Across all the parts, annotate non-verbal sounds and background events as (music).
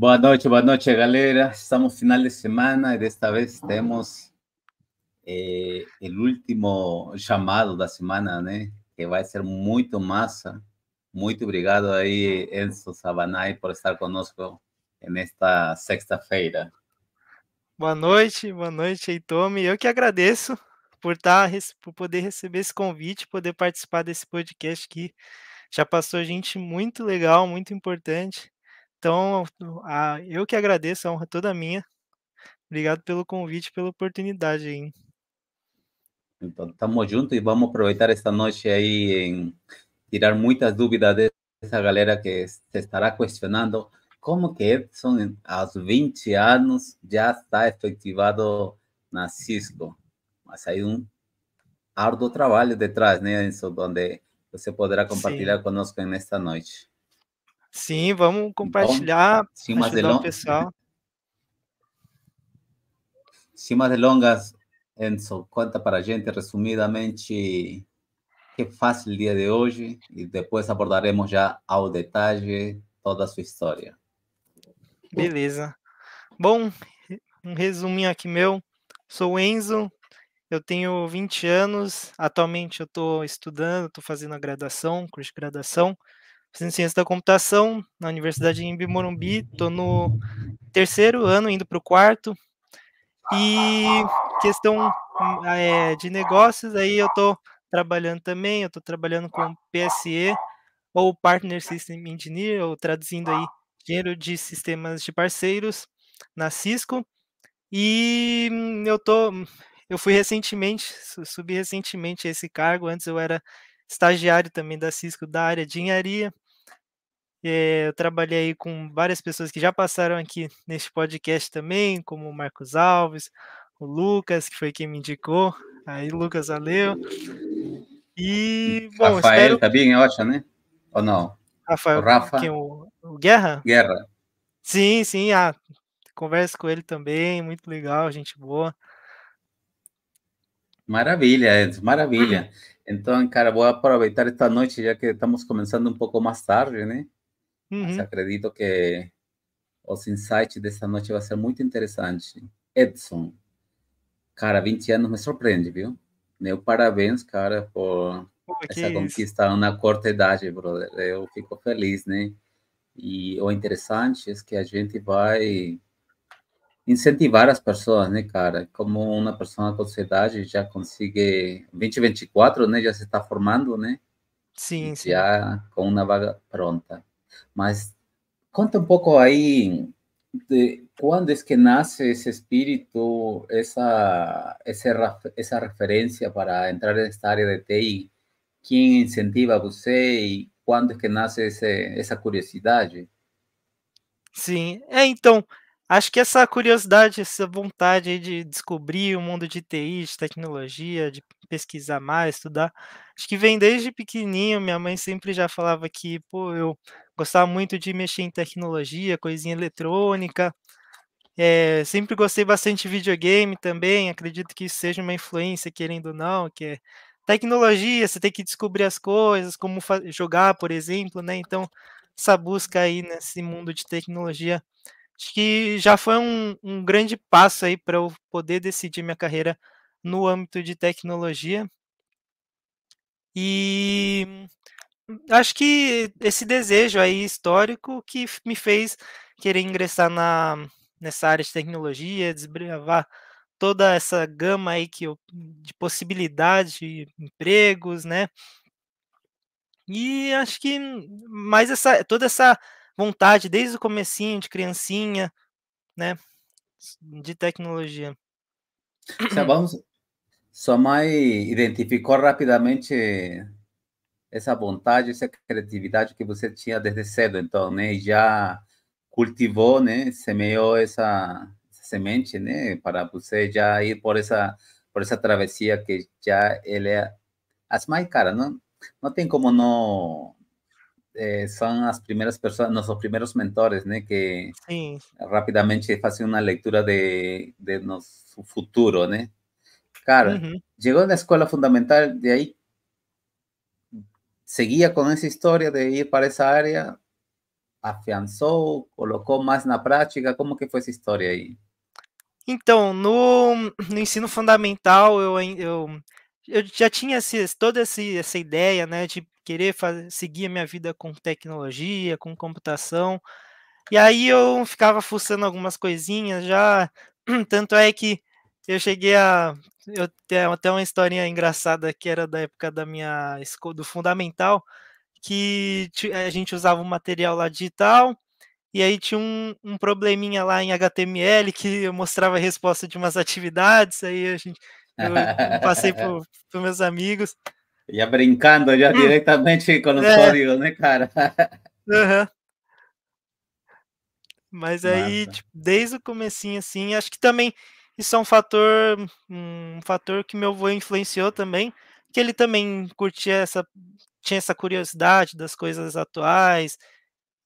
Boa noite, boa noite, galera. Estamos final de semana e desta vez temos o eh, último chamado da semana, né? Que vai ser muito massa. Muito obrigado aí, Enzo Sabanay, por estar conosco nesta sexta-feira. Boa noite, boa noite, Tommy. Eu que agradeço por, estar, por poder receber esse convite, poder participar desse podcast que já passou gente muito legal, muito importante. Então, a, ah, eu que agradeço, a honra toda minha. Obrigado pelo convite, pela oportunidade. Hein? Então, estamos juntos e vamos aproveitar esta noite aí em tirar muitas dúvidas dessa galera que se estará questionando como que Edson, aos 20 anos, já está efetivado na Cisco. Mas aí um árduo trabalho detrás, né, Edson, onde você poderá compartilhar Sim. conosco nesta noite. Sim, vamos então, compartilhar, Sim, mas o pessoal. (laughs) Sem mais delongas, Enzo, conta para a gente resumidamente que faz o dia de hoje e depois abordaremos já ao detalhe toda a sua história. Beleza. Bom, um resuminho aqui meu. Sou Enzo, eu tenho 20 anos, atualmente eu estou estudando, estou fazendo a graduação, curso de graduação fazendo ciência da computação na Universidade de Morumbi, estou no terceiro ano, indo para o quarto, e questão é, de negócios, aí eu estou trabalhando também, eu estou trabalhando com PSE, ou Partner System Engineer, ou traduzindo aí, engenheiro de sistemas de parceiros, na Cisco, e hum, eu tô, eu fui recentemente, subi recentemente esse cargo, antes eu era estagiário também da Cisco da área de engenharia, é, eu trabalhei aí com várias pessoas que já passaram aqui neste podcast também, como o Marcos Alves, o Lucas, que foi quem me indicou. Aí, Lucas, valeu. E, bom, Rafael espero... também tá é ótimo, né? Ou não? Rafael, o Rafa. Quem, o, o Guerra? Guerra. Sim, sim, ah, converso com ele também, muito legal, gente boa. Maravilha, Edson, maravilha. Então, cara, vou aproveitar esta noite, já que estamos começando um pouco mais tarde, né? Uhum. Mas acredito que os insights dessa noite vai ser muito interessante. Edson, cara, 20 anos me surpreende, viu? Meu parabéns, cara, por essa conquista isso. na corta idade, brother. Eu fico feliz, né? E o interessante é que a gente vai incentivar as pessoas, né, cara? Como uma pessoa com idade já consegue 2024, né? Já se está formando, né? Sim, sim. Já com uma vaga pronta. Mas conta un poco ahí de cuándo es que nace ese espíritu, esa referencia para entrar en esta área de TI? quién incentiva usted y cuándo es que nace esa curiosidad? curiosidade? Sim, acho que essa curiosidade, essa vontade de descobrir o mundo de TI, de tecnologia, de pesquisar mais, estudar, acho que vem desde pequenininho. Minha mãe sempre já falava que, pô, eu gostava muito de mexer em tecnologia, coisinha eletrônica. É, sempre gostei bastante de videogame também. Acredito que isso seja uma influência, querendo ou não, que é tecnologia, você tem que descobrir as coisas, como jogar, por exemplo, né? Então, essa busca aí nesse mundo de tecnologia Acho que já foi um, um grande passo aí para eu poder decidir minha carreira no âmbito de tecnologia. E acho que esse desejo aí histórico que me fez querer ingressar na, nessa área de tecnologia, desbravar toda essa gama aí que eu, de possibilidades, de empregos, né? E acho que mais essa, toda essa vontade desde o comecinho, de criancinha, né? De tecnologia. Já vamos. Sua mãe identificou rapidamente essa vontade, essa criatividade que você tinha desde cedo, então, né? E já cultivou, né? Semeou essa, semente, né? Para você já ir por essa por essa travessia que já ele é as mais cara, não não tem como não Eh, son las primeras personas, nuestros primeros mentores, ¿no? Que rápidamente hacen una lectura de, de nuestro futuro, ¿no? Claro, llegó a la escuela fundamental, de ahí seguía con esa historia de ir para esa área, afianzó, colocó más na prática? Como que fue esa historia? ahí Então, no, no ensino fundamental, yo eu, eu tinha toda esa idea de querer fazer, seguir a minha vida com tecnologia, com computação. E aí eu ficava fuçando algumas coisinhas já. (clears throat) Tanto é que eu cheguei a. Eu tenho até uma historinha engraçada que era da época da minha do fundamental, que a gente usava um material lá digital, e aí tinha um, um probleminha lá em HTML que eu mostrava a resposta de umas atividades, aí a gente eu passei (laughs) para os meus amigos. Já brincando já hum. diretamente com os é. códigos, né, cara? Uhum. (laughs) Mas Nossa. aí, tipo, desde o comecinho, assim, acho que também isso é um fator, um fator que meu avô influenciou também, que ele também curtia essa, tinha essa curiosidade das coisas atuais,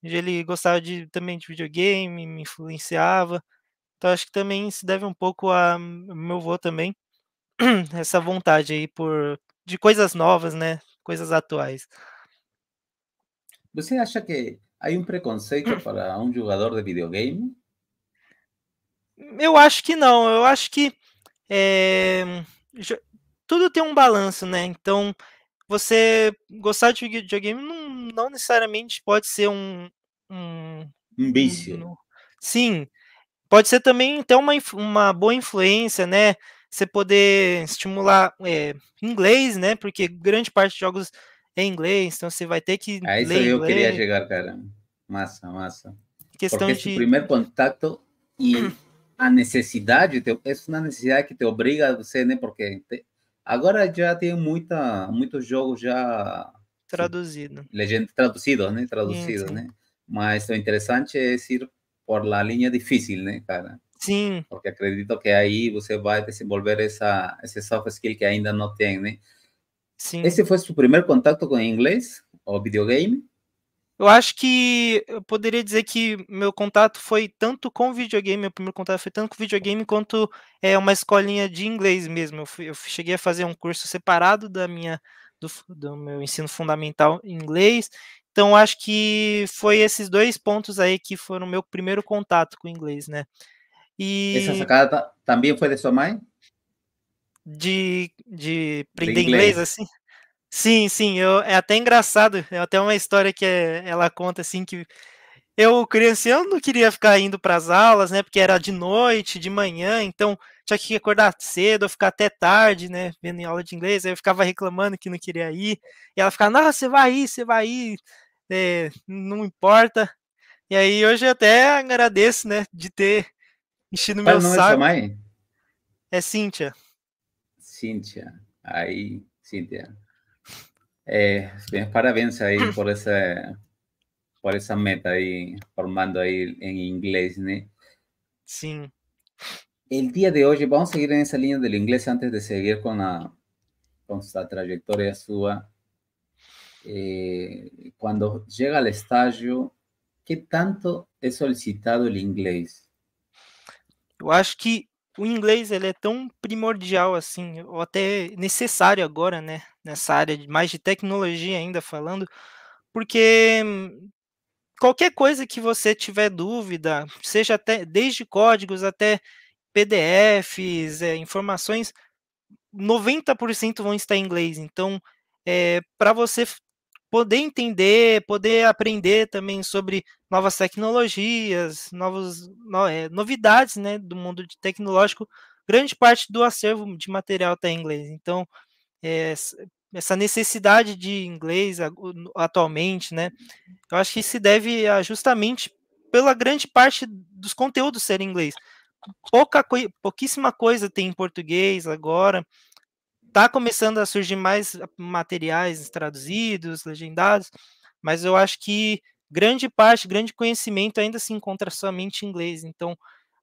ele gostava de, também de videogame, me influenciava, então acho que também se deve um pouco a meu avô também, (clears throat) essa vontade aí por de coisas novas, né? Coisas atuais. Você acha que há um preconceito para um jogador de videogame? Hum, eu acho que não. Eu acho que é, tudo tem um balanço, né? Então, você gostar de videogame não, não necessariamente pode ser um. Um, um vício. Um, sim. Pode ser também até então, uma, uma boa influência, né? você poder estimular é, inglês, né? Porque grande parte dos jogos é inglês, então você vai ter que. É isso ler eu queria chegar, cara. Massa, massa. Questão Porque de. primeiro contato e (clears throat) a necessidade, é uma necessidade que te obriga a você, né? Porque te... agora já tem muita, muitos jogos já. Traduzido. Legend, traduzidos, né? Traduzidos, sim, sim. né? Mas o interessante é ir por la linha difícil, né, cara? Sim. Porque acredito que aí você vai desenvolver essa, esse soft skill que ainda não tem, né? Sim. Esse foi seu primeiro contato com inglês, ou videogame? Eu acho que eu poderia dizer que meu contato foi tanto com videogame, meu primeiro contato foi tanto com videogame quanto é uma escolinha de inglês mesmo. Eu, fui, eu cheguei a fazer um curso separado da minha do, do meu ensino fundamental em inglês. Então acho que foi esses dois pontos aí que foram meu primeiro contato com o inglês, né? E... sacada também foi de mãe? De, de aprender de inglês. inglês, assim? Sim, sim, eu, eh, é até engraçado, é até uma história que é, ela conta, assim, que eu criança não queria ficar indo para as aulas, né? Porque era de noite, de manhã, então tinha que acordar cedo, ficar até tarde, né? Vendo aula de inglês, aí eu ficava reclamando que não queria ir. E ela ficava, "Nossa, você vai ir, você vai ir, é, não importa. E aí hoje eu até agradeço, né? De ter Enchendo Qual meu saco. cintia es Cíntia. bien, parabéns ahí (coughs) por esa, por esa meta ahí, formando ahí en em inglés, ¿no? Sí. El día de hoy, vamos a seguir en esa línea del inglés antes de seguir con la, con trayectoria suya. Eh, cuando llega al estadio, ¿qué tanto es solicitado el inglés? Eu acho que o inglês ele é tão primordial assim, ou até necessário agora, né, nessa área de mais de tecnologia ainda falando, porque qualquer coisa que você tiver dúvida, seja até desde códigos até PDFs, é, eh, informações, 90% vão estar em inglês. Então, é, eh, para você poder entender, poder aprender também sobre novas tecnologias, novos, no, é, novidades né, do mundo tecnológico. Grande parte do acervo de material está em inglês. Então, é, essa necessidade de inglês atualmente, né? Eu acho que se deve a justamente pela grande parte dos conteúdos ser em inglês. Pouca, pouquíssima coisa tem em português agora tá começando a surgir mais materiais traduzidos, legendados, mas eu acho que grande parte, grande conhecimento ainda se encontra somente em inglês. Então,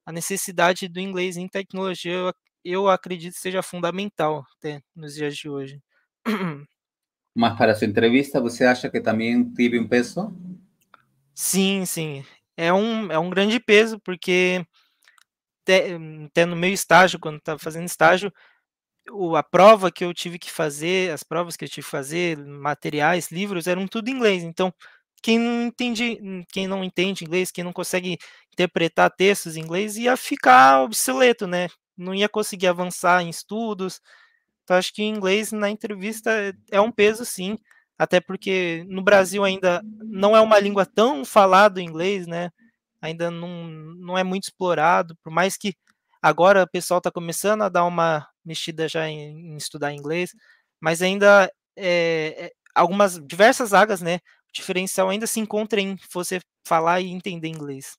a necessidade do inglês em tecnologia, eu, eu acredito seja fundamental até nos dias de hoje. (clears throat) Mas para sua entrevista, você acha que também teve um peso? Sim, sim. É um, é um grande peso, porque até, até no meu estágio, quando estava fazendo estágio, o, a prova que eu tive que fazer, as provas que eu tive que fazer, materiais, livros, eram tudo em inglês. Então, quem não entende, hum, quem não entende inglês, quem não consegue interpretar textos em inglês, ia ficar obsoleto, né? Não ia conseguir avançar em estudos. Então, acho que inglês na entrevista é um peso, sim. Até porque no Brasil ainda não é uma língua tão falada inglês, né? Ainda não, não é muito explorado, por mais que agora o pessoal está começando a dar uma mexida já em, em estudar inglês, mas ainda é, algumas diversas vagas, né? diferencial ainda se encontra em você falar e entender inglês.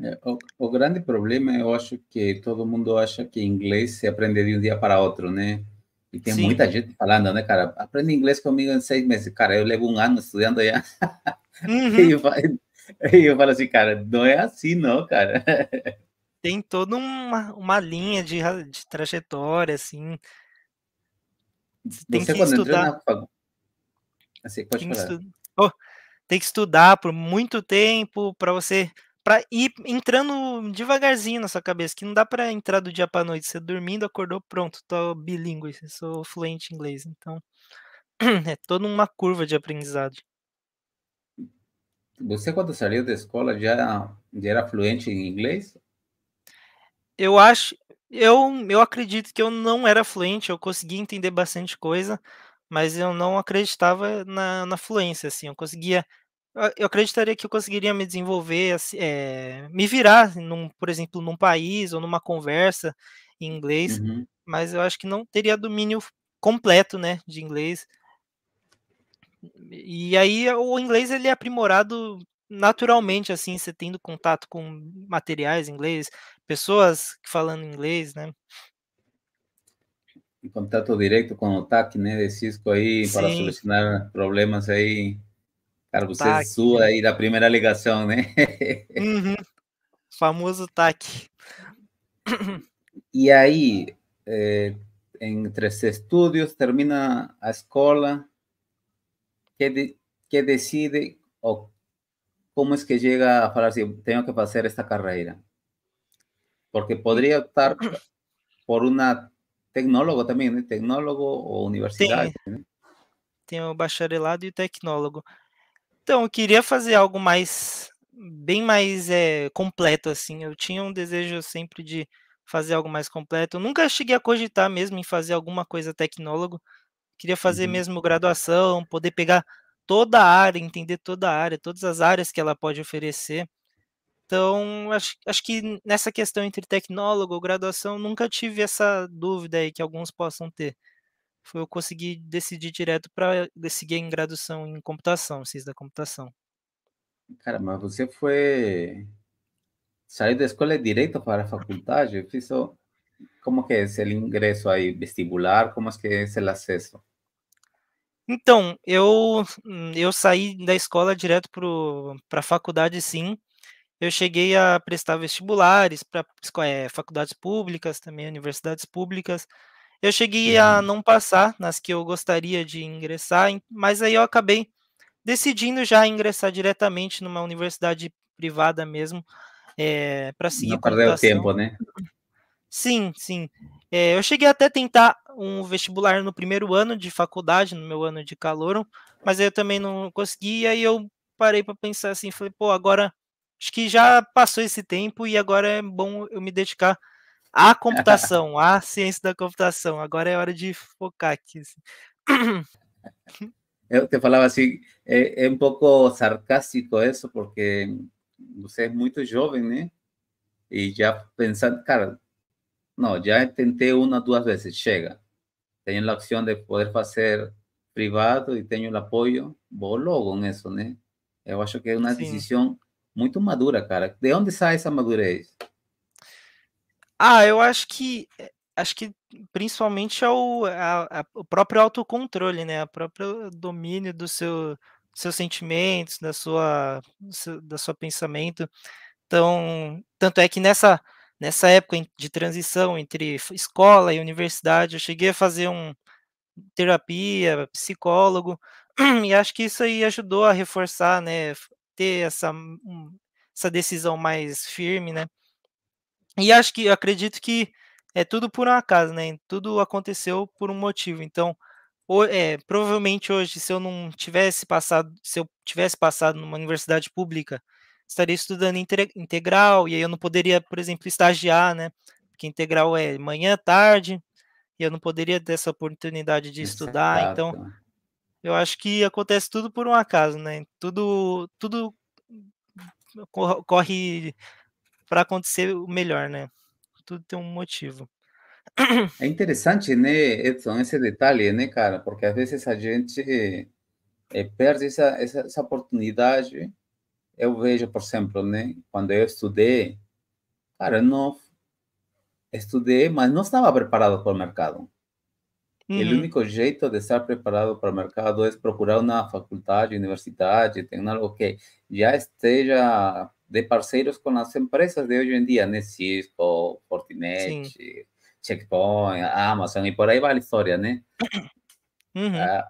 É, o, o, grande problema, eu acho que todo mundo acha que inglês se aprende de um dia para outro, né? E tem Sim. muita gente falando, né, cara? Aprende inglês comigo em seis meses. Cara, eu levo um ano estudando já. (laughs) Uhum. E eu, eu falo assim, cara, não é assim, não, cara. (laughs) tem toda uma, uma linha de, de trajetória, assim. Você tem Você que estudar. Na... Assim, pode tem, que estu... oh, tem que estudar por muito tempo para você para ir entrando devagarzinho na sua cabeça, que não dá para entrar do dia para noite, você dormindo, acordou, pronto, tô bilíngue, sou fluente em inglês, então (clears throat) é toda uma curva de aprendizado. Você quando saiu da escola já, já era fluente em inglês eu acho. Eu, eu acredito que eu não era fluente, eu conseguia entender bastante coisa, mas eu não acreditava na, na fluência, assim, eu conseguia. Eu acreditaria que eu conseguiria me desenvolver, assim, é, me virar, num, por exemplo, num país ou numa conversa em inglês, uhum. mas eu acho que não teria domínio completo, né, de inglês. E aí o inglês ele é aprimorado naturalmente, assim, você tendo contato com materiais em inglês, pessoas falando inglês, né? Em contato direto com o TAC, né, de Cisco aí, Sim. para solucionar problemas aí. Cara, você TAC. sua aí da primeira ligação, né? Uhum. Famoso TAC. E aí, é, entre os estudos, termina a escola, que, de, que decide ou como é que chega a falar assim, tenho que fazer esta carreira? porque podría optar por una tecnólogo também, ¿eh? Tecnólogo ou universidade. ¿eh? Tenho o bacharelado e o tecnólogo. Então, eu queria fazer algo mais bem mais é, completo assim. Eu tinha um desejo sempre de fazer algo mais completo. Eu nunca cheguei a cogitar mesmo em fazer alguma coisa tecnólogo. Eu queria fazer uhum. mesmo graduação, poder pegar toda a área, entender toda a área, todas as áreas que ela pode oferecer. Então, acho, acho que nessa questão entre tecnólogo ou graduação, nunca tive essa dúvida aí que alguns possam ter. Foi eu conseguir decidir direto para seguir em graduação em computação, ciência da computação. Cara, mas você foi. Saiu da escola direto para a faculdade? Eu fiz o Como que é esse ingresso aí, vestibular? Como é que é esse acesso? Então, eu, hum, eu saí da escola direto para a faculdade, sim eu cheguei a prestar vestibulares para é, faculdades públicas, também universidades públicas. Eu cheguei a não passar nas que eu gostaria de ingressar, mas aí eu acabei decidindo já ingressar diretamente numa universidade privada mesmo, é, para seguir. Não perder o tempo, né? Sim, sim. É, eu cheguei até tentar um vestibular no primeiro ano de faculdade, no meu ano de calor, mas eu também não consegui, e aí eu parei para pensar assim, falei, pô, agora acho que já passou esse tempo e agora é bom eu me dedicar à (laughs) computação, à ciência da computação. Agora é hora de focar aqui. Assim. Eu te falava assim, é, é um pouco sarcástico isso, porque você é muito jovem, né? E já pensando, cara, não, já tentei uma, duas vezes, chega. Tenho a opção de poder fazer privado e tenho o apoio, vou logo nisso, né? Eu acho que é uma Sim. decisão muito madura, cara. De onde sai essa madurez? Ah, eu acho que acho que principalmente é o, a, a, o próprio autocontrole, né? O próprio domínio do seu seus sentimentos, da sua seu, da sua pensamento. Então, tanto é que nessa nessa época de transição entre escola e universidade, eu cheguei a fazer um terapia, psicólogo, (clears throat) e acho que isso aí ajudou a reforçar, né, ter essa, hum, hum, essa decisão mais firme, né? E acho que acredito que é tudo por um acaso, né? Tudo aconteceu por um motivo. Então, é, provavelmente hoje, se eu não tivesse passado, se eu tivesse passado numa universidade pública, estaria estudando integral e aí eu não poderia, por exemplo, estagiar, né? Porque integral é manhã, tarde, e eu não poderia ter essa oportunidade de estudar. então, eu acho que acontece tudo por um acaso, né? Tudo, tudo corre para acontecer o melhor, né? Tudo tem um motivo. É interessante, né, Edson, esse detalhe, né, cara? Porque às vezes a gente é, perde essa, essa, essa oportunidade. Eu vejo, por exemplo, né, quando eu estudei, cara, não estudei, mas não estava preparado para o mercado. El único jeito de estar preparado para el mercado es procurar una facultad, universidade, tem algo que ya esteja de parceiros con las empresas de hoy en día. né? Cisco, Fortinet, eh, Checkpoint, Amazon y por ahí va la historia, né? (clears throat) Ah,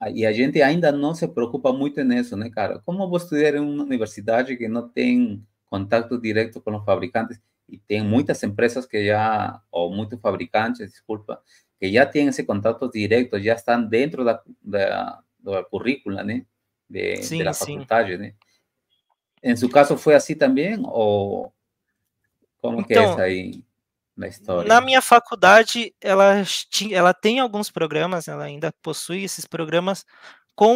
ah, y la gente ainda no se preocupa mucho en eso, né, cara? Como a estudiar una universidad universidad que no tiene contato directo con los fabricantes? Y tem muchas empresas que ya, o muchos fabricantes, disculpa, que ya tienen ese contacto directo, ya están dentro da, currícula né? de, sim, de la faculdade. Né? Em seu caso foi assim também? Ou como que é isso então, aí na história? Na minha faculdade, ela, ela tem alguns programas, ela ainda possui esses programas com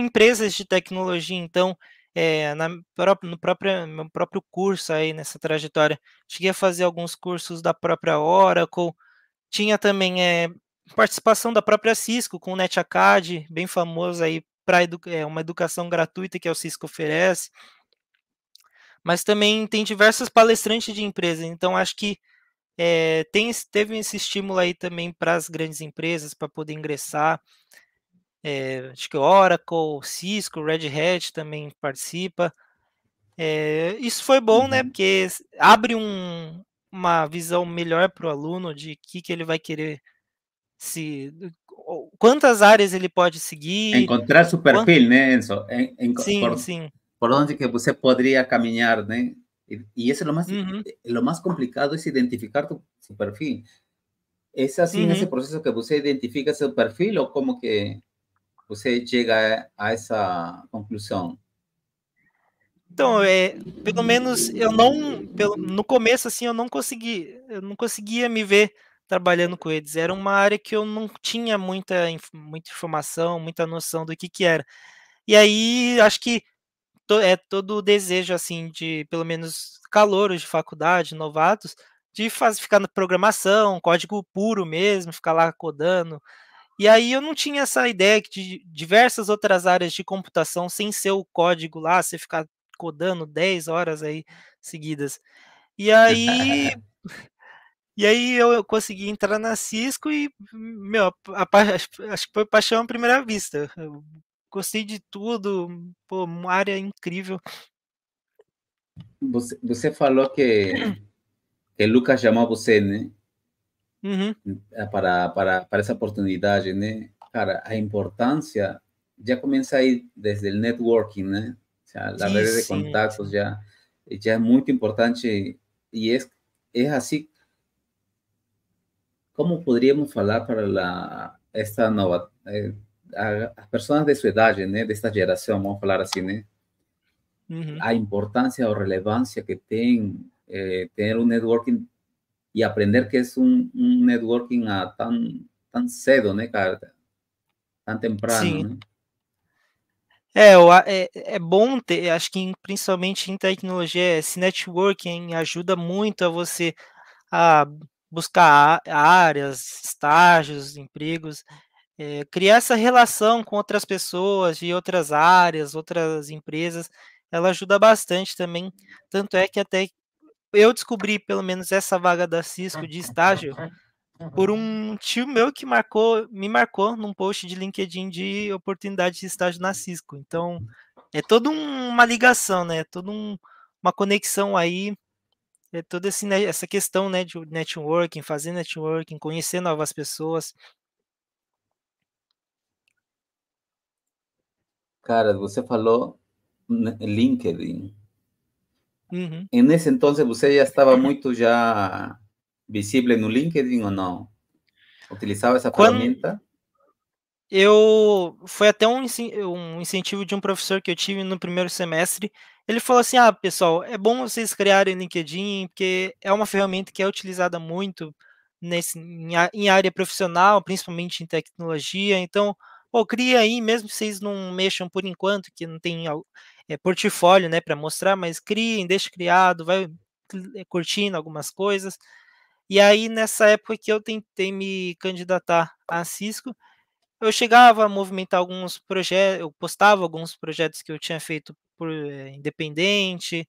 empresas de tecnologia. Então, é, na, no, próprio, no próprio curso aí, nessa trajetória, cheguei a fazer alguns cursos da própria Oracle, tinha também é, participação da própria Cisco com o NetAcad, bem famoso aí para é, uma educação gratuita que a Cisco oferece. Mas também tem diversas palestrantes de empresas, então acho que é, tem, teve esse estímulo aí também para as grandes empresas para poder ingressar. É, acho que Oracle, Cisco, Red Hat também participa. É, isso foi bom, né, uhum. né? Porque abre um, uma visão melhor para o aluno de que, que ele vai querer se quantas áreas ele pode seguir. Encontrar seu perfil, quant... né, Enzo? En, en, sim, por, sim. Por onde que você poderia caminhar, né? E, e isso é o mais, uhum. É, é o mais complicado, é se identificar seu perfil. É assim, uhum. esse processo que você identifica seu perfil ou como que você chega a essa conclusão? Então, é, pelo menos eu não. Pelo, no começo, assim, eu não consegui. Eu não conseguia me ver trabalhando com eles. Era uma área que eu não tinha muita, muita informação, muita noção do que, que era. E aí, acho que to, é todo o desejo, assim, de pelo menos calouros de faculdade, novatos, de faz, ficar na programação, código puro mesmo, ficar lá codando. E aí eu não tinha essa ideia que de diversas outras áreas de computação, sem ser o código lá, você ficar codando 10 horas aí seguidas. E aí (laughs) E aí eu, eu, consegui entrar na Cisco e, meu, a, a, acho que foi paixão à primeira vista. Eu gostei de tudo, pô, uma área incrível. Você, você falou que, que Lucas chamou você, né? Uhum. É, para, para, para essa oportunidade, né? Cara, a importância já começa aí desde o networking, né? O sea, la red de contactos ya, ya es muy importante Y es es así como podríamos hablar para la, esta nueva eh, personas personas de su edad De esta generación, vamos a hablar así, la La importancia o que tiene eh, tener un networking y aprender que es un networking a tan cedo tan temprano Sí. É, é, é bom ter, acho que principalmente em tecnologia, esse networking ajuda muito a você a buscar áreas, estágios, empregos, é, criar essa relação com outras pessoas de outras áreas, outras empresas, ela ajuda bastante também. Tanto é que até eu descobri, pelo menos, essa vaga da Cisco de estágio uhum. por um tio meu que marcou, me marcou num post de LinkedIn de oportunidade de estágio na Cisco. Então, é toda um, uma ligação, né? Toda um, uma conexão aí. É toda esse, né, essa questão né, de networking, fazer networking, conhecer novas pessoas. Cara, você falou né, LinkedIn. Uhum. E nesse entonces você já estava muito já visível no LinkedIn ou não? Utilizava essa Quando... ferramenta? Eu foi até um, um incentivo de um professor que eu tive no primeiro semestre. Ele falou assim: Ah, pessoal, é bom vocês criarem LinkedIn, porque é uma ferramenta que é utilizada muito nesse, em, em área profissional, principalmente em tecnologia. Então, pô, cria aí, mesmo que vocês não mexam por enquanto, que não tem é, portfólio, né, para mostrar, mas criem, deixe criado, vai é, curtindo algumas coisas. E aí, nessa época que eu tentei me candidatar a Cisco, eu chegava a movimentar alguns projetos, eu postava alguns projetos que eu tinha feito por é, independente,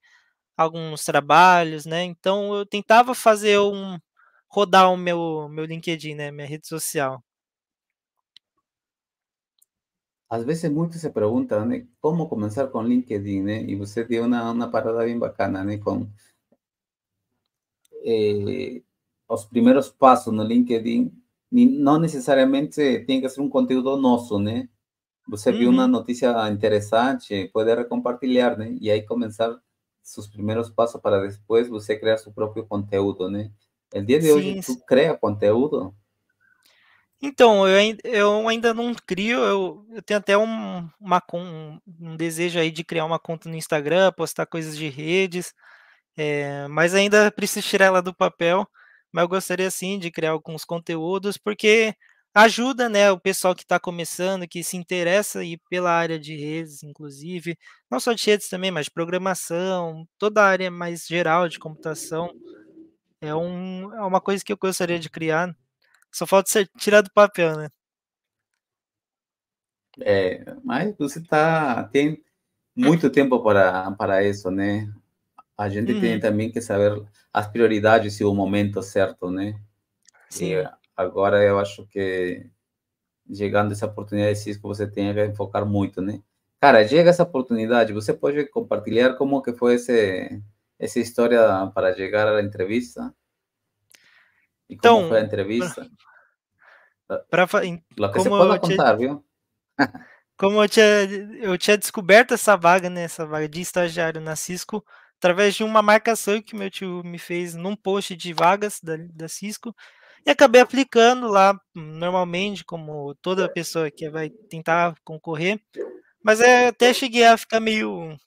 alguns trabalhos, né? Então eu tentava fazer um rodar o meu meu LinkedIn, né, minha rede social. Às vezes muitos se perguntam, né, como começar com LinkedIn, né? E você deu uma, uma parada bem bacana, né, com é, os primeiros passos no LinkedIn não necessariamente tem que ser um conteúdo nosso, né? Você viu uma notícia interessante, pode compartilhar, né? E aí começar seus primeiros passos para depois você criar seu próprio conteúdo, né? O dia de sim, hoje tu cria conteúdo? Então, eu, eu ainda não crio, eu, eu tenho até um, uma, um, um desejo aí de criar uma conta no Instagram, postar coisas de redes, é, mas ainda preciso tirar ela do papel mas eu gostaria sim de criar alguns conteúdos, porque ajuda né, o pessoal que está começando, que se interessa aí pela área de redes, inclusive, não só de redes também, mas de programação, toda a área mais geral de computação. É, um, é uma coisa que eu gostaria de criar. Só falta ser tirado do papel, né? É, mas você tá, tem muito tempo para, para isso, né? a gente uhum. tem também que saber as prioridades e o momento certo, né? Sim. E agora eu acho que chegando essa oportunidade de Cisco, você tem que focar muito, né? Cara, chega essa oportunidade, você pode compartilhar como que foi esse, essa história para chegar à entrevista? E como então, foi a entrevista? Pra, pra, como eu contar, te, viu? Como eu tinha, eu tinha descoberto essa vaga, né? Essa vaga de estagiário na Cisco, através de uma marcação que meu tio me fez num post de vagas da, da Cisco e acabei aplicando lá normalmente, como toda pessoa que vai tentar concorrer. Mas é, até cheguei a ficar meio.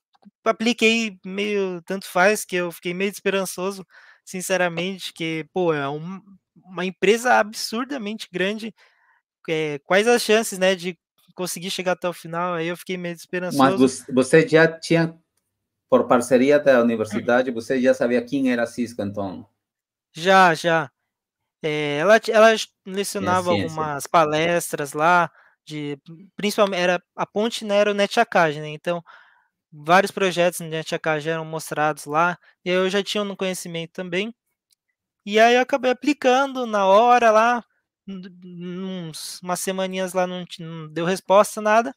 Apliquei meio tanto faz que eu fiquei meio esperançoso, sinceramente, que, pô, é um, uma empresa absurdamente grande. É, quais as chances, né, de conseguir chegar até o final? Aí eu fiquei meio esperançoso. Mas você já tinha por parceria da universidade, hum. você já sabia quem era a Cisco, então? Já, já. É, ela, ela lecionava algumas palestras lá, de principalmente era a ponte né, era o NetAcad, né? Então vários projetos no NetAcad eram mostrados lá, e eu já tinha um conhecimento também. E aí eu acabei aplicando na hora lá, uns, umas semaninhas lá não, não deu resposta nada.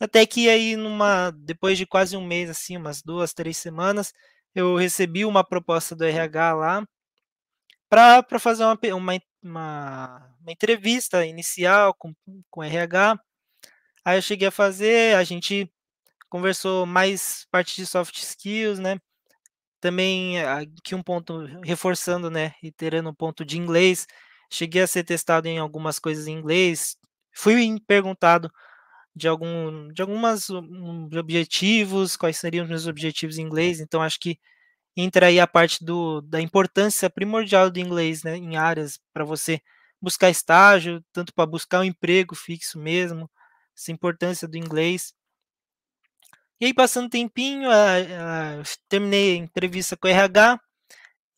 Até que aí, numa, depois de quase um mês, assim, umas duas, três semanas, eu recebi uma proposta do hum. RH lá para fazer uma, uma, uma, uma, entrevista inicial com, com RH. Aí eu cheguei a fazer, a gente conversou mais parte de soft skills, né? Também aqui ah, um ponto reforçando, né? Iterando um ponto de inglês. Cheguei a ser testado em algumas coisas em inglês. Fui perguntado de, algum, de algumas um, objetivos, quais seriam os meus objetivos em inglês. Então, acho que entra aí a parte do, da importância primordial do inglês né, em áreas para você buscar estágio, tanto para buscar um emprego fixo mesmo, essa importância do inglês. E aí, passando um tempinho, a, a, terminei a entrevista com o RH,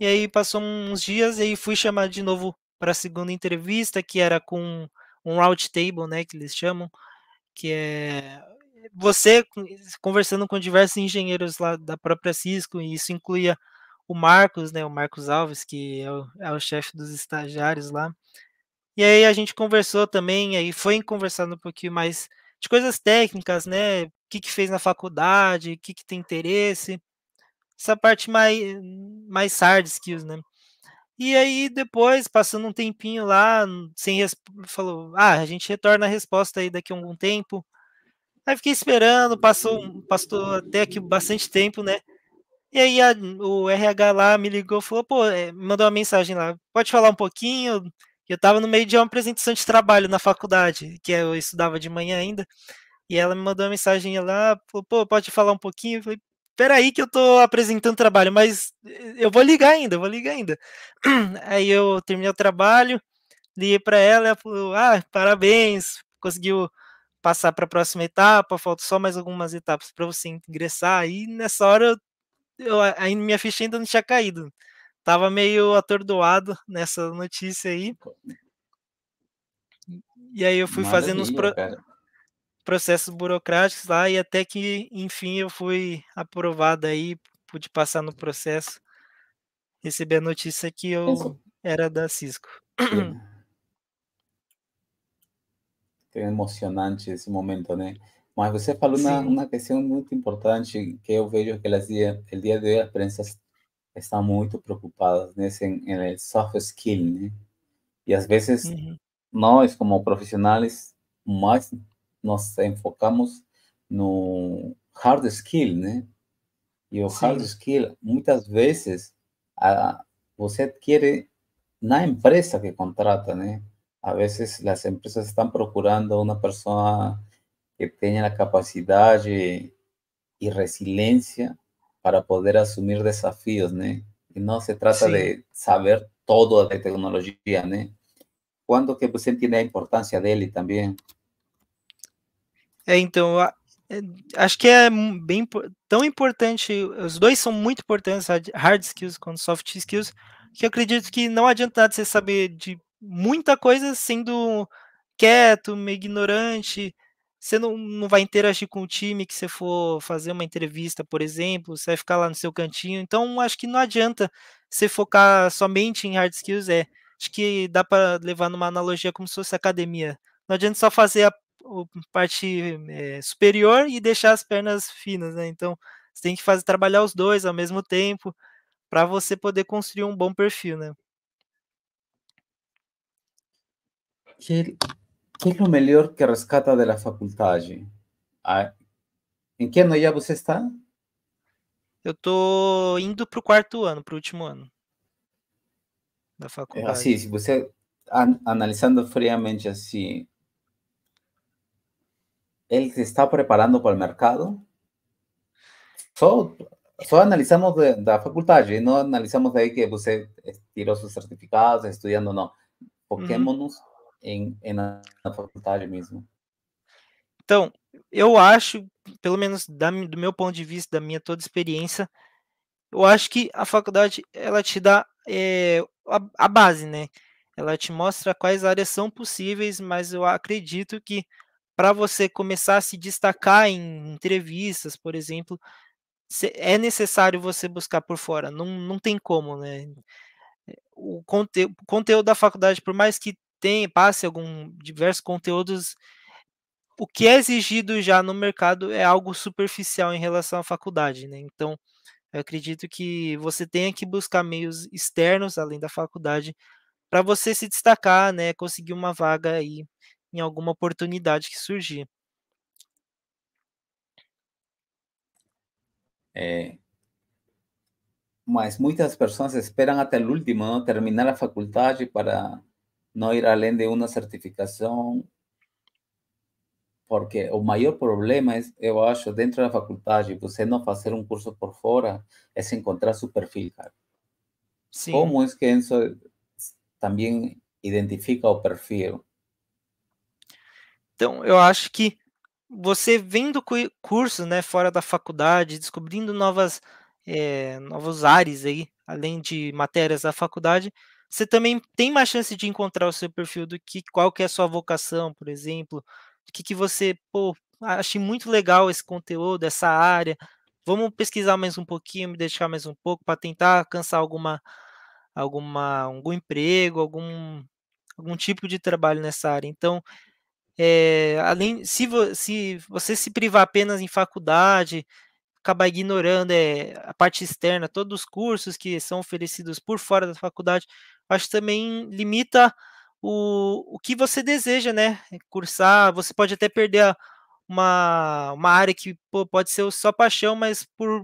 e aí passou uns dias, e aí fui chamado de novo para a segunda entrevista, que era com um round table, né, que eles chamam, que é você conversando com diversos engenheiros lá da própria Cisco, e isso incluía o Marcos, né, o Marcos Alves, que é o, é o chefe dos estagiários lá. E aí a gente conversou também, aí foi conversando um pouquinho mais de coisas técnicas, né? O que, que fez na faculdade, o que, que tem interesse. Essa parte mais, mais hard skills, né? E aí depois, passando um tempinho lá, sem falou, ah, a gente retorna a resposta aí daqui a algum tempo. Aí fiquei esperando, passou, passou até aqui bastante tempo, né? E aí a, o RH lá me ligou, falou, pô, é, mandou uma mensagem lá, pode falar um pouquinho? Eu estava no meio de uma apresentação de trabalho na faculdade, que eu estudava de manhã ainda, e ela me mandou uma mensagem lá, falou, pô, pode falar um pouquinho? Eu falei, peraí que eu tô apresentando trabalho, mas eh, eu vou ligar ainda, vou ligar ainda. (clears throat) Aí eu terminei o trabalho, liguei para ela, ela falou, ah, parabéns, conseguiu passar para a próxima etapa, falta só mais algumas etapas para você ingressar. E nessa hora, eu, ainda minha ficha ainda não tinha caído. Tava meio atordoado nessa notícia aí. E aí eu fui Maravilha, fazendo uns... Pro processos burocráticos lá e até que enfim eu fui aprovado aí, pude passar no processo, receber a notícia que eu era da Cisco. (clears throat) É emocionante esse momento, né? Mas você falou uma, uma, questão muito importante que eu vejo que elas dia, o dia de hoje as prensas estão muito preocupadas nesse né? soft skill, né? E às vezes uhum. nós como profissionais mais nos enfocamos no hard skill, né? Y o hard skill, muchas veces, ah, usted quiere una empresa que contrata, né? A veces las empresas están procurando una persona que tenga la capacidad y resiliencia para poder asumir desafíos, ¿no? Y no se trata de saber todo de tecnología, ¿no? ¿Cuándo que pues, tiene importancia importancia él y también É, então, é, acho que é bem tão importante, os dois são muito importantes, hard skills quanto soft skills, que eu acredito que não adianta nada você saber de muita coisa sendo quieto, meio ignorante, você não, não vai interagir com o time que você for fazer uma entrevista, por exemplo, você vai ficar lá no seu cantinho. Então, acho que não adianta você focar somente em hard skills. É, acho que dá para levar numa analogia como se fosse academia. Não adianta só fazer a o parte é, superior e deixar as pernas finas, né? Então você tem que fazer trabalhar os dois ao mesmo tempo para você poder construir um bom perfil, né? Que, que é o melhor que rescata da faculdade? Ah, em que ano já você está? Eu tô indo para o quarto ano, para o último ano da eh, faculdade. Assim, se você analisando friamente assim, él se está preparando para o mercado? Só, só analisamos da faculdade, não analisamos aí que você tirou seus certificados, estudando, não. Foquemos-nos em, na faculdade mesmo. Então, eu acho, pelo menos da, do meu ponto de vista, da minha toda experiência, eu acho que a faculdade ela te dá é, a, a base, né? Ela te mostra quais áreas são possíveis, mas eu acredito que para você começar a se destacar em entrevistas, por exemplo, é necessário você buscar por fora, não, não tem como, né? O, conte conteúdo da faculdade, por mais que tenha, passe algum diversos conteúdos, o que é exigido já no mercado é algo superficial em relação à faculdade, né? Então, eu acredito que você tenha que buscar meios externos além da faculdade para você se destacar, né? Conseguir uma vaga aí em alguma oportunidade que surgir. É, mas muitas pessoas esperam até o último ano terminar a faculdade para não ir além de uma certificação, porque o maior problema, é, eu acho, dentro da faculdade, você não fazer um curso por fora, é se encontrar seu perfil, cara. Sim. Como é que isso também identifica o perfil? Então, eu acho que você vendo cursos né, fora da faculdade, descobrindo novas, é, novos ares aí, além de matérias da faculdade, você também tem mais chance de encontrar o seu perfil do que qual que é a sua vocação, por exemplo, o que, que você, pô, achei muito legal esse conteúdo, essa área, vamos pesquisar mais um pouquinho, me deixar mais um pouco para tentar alcançar alguma, alguma, algum emprego, algum, algum tipo de trabalho nessa área. Então, é, além, se, vo, se, você se privar apenas em faculdade, acabar ignorando é, a parte externa, todos os cursos que são oferecidos por fora da faculdade, acho que também limita o, o que você deseja, né? Cursar, você pode até perder a, uma, uma área que pô, pode ser sua paixão, mas por,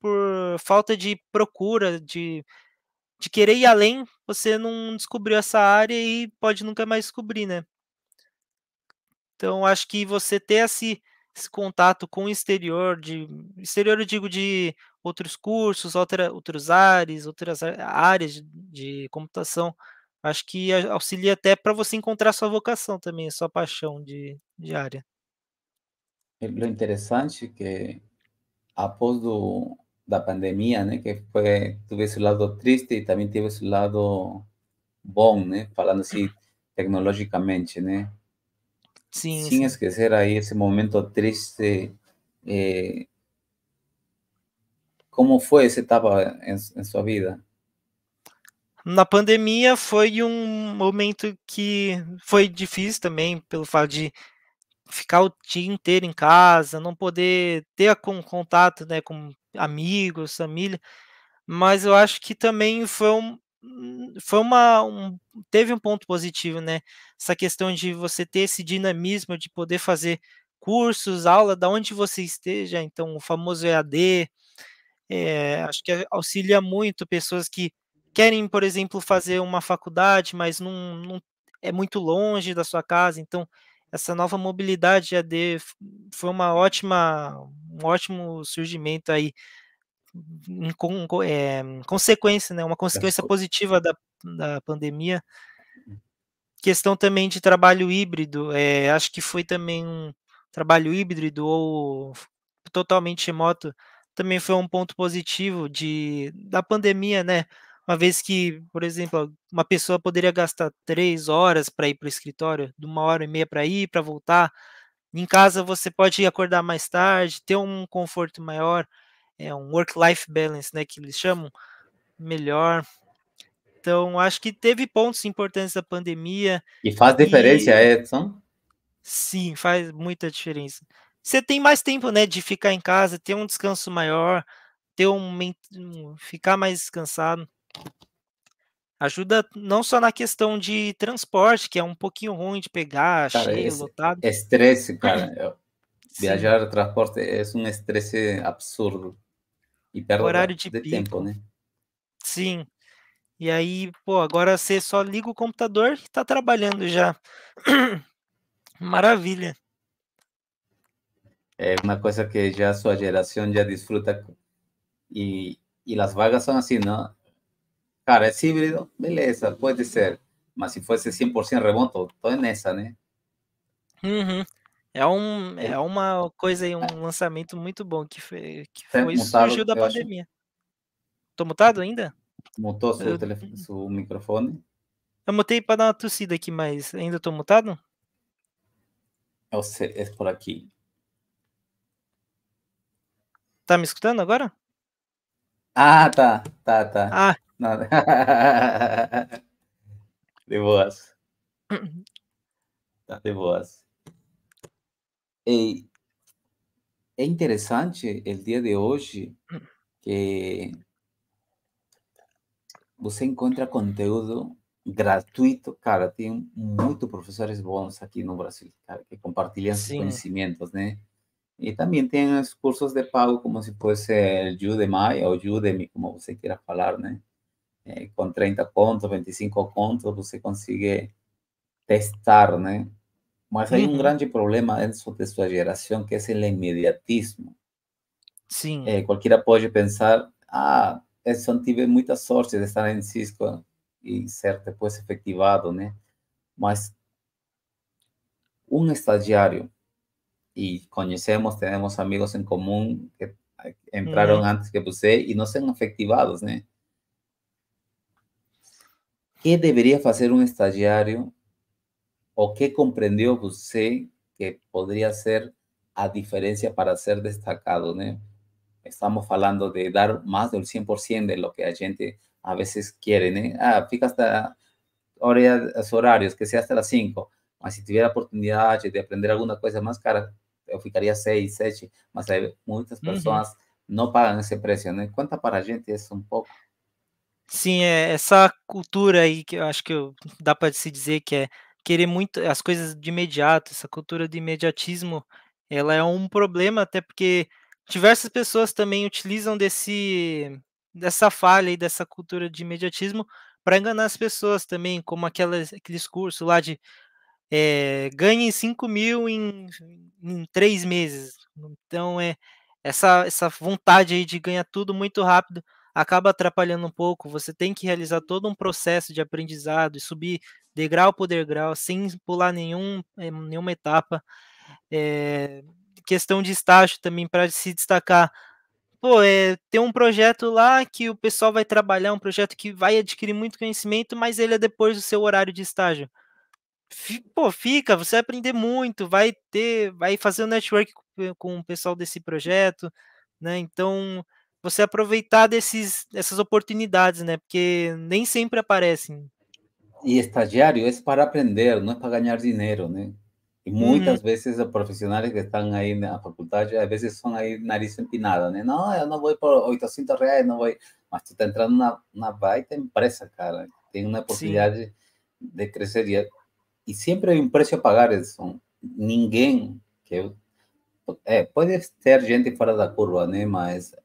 por falta de procura, de, de querer ir além, você não descobriu essa área e pode nunca mais descobrir, né? Então, acho que você ter esse, esse contato com o exterior, de exterior eu digo de outros cursos, outra, outros áreas, outras áreas de, de computação, acho que auxilia até para você encontrar sua vocação também, sua paixão de, de área. Lo interessante que após do, da pandemia, né, que foi, teve esse lado triste e também teve esse lado bom, né, falando assim tecnologicamente, né, Sim, sin sim. esquecer aí esse momento triste. Eh, como foi essa etapa em, em sua vida? na pandemia foi um momento que foi difícil também pelo fato de ficar o dia inteiro em casa, não poder ter com contato, né, com amigos, família. Mas eu acho que também foi um, Hum, foi uma um, teve um ponto positivo, né? Essa questão de você ter esse dinamismo de poder fazer cursos, aula, da onde você esteja, então o famoso EAD, é, eh, acho que auxilia muito pessoas que querem, por exemplo, fazer uma faculdade, mas não, não é muito longe da sua casa, então essa nova mobilidade EAD foi uma ótima, um ótimo surgimento aí é, consequência, né? Uma consequência positiva da, da pandemia. Uhum. Questão também de trabalho híbrido, é, acho que foi também um trabalho híbrido ou totalmente remoto, também foi um ponto positivo de, da pandemia, né? Uma vez que, por exemplo, uma pessoa poderia gastar três horas para ir para o escritório, de uma hora e meia para ir, para voltar. Em casa você pode acordar mais tarde, ter um conforto maior é um work-life balance, né, que eles chamam, melhor. Então, acho que teve pontos importantes da pandemia. E faz e... diferença, Edson? Sim, faz muita diferença. Você tem mais tempo, né, de ficar em casa, ter um descanso maior, ter um ficar mais descansado. Ajuda não só na questão de transporte, que é um pouquinho ruim de pegar, cara, cheio, esse, lotado. Estresse, cara. Viajar, transporte, é um estresse absurdo. E perde horário de, de tempo, né? Sim. E aí, pô, agora você só liga o computador e tá trabalhando já. (clears throat) Maravilha. É uma coisa que já a sua geração já desfruta. E, e as vagas são assim, não? Cara, é híbrido? Beleza, pode ser. Mas se fosse 100% remoto, tô nessa, né? Uhum. É, um, é, é uma coisa e um lançamento muito bom que, é, foi, que foi, mutado, surgiu da pandemia. Acho... Tô mutado ainda? Mutou seu, eu... telefone, seu microfone? Eu mutei para dar uma tossida aqui, mas ainda tô mutado? É, o C... é por aqui. Tá me escutando agora? Ah, tá, tá, tá. Ah. (laughs) de boas. (clears throat) Tá de boas. E interesante el día de hoy mm. que você encuentra conteúdo gratuito. Cara, tiene muchos profesores bons aquí en Brasil, que comparten sus conocimientos, conhecimentos, ¿eh? Y también tiene los cursos de pago, como si fuese el Udemy o Udemy, como usted quiera falar, né? Eh, con 30 contos, 25 contos, você consigue testar, né? Mas hay un gran problema en de su que es el inmediatismo. Sí. Eh, puede pensar, ah, eso tuve muchas suerte de estar en Cisco y ser después efectivado, ¿no? Mas un estagiario, y conocemos, tenemos amigos en común que eh, entraron antes que puse eh, y no sean efectivados, ¿no? ¿Qué debería hacer un estagiario o qué comprendió usted que podría ser a diferencia para ser destacado, no Estamos hablando de dar más del 100% de lo que a gente a veces quiere, né? Ah, fíjate hasta horas, horarios, que sea hasta las 5, mas si tuviera oportunidad de aprender alguna cosa más cara, yo ficaria 6, 7, mas hay muchas personas que no pagan ese precio. né? para gente eso? un poco? Sí, eh, esa cultura ahí que creo acho que da dá para se dizer que é querer muito as coisas de imediato, essa cultura de imediatismo, ela é um problema, até porque diversas pessoas também utilizam desse dessa falha e dessa cultura de imediatismo para enganar as pessoas também, como aquela, aquele discurso lá de é, ganhe 5 mil em, em três meses. Então, é essa, essa vontade aí de ganhar tudo muito rápido acaba atrapalhando um pouco. Você tem que realizar todo um processo de aprendizado e subir degrau por degrau, sem pular nenhum, eh, nenhuma etapa. É, questão de estágio também para se destacar. Pô, é, tem um projeto lá que o pessoal vai trabalhar, um projeto que vai adquirir muito conhecimento, mas ele é depois do seu horário de estágio. pô, fica, você vai aprender muito, vai ter, vai fazer o um network com, com o pessoal desse projeto, né? Então, você aproveitar desses, dessas oportunidades, né? Porque nem sempre aparecem. Y estagiario es para aprender, no es para ganar dinero, Y Y muchas veces los profesionales que están ahí en la facultad, a veces son ahí nariz empinada, ¿no? No, yo no voy por 800 reales, no voy. más tú estás entrando una, una baita empresa, cara. Tienes una posibilidad de crecer. Y siempre hay un precio a pagar, eso. Ninguém que eh, puede ser gente gente de la curva, ¿no? Más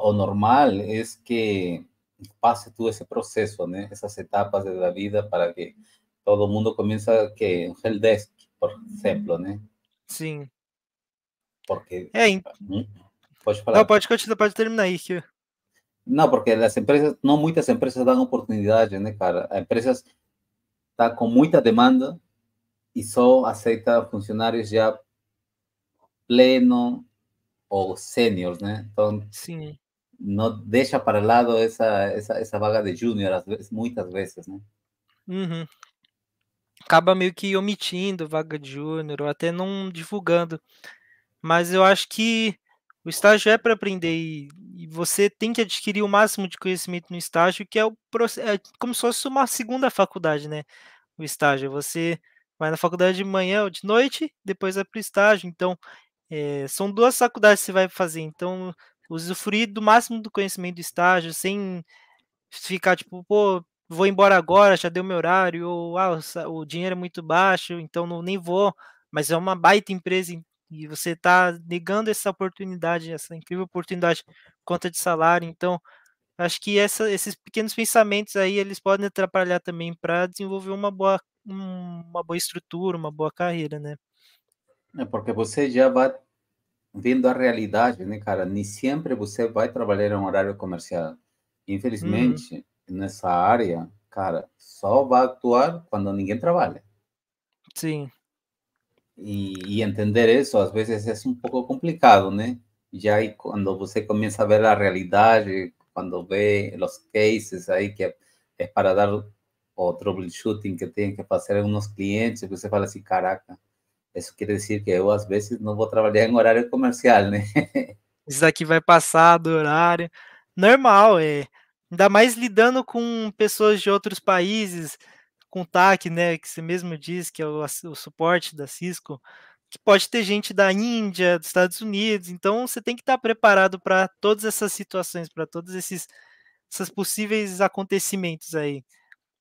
o normal es que pase todo ese proceso, ¿no? esas etapas de la vida para que todo mundo comienza que un helpdesk, por ejemplo, ¿no? Sí. Porque qué? ¿Puedes No terminar porque las empresas, no muchas empresas dan oportunidades, ¿no, cara? empresas está con mucha demanda y solo acepta funcionarios ya pleno o seniors, ¿no? Sí, não deixa para lado essa, essa, essa vaga de júnior, às vezes, muitas vezes, né? Uhum. Acaba meio que omitindo vaga de júnior, ou até não divulgando. Mas eu acho que o estágio é para aprender e, e, você tem que adquirir o máximo de conhecimento no estágio, que é, o, é como se fosse uma segunda faculdade, né? O estágio. Você vai na faculdade de manhã ou de noite, depois vai para o estágio. Então, é, são duas faculdades que você vai fazer. Então, usufruir do máximo do conhecimento do estágio, sem ficar tipo, pô, vou embora agora, já deu meu horário, ou ah, o, dinheiro é muito baixo, então não, nem vou, mas é uma baita empresa e você está negando essa oportunidade, essa incrível oportunidade por conta de salário, então acho que essa, esses pequenos pensamentos aí eles podem atrapalhar também para desenvolver uma boa uma boa estrutura, uma boa carreira, né? É porque você já vai viendo la realidad, ni cara? siempre usted você a trabajar en un horario comercial. Infelizmente, en esa área, cara, va a actuar cuando ninguém trabalha. Sim. sí y entender eso a veces es un poco complicado, ¿no? Ya cuando quando você a ver la realidad eh, cuando ve los cases ahí que es para dar o troubleshooting que tienen que pasar unos clientes, você fala así caraca, Isso quer dizer que eu, às vezes, não vou trabalhar em horário comercial, né? (laughs) Isso daqui vai passar do horário. Normal, é. Ainda mais lidando com pessoas de outros países, com TAC, né? Que você mesmo diz que é o, o suporte da Cisco, que pode ter gente da Índia, dos Estados Unidos. Então, você tem que estar preparado para todas essas situações, para todos esses, esses possíveis acontecimentos aí.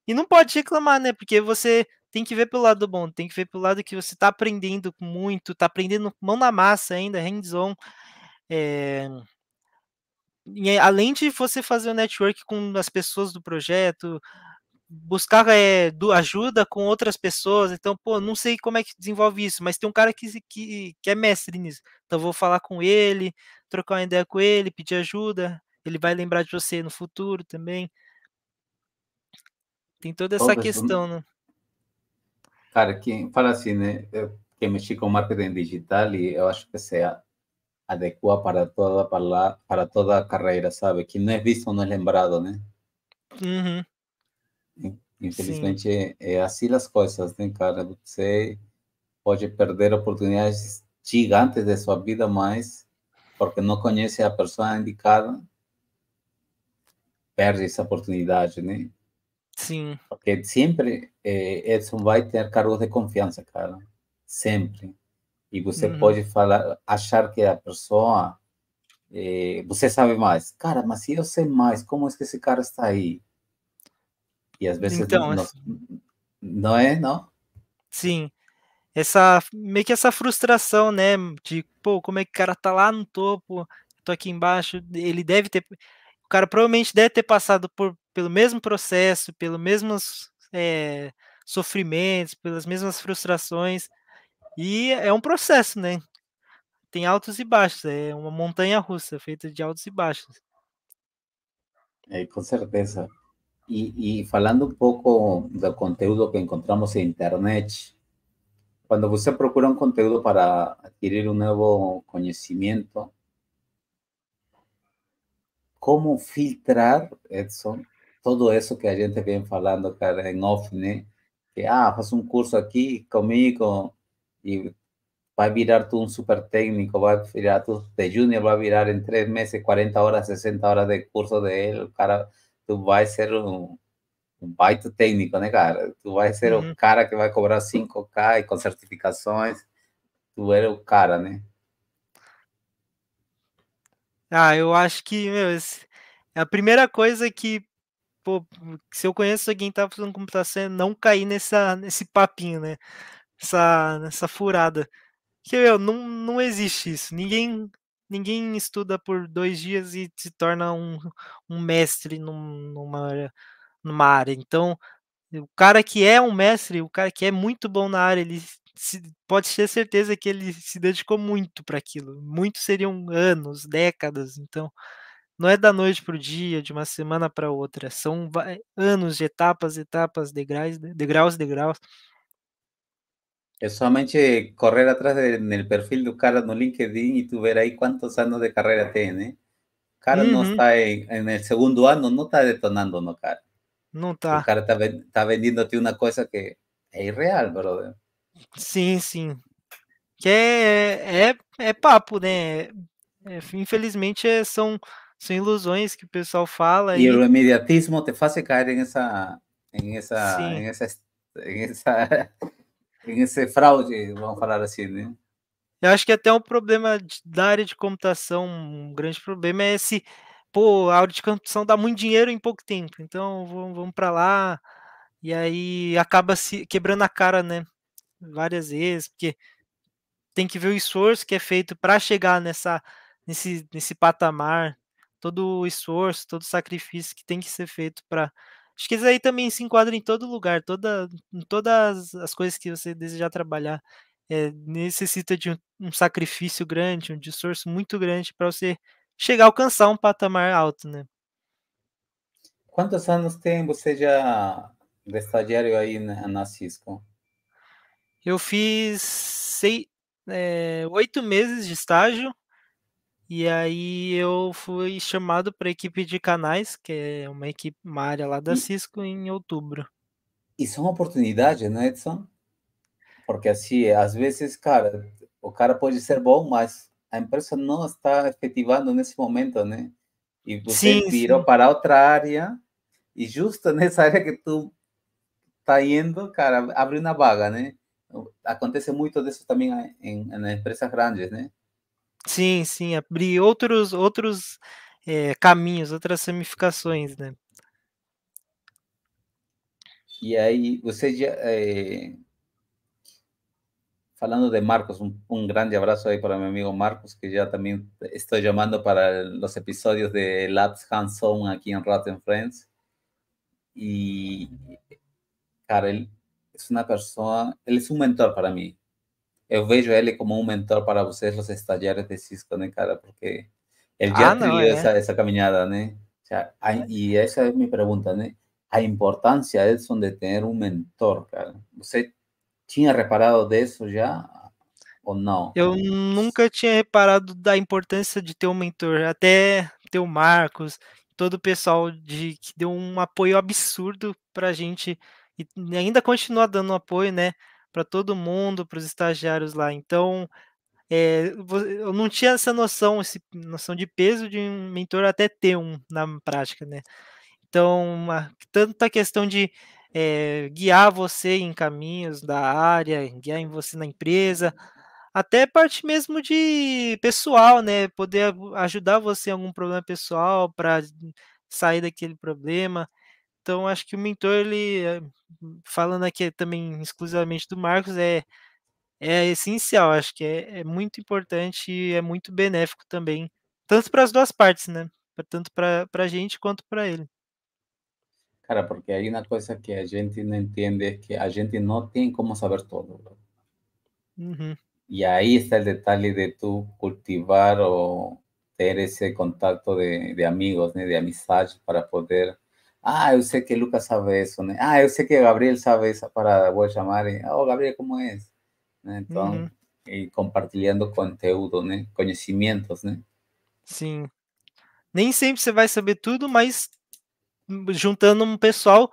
E não pode reclamar, né? Porque você tem que ver pelo lado bom, tem que ver pelo lado que você está aprendendo muito, está aprendendo mão na massa ainda, hands-on. É... além de você fazer o network com as pessoas do projeto, buscar é, eh, do, ajuda com outras pessoas. Então, pô, não sei como é que desenvolve isso, mas tem um cara que, que, que é mestre nisso. Então, vou falar com ele, trocar uma ideia com ele, pedir ajuda. Ele vai lembrar de você no futuro também. Tem toda essa Bom, questão, vamos... né? Cara, é quem fala assim, né? Quem mexe com marketing digital, e eu acho que se adequa para toda, para, para toda a carreira, sabe? Que não é visto, não é lembrado, né? Uhum. Infelizmente, Sim. é assim as coisas, né, cara? Você pode perder oportunidades gigantes de sua vida, mas porque não conhece a pessoa indicada, perde essa oportunidade, né? Sim. Porque sempre é, Edson vai ter cargos de confiança, cara. Sempre. E você uhum. pode falar, achar que a pessoa. Eh, você sabe mais. Cara, mas se eu sei mais, como é que esse cara está aí? E às vezes. Então, não, assim... não é, não? Sim. Essa, meio que essa frustração, né? De, pô, como é que o cara tá lá no topo, tô aqui embaixo, ele deve ter. O cara provavelmente deve ter passado por pelo mesmo processo, pelos mesmos é, sofrimentos, pelas mesmas frustrações. E é um processo, né? Tem altos e baixos, é uma montanha russa feita de altos e baixos. É, eh, com certeza. E, e falando um pouco do conteúdo que encontramos na internet, quando você procura um conteúdo para adquirir um novo conhecimento, como filtrar, Edson, todo isso que a gente vem falando, cara, em off, né? Que, ah, faz um curso aqui comigo e vai virar tu um super técnico, vai virar tu de junior, vai virar em três meses 40 horas, 60 horas de curso dele, cara, tu vai ser um, um baita técnico, né, cara? Tu vai ser uhum. o cara que vai cobrar 5K e com certificações, tu era o cara, né? Ah, eu acho que, meu, é a primeira coisa que pô, se eu conheço alguém que tá fazendo computação, tá não cair nessa, nesse papinho, né? Essa, nessa furada. Que, eu não, não existe isso. Ninguém ninguém estuda por dois dias e se torna um, um mestre num, numa, área, numa área. Então, o cara que é um mestre, o cara que é muito bom na área, ele se, pode ter certeza que ele se dedicou muito para aquilo. Muito seriam anos, décadas. Então, não é da noite para o dia, de uma semana para outra. São eh, anos, etapas, etapas, degraus, degraus, degraus. É somente correr atrás do perfil do cara no LinkedIn e tu ver aí quantos anos de carreira tem, né? O cara uhum. não está em, em segundo ano, não está detonando no cara. Não está. O cara está tá vendendo-te uma coisa que é irreal, brother. Sim, sim. Que é, é, é papo, né? É, infelizmente eh, são são ilusões que o pessoal fala. E, e... o imediatismo te faz cair em essa, em essa, em essa, em essa, (laughs) em esse fraude, vamos falar assim, né? Eu acho que até um problema de, da área de computação, um grande problema é esse, pô, a área de computação dá muito dinheiro em pouco tempo, então vamos, vamos para lá, e aí acaba se quebrando a cara, né? Várias vezes, porque tem que ver o esforço que é feito para chegar nessa, nesse, nesse patamar todo o esforço, todo o sacrifício que tem que ser feito para. Acho que isso aí também se enquadra em todo lugar, toda, em todas as coisas que você desejar trabalhar. É, necessita de um, um, sacrifício grande, um esforço muito grande para você chegar a alcançar um patamar alto, né? Quantos anos tem você já de estagiário aí na, na Cisco? Eu fiz é, oito meses de estágio e aí eu fui chamado para a equipe de canais, que é uma equipe, uma área lá da Cisco, em outubro. Isso é uma oportunidade, né, Edson? Porque assim, às vezes, cara, o cara pode ser bom, mas a empresa não está efetivando nesse momento, né? E você sim, virou sim. para outra área e justo (laughs) nessa área que tu tá indo, cara, abre uma vaga, né? Acontece muito disso também ah, em, em empresas grandes, né? Sí, sí, abrir otros caminos, otras eh, caminhos, outras ramificações, né? E aí, você eh, Falando de Marcos, un grande abrazo ahí para mi amigo Marcos, que ya también estoy llamando para los episodios de Labs Hands-On aquí en em Friends. Y, e, cara, es una persona, él es un um mentor para mí. eu vejo ele como um mentor para vocês, os estagiários de Cisco, né, cara? Porque ele já ah, não, é. essa, essa caminhada, né? a, e essa é a minha pergunta, né? A importância, Edson, é de ter um mentor, cara. Você tinha reparado disso já ou não? Eu nunca tinha reparado da importância de ter um mentor. Até ter o Marcos, todo o pessoal de que deu um apoio absurdo a gente e ainda continua dando apoio, né? para todo mundo, para os estagiários lá. Então, é, eu não tinha essa noção, essa noção de peso de um mentor até ter um na prática, né? Então, uma, tanto a questão de é, guiar você em caminhos da área, guiar em você na empresa, até parte mesmo de pessoal, né? Poder ajudar você em algum problema pessoal para sair daquele problema. Então, acho que o mentor, ele, eh, hum, falando aqui também exclusivamente do Marcos, é, é essencial, acho que é, é muito importante e é muito benéfico também, tanto para as duas partes, né? Tanto para a gente quanto para ele. Cara, porque aí uma coisa que a gente não entende é que a gente não tem como saber tudo. Uhum. E aí está o detalhe de tu cultivar ou ter esse contato de, de amigos, né? de amizade para poder ah, eu sei que Lucas sabe isso, né? Ah, eu sei que Gabriel sabe essa parada, vou chamar e, oh, Gabriel, como é? Né? Então, uhum. e compartilhando conteúdo, né? Conhecimentos, né? Sim. Nem sempre você vai saber tudo, mas hum, juntando um pessoal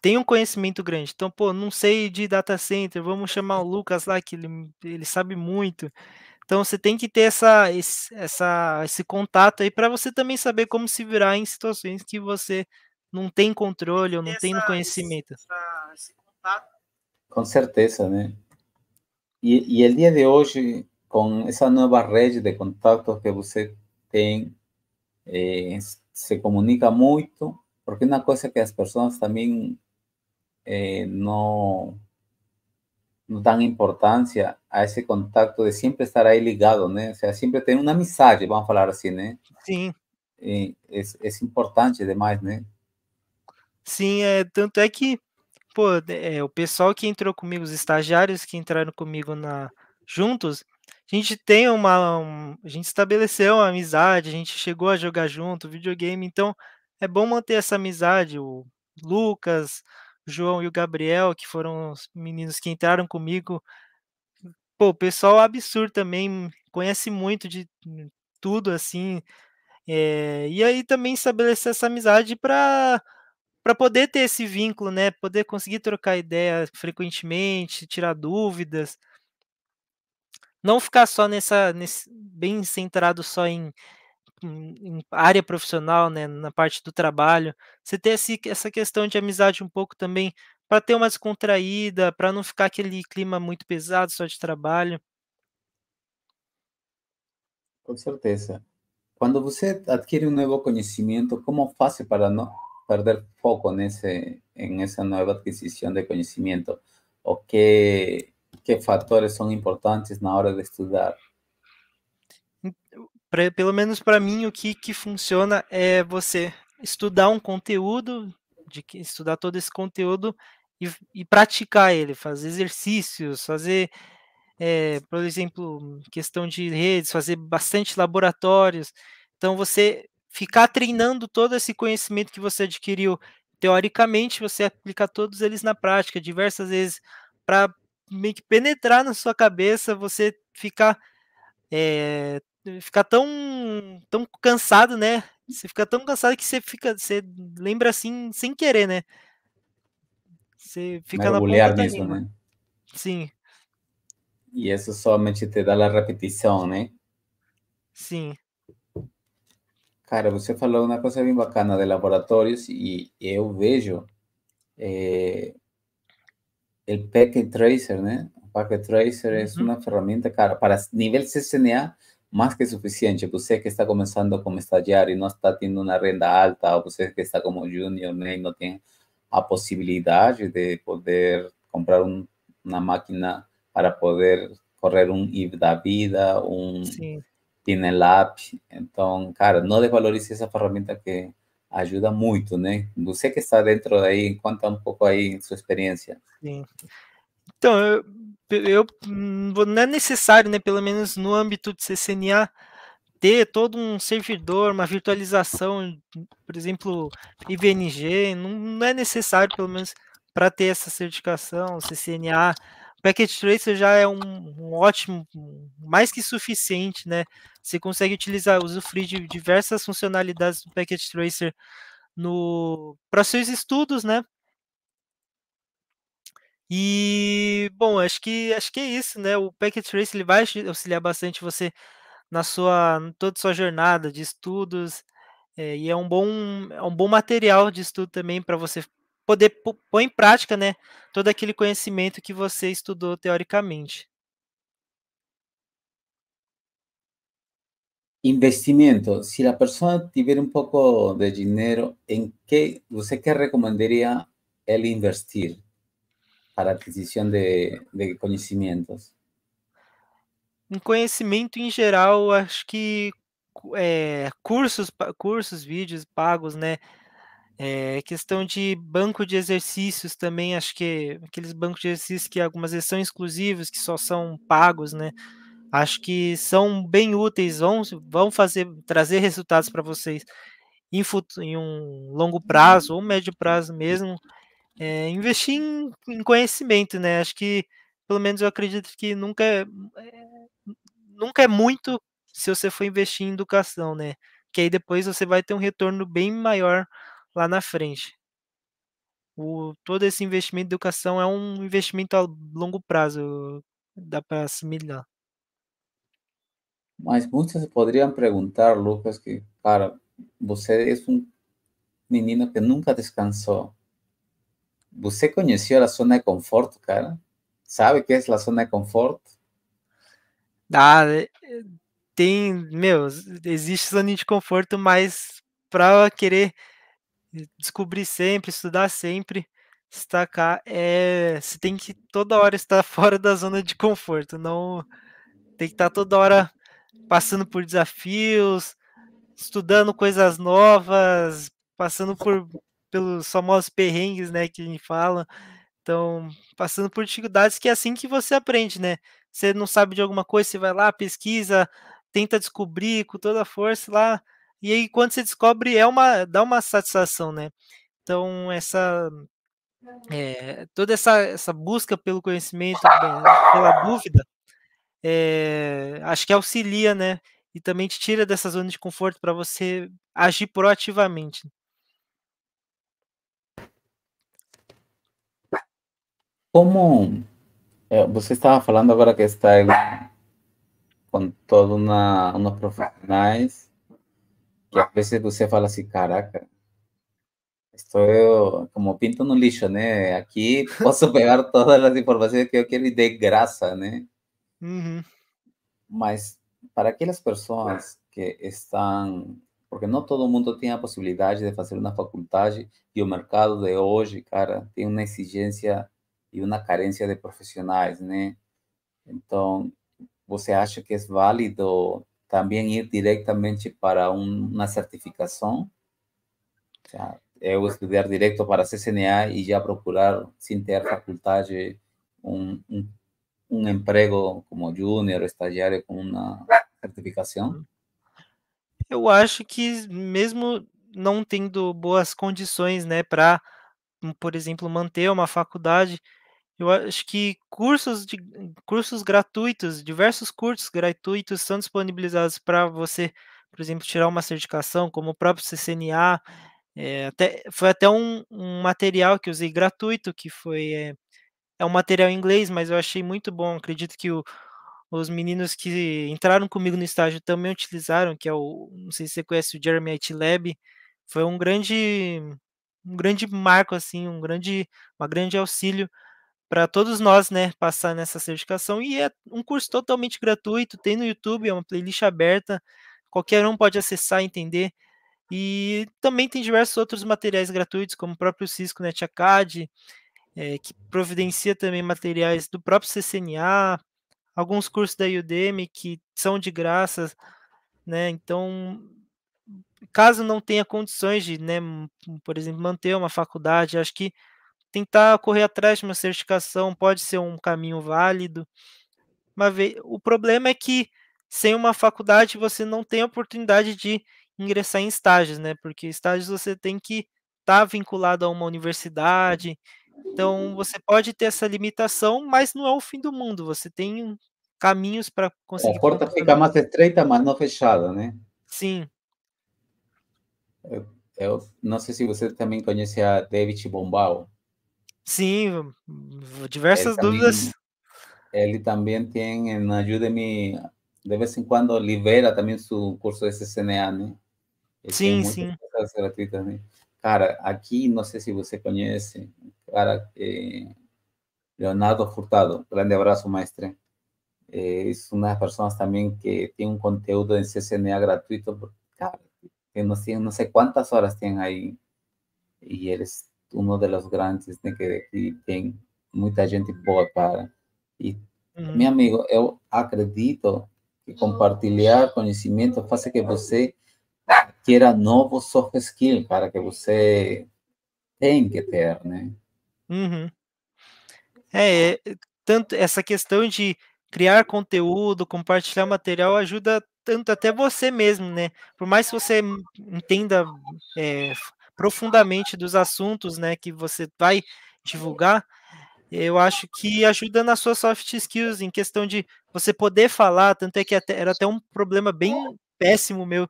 tem um conhecimento grande. Então, pô, não sei de data center, vamos chamar o Lucas lá que ele, ele sabe muito. Então você tem que ter essa, esse, essa, esse contato aí para você também saber como se virar em situações que você não tem controle, ou não tem conhecimento. Essa, esse Com certeza, né? E, e o dia de hoje, com essa nova rede de contatos que você tem, eh, se comunica muito, porque uma coisa que as pessoas também eh, não não dão importância a esse contato de sempre estar aí ligado, né? Ou seja, sempre tem uma amizade, vamos falar assim, né? Sim. E é, é importante demais, né? Sim, é, tanto é que pô, é, o pessoal que entrou comigo, os estagiários que entraram comigo na juntos, a gente tem uma, um, a gente estabeleceu uma amizade, a gente chegou a jogar junto, videogame, então é bom manter essa amizade. O Lucas, o João e o Gabriel, que foram os meninos que entraram comigo, pô, o pessoal absurdo também, conhece muito de tudo assim. É, e aí também estabelecer essa amizade para para poder ter esse vínculo, né? Poder conseguir trocar ideia frequentemente, tirar dúvidas. Não ficar só nessa, nesse, bem centrado só em, em, área profissional, né? Na parte do trabalho. Você ter esse, essa questão de amizade um pouco também para ter uma descontraída, para não ficar aquele clima muito pesado só de trabalho. Com certeza. Quando você adquire um novo conhecimento, como faz para não perder foco en, ese, en esa nueva adquisición de conocimiento? ¿O qué, qué fatores são importantes na hora de estudar? pelo menos para mim, o que, que funciona é você estudar um conteúdo, de que, estudar todo esse conteúdo e, e praticar ele, fazer exercícios, fazer, é, por exemplo, questão de redes, fazer bastante laboratórios. Então, você ficar treinando todo esse conhecimento que você adquiriu teoricamente, você aplica todos eles na prática, diversas vezes, para meio que penetrar na sua cabeça, você ficar é, ficar tão tão cansado, né? Você fica tão cansado que você fica, você lembra assim sem querer, né? Você fica na ponta mesmo, né? Sim. E isso somente te dá a repetição, né? Sim. Cara, você falou una cosa bien bacana de laboratorios y yo veo eh, el o Packet Tracer, ¿no? El Packet Tracer es una herramienta cara, para nivel CCNA, más que suficiente. Pues usted que está comenzando como estallar y no está teniendo una renda alta, o usted que está como junior né, no tiene posibilidad de poder comprar una máquina para poder correr un IV da vida, un... tem app. Então, cara, não desvalorize essa ferramenta que ajuda muito, né? Você que está dentro daí, conta um pouco aí sua experiência. Sim. Então, mm, eu, eu não é necessário, né? Pelo menos no âmbito de CCNA, ter todo um servidor, uma virtualização, por exemplo, IVNG, não, não é necessário, pelo menos, para ter essa certificação, CCNA Packet Tracer já é um, um ótimo, mais que suficiente, né? Você consegue utilizar, usufruir de diversas funcionalidades do Packet Tracer no para seus estudos, né? E bom, acho que acho que é isso, né? O Packet Tracer ele vai auxiliar bastante você na sua toda sua jornada de estudos. É, e é um bom é um bom material de estudo também para você poder pôr em prática, né, todo aquele conhecimento que você estudou teoricamente. Investimento. Se a pessoa tiver um pouco de dinheiro, em que você que recomendaria ele investir para aquisição de, de conhecimentos? Em conhecimento em geral, acho que é, cursos, cursos, vídeos pagos, né? É, questão de banco de exercícios também, acho que aqueles bancos de exercícios que algumas vezes são exclusivos, que só são pagos, né? Acho que são bem úteis, vão, vão fazer trazer resultados para vocês em, em, um longo prazo ou médio prazo mesmo. É, investir em, em, conhecimento, né? Acho que, pelo menos eu acredito que nunca é, eh, nunca é muito se você for investir em educação, né? Que aí depois você vai ter um retorno bem maior lá na frente. O, todo esse investimento em educação é um investimento a longo prazo, dá para assimilar. Mas muitas poderiam perguntar, Lucas, que, cara, você é um menino que nunca descansou. Você conheceu a zona de conforto, cara? Sabe o que é a zona de conforto? Ah, é, tem, meu, existe zona de conforto, mas para querer descobrir sempre, estudar sempre, destacar é você tem que toda hora estar (laughs) fora da zona de conforto, não tem que estar toda hora passando por desafios, estudando coisas novas, passando por pelos famosos perrengues, né, que a gente fala. Então, passando por dificuldades que é assim que você aprende, né? Você não sabe de alguma coisa, você vai lá, pesquisa, tenta descobrir com toda a força lá, e aí, quando você descobre, é uma, dá uma satisfação, né? Então, essa. É, toda essa, essa busca pelo conhecimento, pela dúvida, é, acho que auxilia, né? E também te tira dessa zona de conforto para você agir proativamente. Como eh, você estava falando agora que está com todo uma, uma profissionais às vezes você fala assim, caraca, estou como pinto no lixo, né? Aqui (laughs) posso pegar todas as informações que eu quero e de graça, né? Uhum. Mas para aquelas pessoas que estão porque não todo mundo tem a possibilidade de fazer uma faculdade e o mercado de hoje, cara, tem uma exigência e uma carência de profissionais, né? Então, você acha que é válido também ir diretamente para um, uma certificação. Já, eu estudar direto para a CCNA e já procurar, sem ter faculdade, um, um, um emprego como júnior, estagiário, com uma certificação? Eu acho que mesmo não tendo boas condições, né, para, por exemplo, manter uma faculdade, eu acho que cursos, de, cursos gratuitos, diversos cursos gratuitos são disponibilizados para você, por exemplo, tirar uma certificação, como o próprio CCNA. É, eh, até, foi até um, um, material que usei gratuito, que foi. É, é, um material em inglês, mas eu achei muito bom. Acredito que o, os meninos que entraram comigo no estágio também utilizaram, que é o. Não sei se você conhece o Jeremy IT Lab. Foi um grande um grande marco assim, um grande uma grande auxílio para todos nós, né, passar nessa certificação. E é um curso totalmente gratuito, tem no YouTube, é uma playlist aberta, qualquer um pode acessar e entender. E também tem diversos outros materiais gratuitos, como o próprio Cisco NetAcad, é, que providencia também materiais do próprio CCNA, alguns cursos da Udemy que são de graça, né? Então, caso não tenha condições de, né, por exemplo, manter uma faculdade, acho que tentar correr atrás de uma certificação pode ser um caminho válido. Mas o problema é que sem uma faculdade você não tem a oportunidade de ingressar em estágios, né? Porque estágios você tem que estar tá vinculado a uma universidade. Então você pode ter essa limitação, mas não é o fim do mundo. Você tem caminhos para é, conseguir. A porta fica mais estreita, mas não fechada, né? Sim. Eu, eu, não sei se você também conhece a David Bombal. Sí, mm, mm, diversas dudas. Él también tiene en tem de vez en cuando libera también su curso de CCNA, Sí, Sí, sí. Cara, aquí no sé si usted conoce, cara, eh, Leonardo Furtado, grande abrazo maestre. Eh, es una personas también que tiene un contenido en CCNA gratuito, porque, cara, que no, no sé cuántas horas tienen ahí, y él es uma das grandes, né, que, que tem muita gente boa, para E, uhum. meu amigo, eu acredito que compartilhar conhecimento faça que você queira novos soft skills, para que você tem que ter, né? Uhum. É, é tanto essa questão de criar conteúdo, compartilhar material ajuda tanto até você mesmo, né? Por mais que você entenda é, profundamente dos assuntos né, que você vai divulgar, eu acho que ajuda nas suas soft skills, em questão de você poder falar, tanto é que até, era até um problema bem péssimo meu,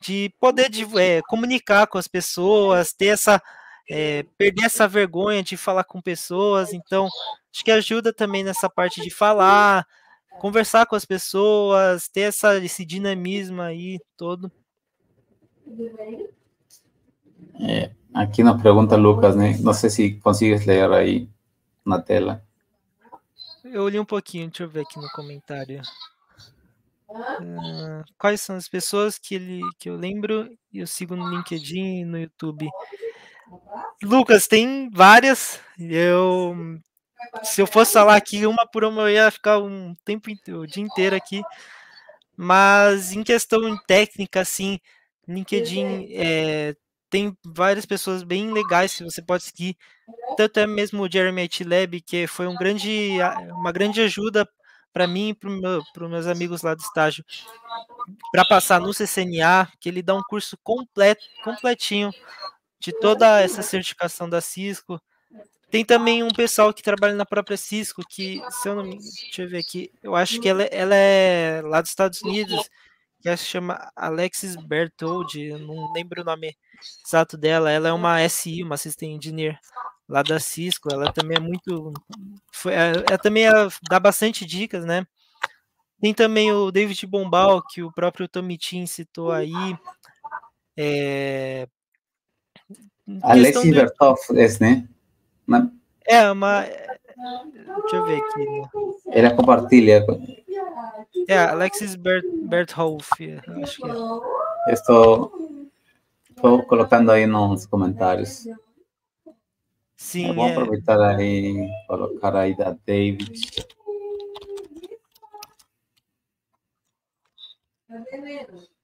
de poder de, eh, é, comunicar com as pessoas, ter essa. É, perder essa vergonha de falar com pessoas, então acho que ajuda também nessa parte de falar, conversar com as pessoas, ter essa, esse dinamismo aí todo. Eh, aquí nos pregunta Lucas, não ¿eh? no sé si consigues leer ahí na tela. Eu li um pouquinho, deixa eu ver aqui no comentário. Uh, quais são as pessoas que, ele, que eu lembro e eu sigo no LinkedIn e no YouTube? Lucas, tem várias. Eu, se eu fosse falar aqui uma por uma, eu ia ficar um tempo o dia inteiro aqui. Mas em questão técnica, assim, LinkedIn é, tem várias pessoas bem legais que você pode seguir, tanto é mesmo o Jeremy Lab, que foi um grande, uma grande ajuda para mim e para meu, os meus amigos lá do estágio, para passar no CCNA, que ele dá um curso completo, completinho de toda essa certificação da Cisco. Tem também um pessoal que trabalha na própria Cisco, que, se eu não me. Deixa eu ver aqui. Eu acho que ela, é, ela é lá dos Estados Unidos que se chama Alexis Bertoldi, não lembro o nome exato dela. Ela é uma SI, uma System Engineer lá da Cisco. Ela também é muito. Foi, é, também é, dá bastante dicas, né? Tem também o David Bombal, que o próprio Tomitin citou aí. É... Alexis do... Bertoldi, né? É, uma, Deixa eu ver aqui. Né? compartilha. É, Alexis Bert, Bertholf, acho que é. Estou, estou colocando aí nos comentários. Sim. É bom aproveitar aí, colocar aí da David.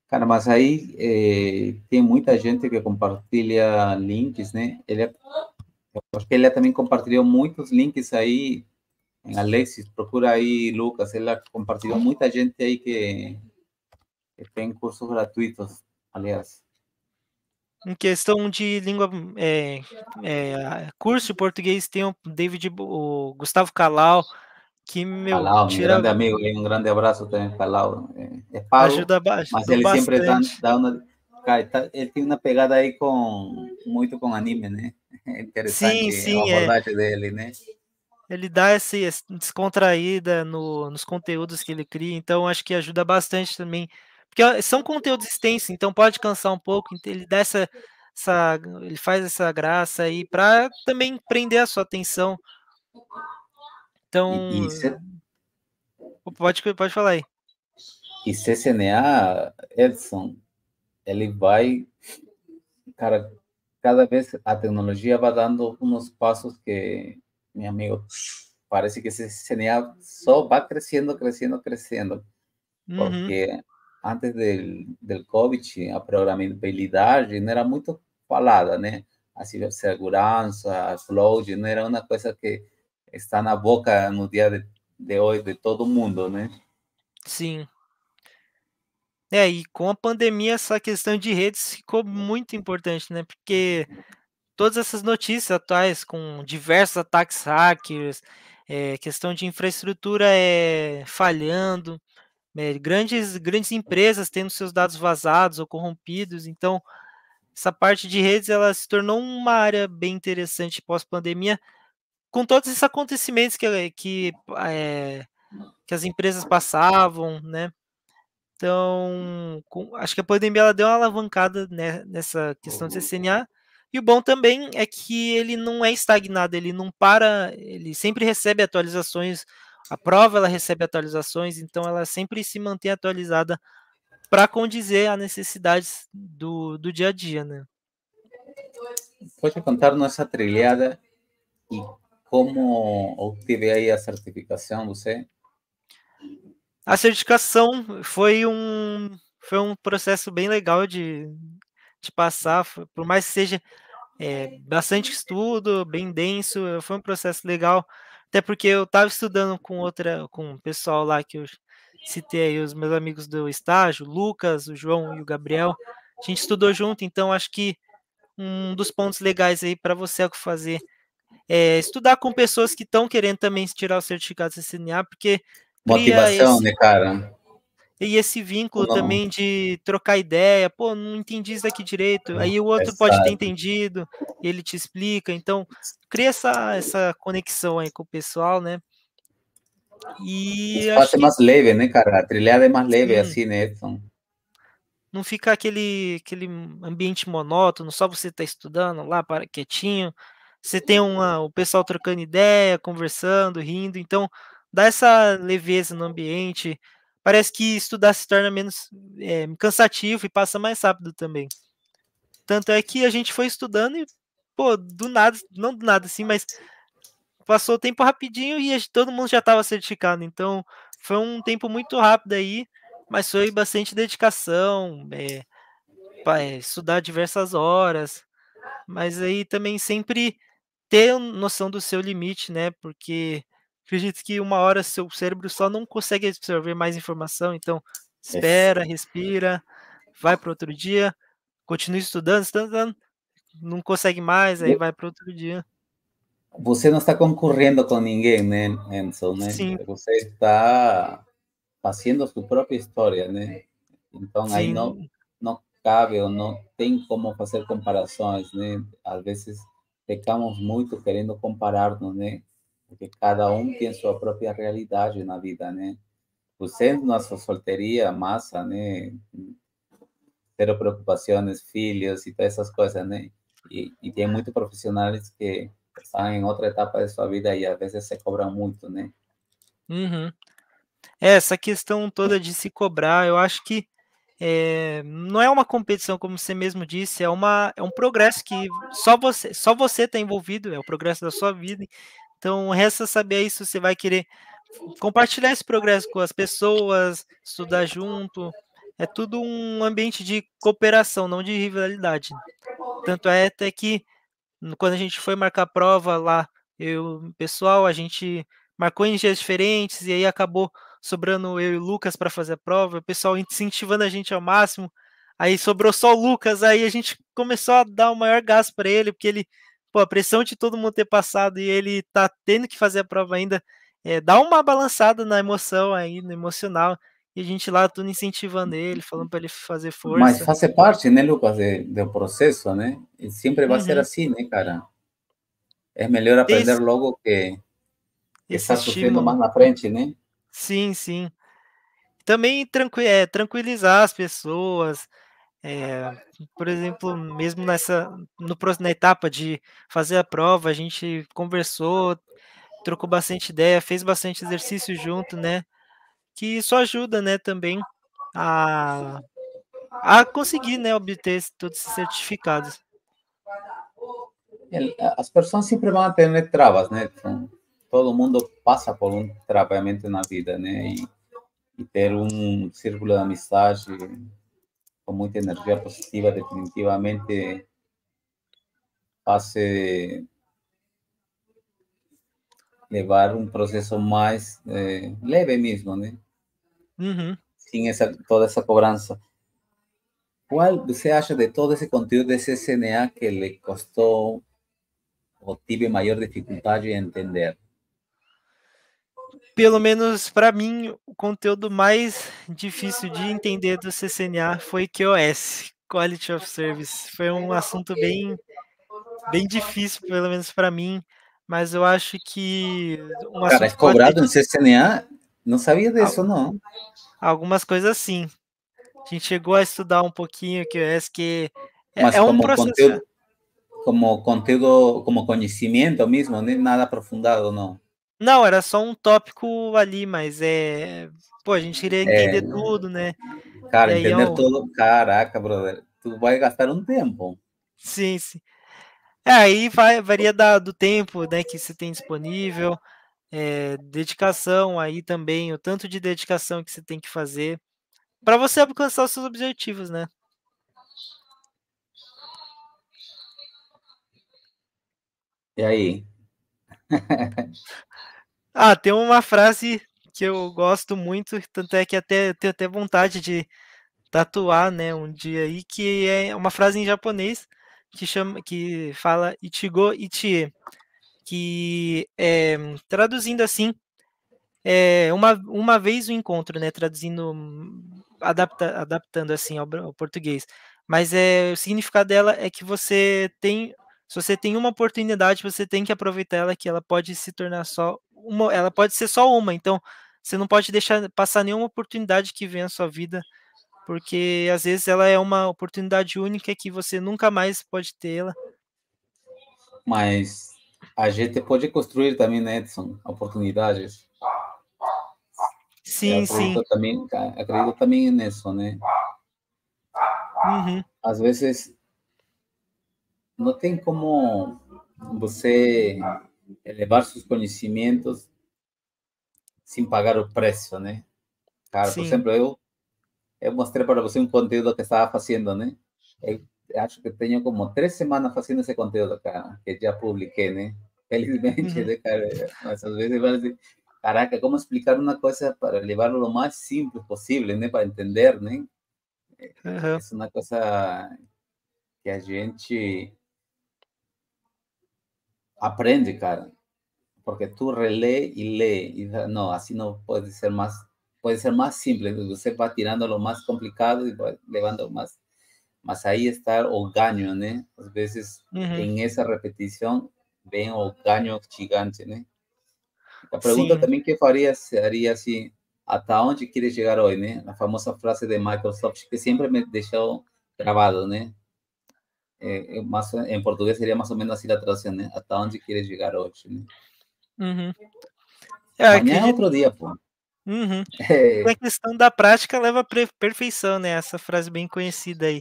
Cara, mas aí é, tem muita gente que compartilha links, né? Ele é acho que ela também compartilhou muitos links aí em Alexis, procura aí, Lucas, ela compartilhou muita gente aí que, que tem cursos gratuitos, aliás. Em questão de língua, é, é, curso de português, tem o David, o Gustavo Calau, que meu tira... um grande amigo, um grande abraço também Calau. É, é ajuda bastante. Mas ele bastante. sempre dá, dá uma, cara, tá, ele tem uma pegada aí com muito com anime, né? É interessante sim, sim, a é. abordagem é. dele, né? Ele dá essa, descontraída no, nos conteúdos que ele cria, então acho que ajuda bastante também. Porque são conteúdos extensos, então pode cansar um pouco, ele dá essa, essa ele faz essa graça aí para também prender a sua atenção. Então, é... pode, pode falar aí. E CCNA, Edson, ele vai, cara, cada vez la tecnología va dando unos pasos que, mi amigo, parece que se, se so, va creciendo, creciendo, creciendo. Porque antes del, del COVID, la programabilidad no era muy falada, né? la seguridad, el flow, no era una cosa que está en la boca no días de, de hoy de todo el mundo, ¿no? sí É, e com a pandemia, essa questão de redes ficou muito importante, né? Porque todas essas notícias atuais, com diversos ataques hackers, é, questão de infraestrutura é, falhando, é, grandes, grandes empresas tendo seus dados vazados ou corrompidos. Então, essa parte de redes ela se tornou uma área bem interessante pós-pandemia, com todos esses acontecimentos que, que, que as empresas passavam, né? Então, com, acho que a pandemia ela deu uma alavancada né, nessa questão uhum. de CCNA. E o bom também é que ele não é estagnado, ele não para, ele sempre recebe atualizações. A prova ela recebe atualizações, então ela sempre se mantém atualizada para condizer a necessidades do, do dia a dia, né? Pode contar nossa trilhada e como obteve aí a certificação você? a certificação foi um, foi um processo bem legal de, de passar, por mais que seja é, bastante estudo, bem denso, foi um processo legal, até porque eu estava estudando com outra, com o pessoal lá que eu citei aí, os meus amigos do estágio, o Lucas, o João e o Gabriel, a gente estudou junto, então acho que um dos pontos legais aí para você é fazer é estudar com pessoas que estão querendo também tirar o certificado CNA porque Motivação, esse... né, cara? E esse vínculo não. também de trocar ideia, pô, não entendi isso daqui direito. Aí o outro é pode sabe. ter entendido, ele te explica. Então, cria essa, essa conexão aí com o pessoal, né? E. O espaço é mais que... leve, né, cara? A trilhada é mais leve, Sim. assim, né? Então... Não fica aquele, aquele ambiente monótono, só você tá estudando lá, para quietinho. Você tem uma, o pessoal trocando ideia, conversando, rindo. Então, dá essa leveza no ambiente. Parece que estudar se torna menos é, cansativo e passa mais rápido também. Tanto é que a gente foi estudando e, pô, do nada, não do nada assim, mas passou o tempo rapidinho e todo mundo já estava certificado. Então, foi um tempo muito rápido aí, mas foi bastante dedicação, é, pra, é, estudar diversas horas, mas aí também sempre ter noção do seu limite, né? Porque acredito que uma hora seu cérebro só não consegue absorver mais informação, então espera, respira, vai para outro dia, continua estudando, estudando, não consegue mais, aí vai para outro dia. Você não está concorrendo com ninguém, né, Enzo? Né? Sim. Você está fazendo sua própria história, né? Então aí não, não cabe ou não tem como fazer comparações, né? Às vezes pecamos muito querendo comparar-nos, né? porque cada um tem sua própria realidade na vida, né? Você centro da nossa solteria, massa, né? Ter preocupações, filhos e todas essas coisas, né? E, e tem muitos profissionais que estão em outra etapa da sua vida e às vezes se cobram muito, né? Uhum. É, essa questão toda de se cobrar, eu acho que é, não é uma competição, como você mesmo disse, é, uma, é um progresso que só você só você está envolvido, é o progresso da sua vida. Então, resta saber aí se você vai querer compartilhar esse progresso com as pessoas, estudar junto. É tudo um ambiente de cooperação, não de rivalidade. Tanto é até que quando a gente foi marcar a prova lá, eu pessoal, a gente marcou em dias diferentes e aí acabou sobrando eu e o Lucas para fazer a prova, o pessoal incentivando a gente ao máximo. Aí sobrou só o Lucas, aí a gente começou a dar o maior gás para ele, porque ele pô, a pressão de todo mundo ter passado e ele tá tendo que fazer a prova ainda, é, dá uma balançada na emoção aí, no emocional. E a gente lá tudo incentivando ele, falando para ele fazer força. Mas faz parte, né, Lucas, do processo, né? E sempre vai uhum. ser assim, né, cara? É melhor aprender Esse... logo que, que está sofrendo mais na frente, né? Sim, sim. Também é, tranquilizar as pessoas, é, por exemplo, mesmo nessa no, na etapa de fazer a prova, a gente conversou, trocou bastante ideia, fez bastante exercício junto, né? Que isso ajuda, né, também a, a conseguir, né, obter todos esses certificados. É, as pessoas sempre vão ter travas, né? Então, todo mundo passa por um travamento na vida, né? E, e ter um círculo de amizade con mucha energía positiva, definitivamente hace llevar un proceso más eh, leve mismo, sin toda esa cobranza. ¿Cuál se acha de todo ese contenido de ese CNA que le costó o tiene mayor dificultad de entender? pelo menos para mim, o conteúdo mais difícil de entender do CCNA foi QoS, Quality of Service. Foi um assunto bem, bem difícil, pelo menos para mim, mas eu acho que. Um Cara, é cobrado no CCNA? Não sabia disso, não. Algumas coisas sim. A gente chegou a estudar um pouquinho QoS, que é, mas é um processo. Conteúdo, como conteúdo, como conhecimento mesmo, nem né, nada aprofundado, não. Não, era só um tópico ali, mas é. Pô, a gente queria é. entender é, tudo, né? Cara, aí, entender eu... tudo. Caraca, brother. Tu vai gastar um tempo. Sim, sim. É, aí vai, varia da, do tempo né, que você tem disponível, é, dedicação aí também, o tanto de dedicação que você tem que fazer para você alcançar os seus objetivos, né? E aí? (laughs) Ah, tem uma frase que eu gosto muito, tanto é que até tenho até vontade de tatuar, né, um dia aí, que é uma frase em japonês que chama que fala Ichigo Ichie, que é, traduzindo assim, é uma, uma vez o encontro, né, traduzindo adapta, adaptando assim ao, ao português. Mas é o significado dela é que você tem se você tem uma oportunidade, você tem que aproveitar ela, que ela pode se tornar só uma, ela pode ser só uma, então você não pode deixar passar nenhuma oportunidade que vem à sua vida, porque às vezes ela é uma oportunidade única que você nunca mais pode tê-la. Mas a gente pode construir também, né, Edson, oportunidades. Sim, acredito sim. Também, acredito também nisso, né? Uhum. Às vezes não tem como você elevar sus conocimientos sin pagar el precio, né? por ejemplo, yo mostré para você un contenido que estaba haciendo, né? acho que tengo como tres semanas haciendo ese contenido que ya publiqué, né? Felizmente, caraca, ¿cómo explicar una cosa para llevarlo lo más simple posible, né? Para entender, né? Es una cosa que a gente aprende, cara. Porque tú relee y lee. Y no, así no puede ser más, puede ser más simple. Pues, usted va tirando lo más complicado y va levando más. Mas ahí está el ganho, ¿no? A veces, en esa repetición, ven o ganho gigante, ¿no? La pregunta también que faría sería así, ¿hasta dónde quieres llegar hoy, ¿no? La famosa frase de Microsoft que siempre me dejado grabado, ¿no? em eh, eh, português seria mais ou menos assim a tradução, né? Até onde queres chegar hoje, né? É, acredito... outro dia, Uhum. É... A questão da prática leva à perfeição, né? Essa frase bem conhecida aí.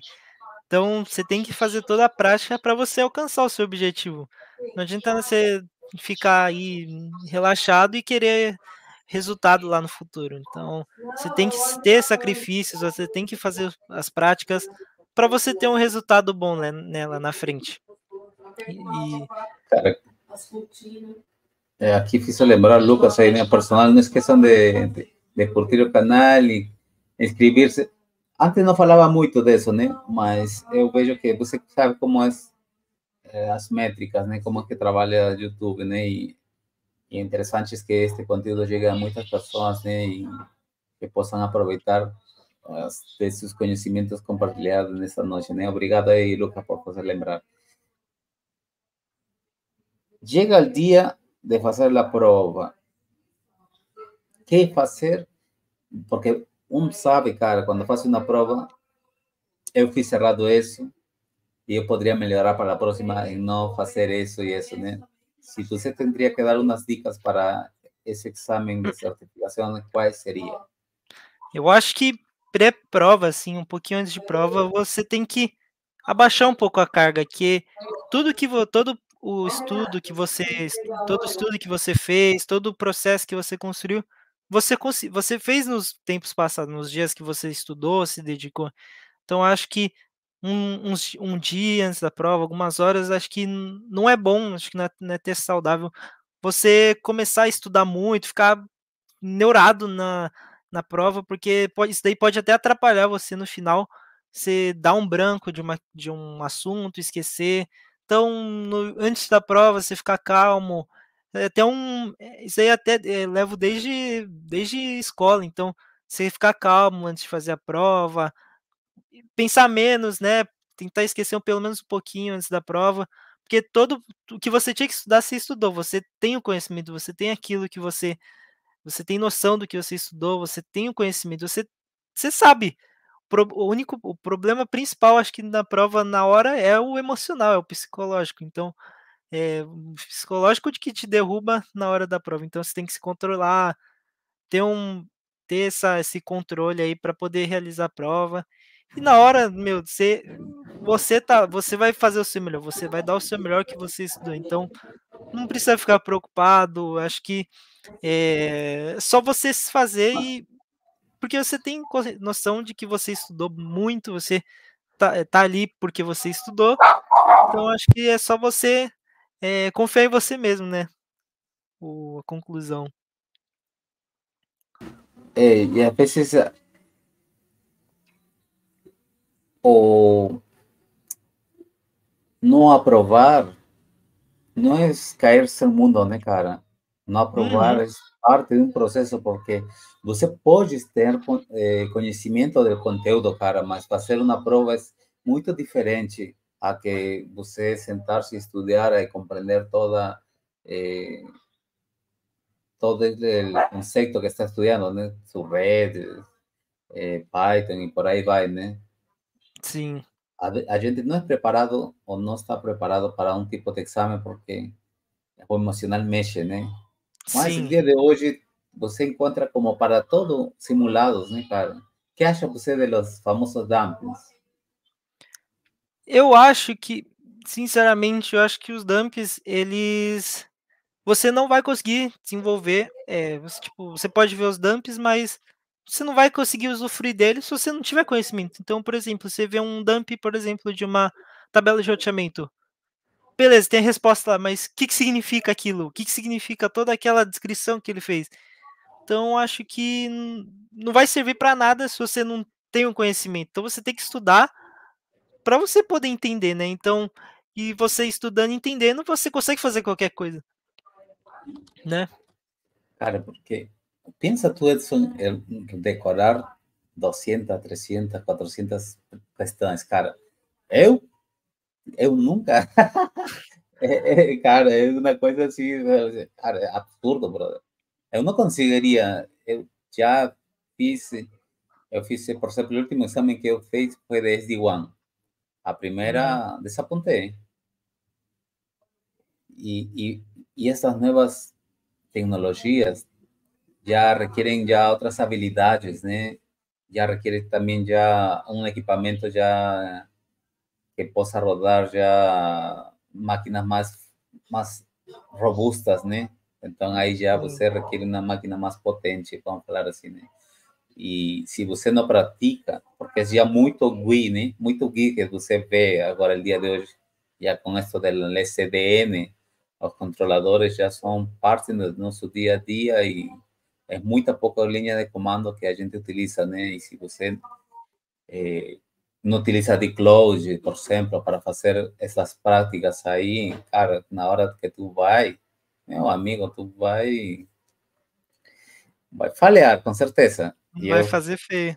Então, você tem que fazer toda a prática para você alcançar o seu objetivo. Não adianta você ficar aí relaxado e querer resultado lá no futuro. Então, você tem que ter sacrifícios, você tem que fazer as práticas, para você ter um resultado bom né, nela na frente. E... Cara, é, aqui fiz lembrar, Lucas, aí, minha personal, não esqueçam de, de, de curtir o canal e inscrever-se. Antes não falava muito disso, né? Mas eu vejo que você sabe como é as métricas, né? Como é que trabalha o YouTube, né? E, e é interessante que este conteúdo chegue a muitas pessoas, né? E que possam aproveitar de sus en compartilhados noche, noche. noche Obrigado y Luca, por fazer lembrar. Llega el día de hacer la prueba. ¿Qué hacer? Porque un sabe, cara, cuando hace una prueba, yo fui cerrado eso, y yo podría mejorar para la próxima y no hacer eso y eso, si Se tendría que dar unas dicas para ese examen de certificación, ¿cuál sería? Yo acho que pré-prova, assim, um pouquinho antes de prova, uhum. você tem que abaixar um pouco a carga, que tudo que todo o estudo que você todo uhum. estudo que você fez, todo o processo que você construiu, você você fez nos tempos passados, nos dias que você estudou, se dedicou. Então acho que um, um, um dia antes da prova, algumas horas, acho que não é bom, acho que não é, não é ter saudável você começar a estudar muito, ficar neurado na, na prova, porque pode, isso daí pode até atrapalhar você no final, você dar um branco de, uma, de um assunto, esquecer. Então, no, antes da prova, você ficar calmo. É até um. É, isso aí até é, levo desde, desde escola, então você ficar calmo antes de fazer a prova, pensar menos, né? Tentar esquecer pelo menos um pouquinho antes da prova, porque todo o que você tinha que estudar, você estudou, você tem o conhecimento, você tem aquilo que você você tem noção do que você estudou, você tem o conhecimento, você, você sabe. O único o problema principal, acho que na prova, na hora, é o emocional, é o psicológico. Então, é o psicológico de que te derruba na hora da prova. Então, você tem que se controlar, ter, um, ter essa, esse controle aí para poder realizar a prova. E na uhum. hora, meu, você você tá, você vai fazer o seu melhor, você vai dar o seu melhor que você estudou. Então, não precisa ficar preocupado. Acho que é só você se fazer e porque você tem noção de que você estudou muito, você tá, eh, tá ali porque você estudou. Então, acho que é só você é, confiar em você mesmo, né? O, a conclusão. É, e a precisa o não aprovar não é cair-se no mundo, né, cara? Não aprovar uhum. é parte de um processo, porque você pode ter é, conhecimento do conteúdo, cara, mas fazer uma prova é muito diferente a que você sentar-se e estudar e compreender toda eh, todo o conceito que está estudando, né? Sobre eh, Python e por aí vai, né? Sim a, gente não é preparado ou não está preparado para um tipo de exame porque o emocional mexe, né? Mas o dia de hoje você encontra como para todo simulados, né, cara? O que acha você dos famosos dumps? Eu acho que, sinceramente, eu acho que os dumps, eles você não vai conseguir desenvolver. É, você, tipo, você pode ver os dumps, mas você não vai conseguir usufruir dele se você não tiver conhecimento. Então, por exemplo, você vê um dump, por exemplo, de uma tabela de roteamento. Beleza, tem a resposta lá, mas o que, que significa aquilo? O que, que significa toda aquela descrição que ele fez? Então, acho que não vai servir para nada se você não tem o um conhecimento. Então, você tem que estudar para você poder entender, né? Então, e você estudando, entendendo, você consegue fazer qualquer coisa, né? Cara, porque piensa tú, Edson, decorar 200, 300, 400 cuestiones. cara. ¿yo? ¿Yo nunca. (laughs) Eh, eh, cara, es una cosa así. cara, absurdo, brother. Yo no conseguiría. Yo ya hice, yo hice, por ejemplo, el último examen que yo hice fue de SD1. A primera desapunté. Y y nuevas tecnologías, nuevas ya requieren ya otras habilidades, ya requiere también ya un um equipamento ya que possa rodar ya máquinas más más robustas, entonces ahí ya já você requiere una máquina más potente, vamos falar assim, né? E se você no practica, porque es ya mucho né? Muito GUI que você ve ahora el día de hoy ya con esto del SDN, los controladores ya son parte de su día a día y é muita pouca linha de comando que a gente utiliza, né? E se você é, não utiliza de close eh, por exemplo, para fazer essas práticas aí, cara, na hora que tu vai, meu amigo, tu vai vai falhar, com certeza. E vai eu, fazer feio.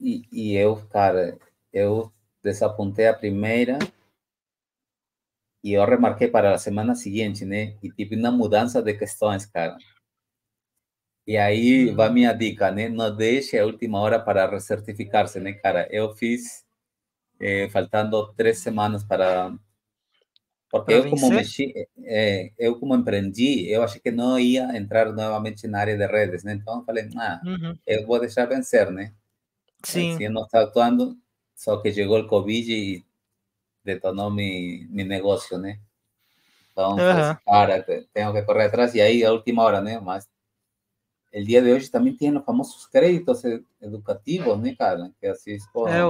E, e eu, cara, eu desapontei a primeira e eu remarquei para a semana seguinte, né? E tive uma mudança de questões, cara. Y ahí va mi dica, ¿no? No deixe a última hora para recertificarse, ¿no, cara? Yo fiz eh, faltando tres semanas para porque yo como eh, emprendí, yo eu como no iba achei que iba a entrar nuevamente en área de redes, ¿no? Entonces falei, ah, uhum. voy a dejar vencer, eh, ¿no? Sim. está actuando, solo que llegó el Covid y detonó mi mi negocio, né? Entonces, uhum. tengo que correr atrás y ahí a última hora, né? Mas el día de hoy también tienen los famosos créditos educativos, ¿no, cara? Que así es É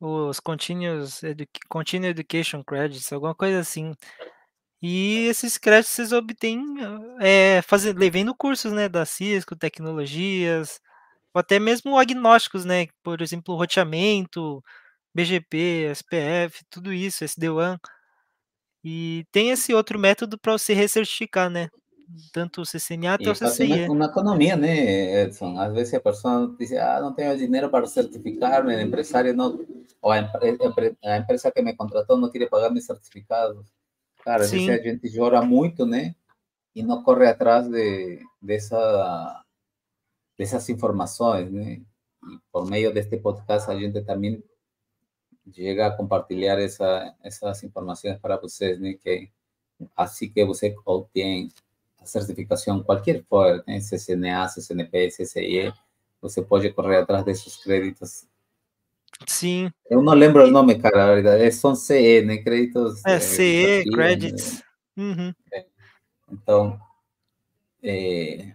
Os Continuous, edu Continuous Education Credits, alguma coisa assim. E esses créditos vocês obtêm é, fazendo, levando cursos né, da Cisco, tecnologias, ou até mesmo agnósticos, né? Por exemplo, roteamento, BGP, SPF, tudo isso, SD-WAN. E tem esse outro método para você recertificar, né? tanto CCNA como CCIE. Una, una, economía, ¿no, Edson? A veces la persona dice, ah, no tengo dinero para certificarme, el empresario no, o la, empresa que me contrató no quiere pagar mis certificados. Claro, veces a gente llora mucho, ¿no? Y no corre atrás de, de, esa, de esas informaciones, ¿no? Y por medio de este podcast, a gente también llega a compartir esa, esas informaciones para ustedes, ¿no? así que usted obtiene certificação qualquer for, ¿eh? né? CCNA, CCNP, CCIE, você pode correr atrás desses créditos. Sim. Eu não lembro o nome, cara, na verdade. Eh, São CE, né? Créditos. É, eh, CE, credits. Né? Uhum. Então, é,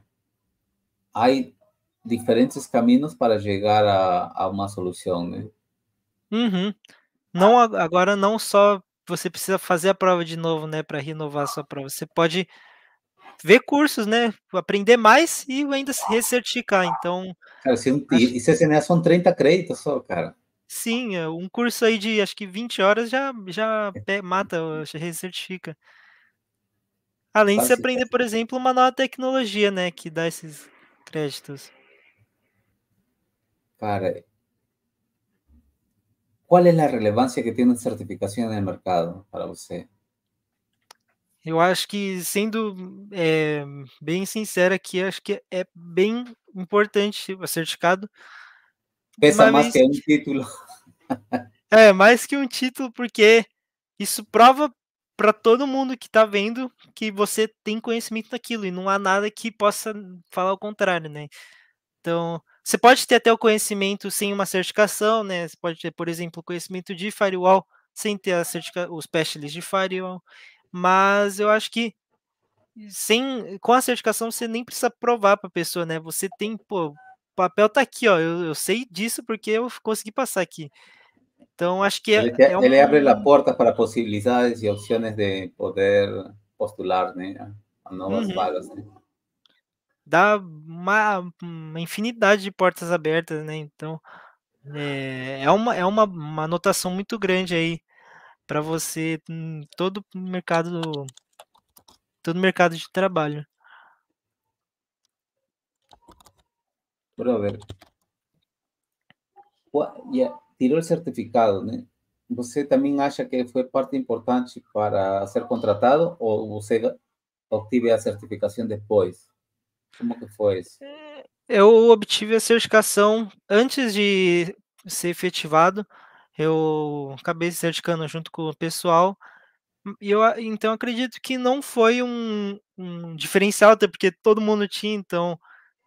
há diferentes caminhos para chegar a, a uma solução, né? Uhum. Não, agora não só você precisa fazer a prova de novo, né, para renovar a sua prova. Você pode ver cursos, né? Aprender mais e ainda se recertificar. Então. Cara, se, um, acho... e se são 30 créditos só, cara. Sim, é, um curso aí de acho que 20 horas já, já é. mata, já recertifica. Além Faz de se aprender, por exemplo, uma nova tecnologia, né? Que dá esses créditos. Cara, qual é a relevância que tem certificação no mercado para você? Eu acho que, sendo é, bem sincera aqui, acho que é bem importante o certificado. Pensa mais que é um título. (laughs) é, mais que um título, porque isso prova para todo mundo que está vendo que você tem conhecimento daquilo e não há nada que possa falar o contrário, né? Então, você pode ter até o conhecimento sem uma certificação, né? Você pode ter, por exemplo, conhecimento de firewall sem ter a os specialists de firewall mas eu acho que sem com a certificação você nem precisa provar para a pessoa, né? Você tem, pô, o papel tá aqui, ó. Eu, eu sei disso porque eu consegui passar aqui. Então acho que é, ele, é um... ele abre a porta para possibilidades e opções de poder postular, né, a novas uhum. vagas. Né? Dá uma, uma, infinidade de portas abertas, né? Então é, é uma é uma, uma anotação muito grande aí para você todo mercado todo mercado de trabalho. Brother, é, tirou o certificado, né? Você também acha que foi parte importante para ser contratado ou você obteve a certificação depois? Como que foi isso? É, eu obtive a certificação antes de ser efetivado, eu acabei certificando junto com o pessoal. Hum, e eu então acredito que não foi um, um diferencial, até porque todo mundo tinha, então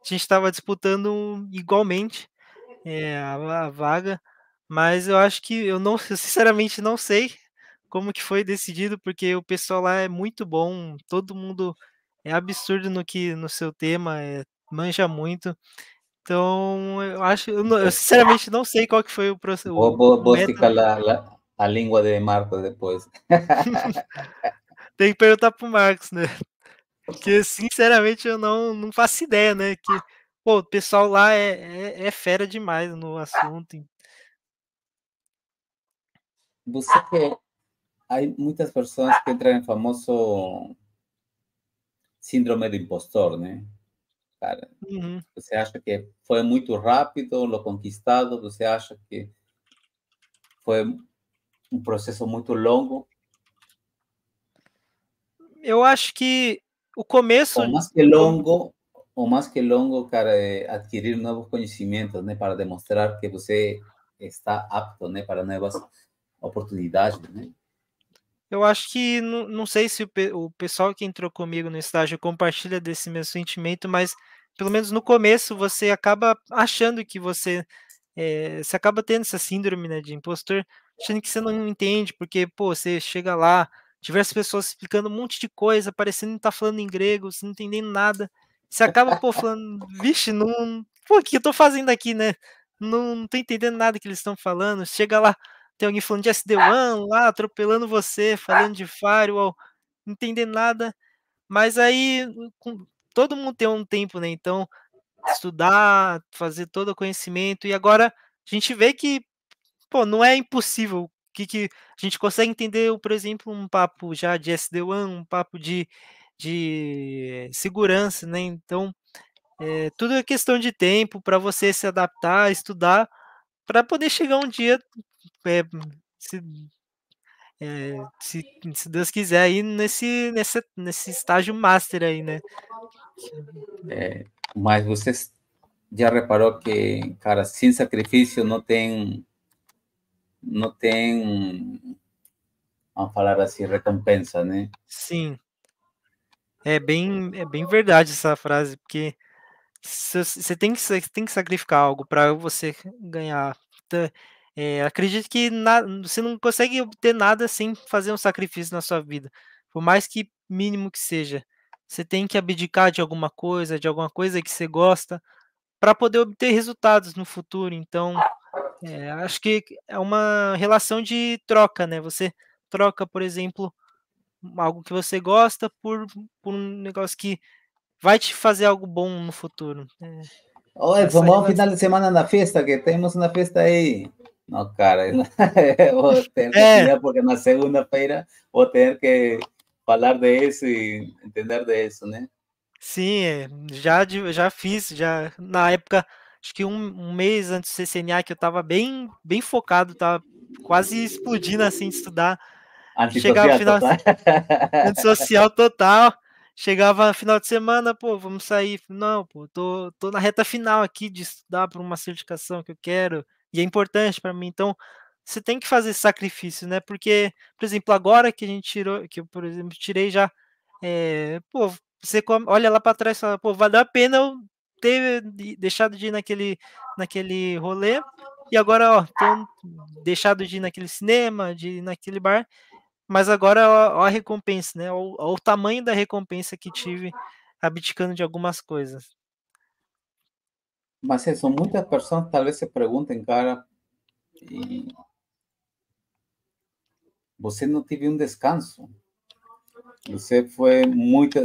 a gente estava disputando igualmente é, a, a, vaga, mas eu acho que eu não, (laughs) eu sinceramente não sei como que foi decidido, porque o pessoal lá é muito bom, todo mundo é absurdo no que no seu tema, é, manja muito. Então, eu acho, eu, eu, sinceramente não sei qual que foi o processo. Vou, vou, vou ficar lá, lá, a língua de Marcos depois. (laughs) Tem que perguntar pro Marcos, né? Porque, sinceramente, eu não, não faço ideia, né? Que, pô, o pessoal lá é, é, é fera demais no assunto. Você que... Há muitas pessoas que entram no famoso síndrome do impostor, né? cara. Uhum. Você acha que foi muito rápido, o conquistado, você acha que foi um processo muito longo? Eu acho que o começo. O mais que longo, ou mais que longo, cara, é adquirir novos conhecimentos, né, para demonstrar que você está apto, né, para novas oportunidades, né? eu acho que não, não sei se o, o, pessoal que entrou comigo no estágio compartilha desse mesmo sentimento, mas pelo menos no começo você acaba achando que você é, você acaba tendo essa síndrome né, de impostor, achando que você não entende, porque pô, você chega lá, diversas pessoas explicando um monte de coisa, parecendo que tá falando em grego, você não tá entendendo nada. Você acaba pô, falando, vixe, não, pô, o que eu tô fazendo aqui, né? Não, não tô entendendo nada que eles estão falando. Chega lá, tem alguém falando de SD1 lá, atropelando você, falando de firewall, entendendo entender nada. Mas aí com, todo mundo tem um tempo, né? Então, estudar, fazer todo o conhecimento. E agora a gente vê que, pô, não é impossível. Que, que a gente consegue entender, por exemplo, um papo já de SD1, um papo de, de segurança, né? Então, é, tudo é questão de tempo para você se adaptar, estudar, para poder chegar um dia é, se, é, se, se, Deus quiser, aí nesse, nesse, nesse estágio master aí, né? É, mas vocês já reparou que, cara, sem sacrifício não tem, não tem, vamos falar assim, recompensa, né? Sim. É bem, é bem verdade essa frase, porque você tem que, tem que sacrificar algo para você ganhar. Então, é, acredito que na, você não consegue obter nada sem fazer um sacrifício na sua vida, por mais que mínimo que seja. Você tem que abdicar de alguma coisa, de alguma coisa que você gosta, para poder obter resultados no futuro. Então, é, acho que é uma relação de troca, né? Você troca, por exemplo, algo que você gosta por, por um negócio que vai te fazer algo bom no futuro. É, Oi, vamos ao final de semana na festa, que temos uma festa aí. No, cara, (laughs) vou ter que é. porque na segunda-feira vou ter que falar disso e entender disso, né? Sim, já, já fiz, já na época, acho que um, um mês antes do CCNA, que eu estava bem, bem focado, tava quase explodindo assim de estudar. Antissocial chegava final Antissocial total. (laughs) Chegava final de semana, pô, vamos sair. Não, pô, tô, tô na reta final aqui de estudar para uma certificação que eu quero e é importante para mim. Então, você tem que fazer sacrifício, né? Porque, por exemplo, agora que a gente tirou, que eu, por exemplo, tirei já, é, pô, você olha lá para trás e fala, pô, vai dar pena eu ter deixado de ir naquele, naquele rolê, e agora, ó, tô deixado de ir naquele cinema, de ir naquele bar, mas agora, ó, ó a recompensa, né? Ó, ó o tamanho da recompensa que tive abdicando de algumas coisas. Mas é são muitas pessoas, talvez se perguntem, cara, e você não teve um descanso. Você foi muito.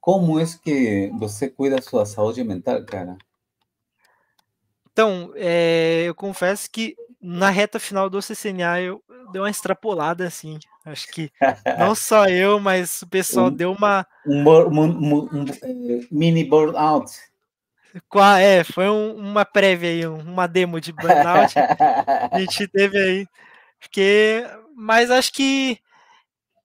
Como é que você cuida da sua saúde mental, cara? Então, é, eu confesso que na reta final do CCNA eu dei uma extrapolada assim. Acho que (laughs) não só eu, mas o pessoal um, deu uma. Um, um, um eh, mini burnout. É, foi um, uma prévia aí, uma demo de Burnout. a gente teve aí. Porque, mas acho que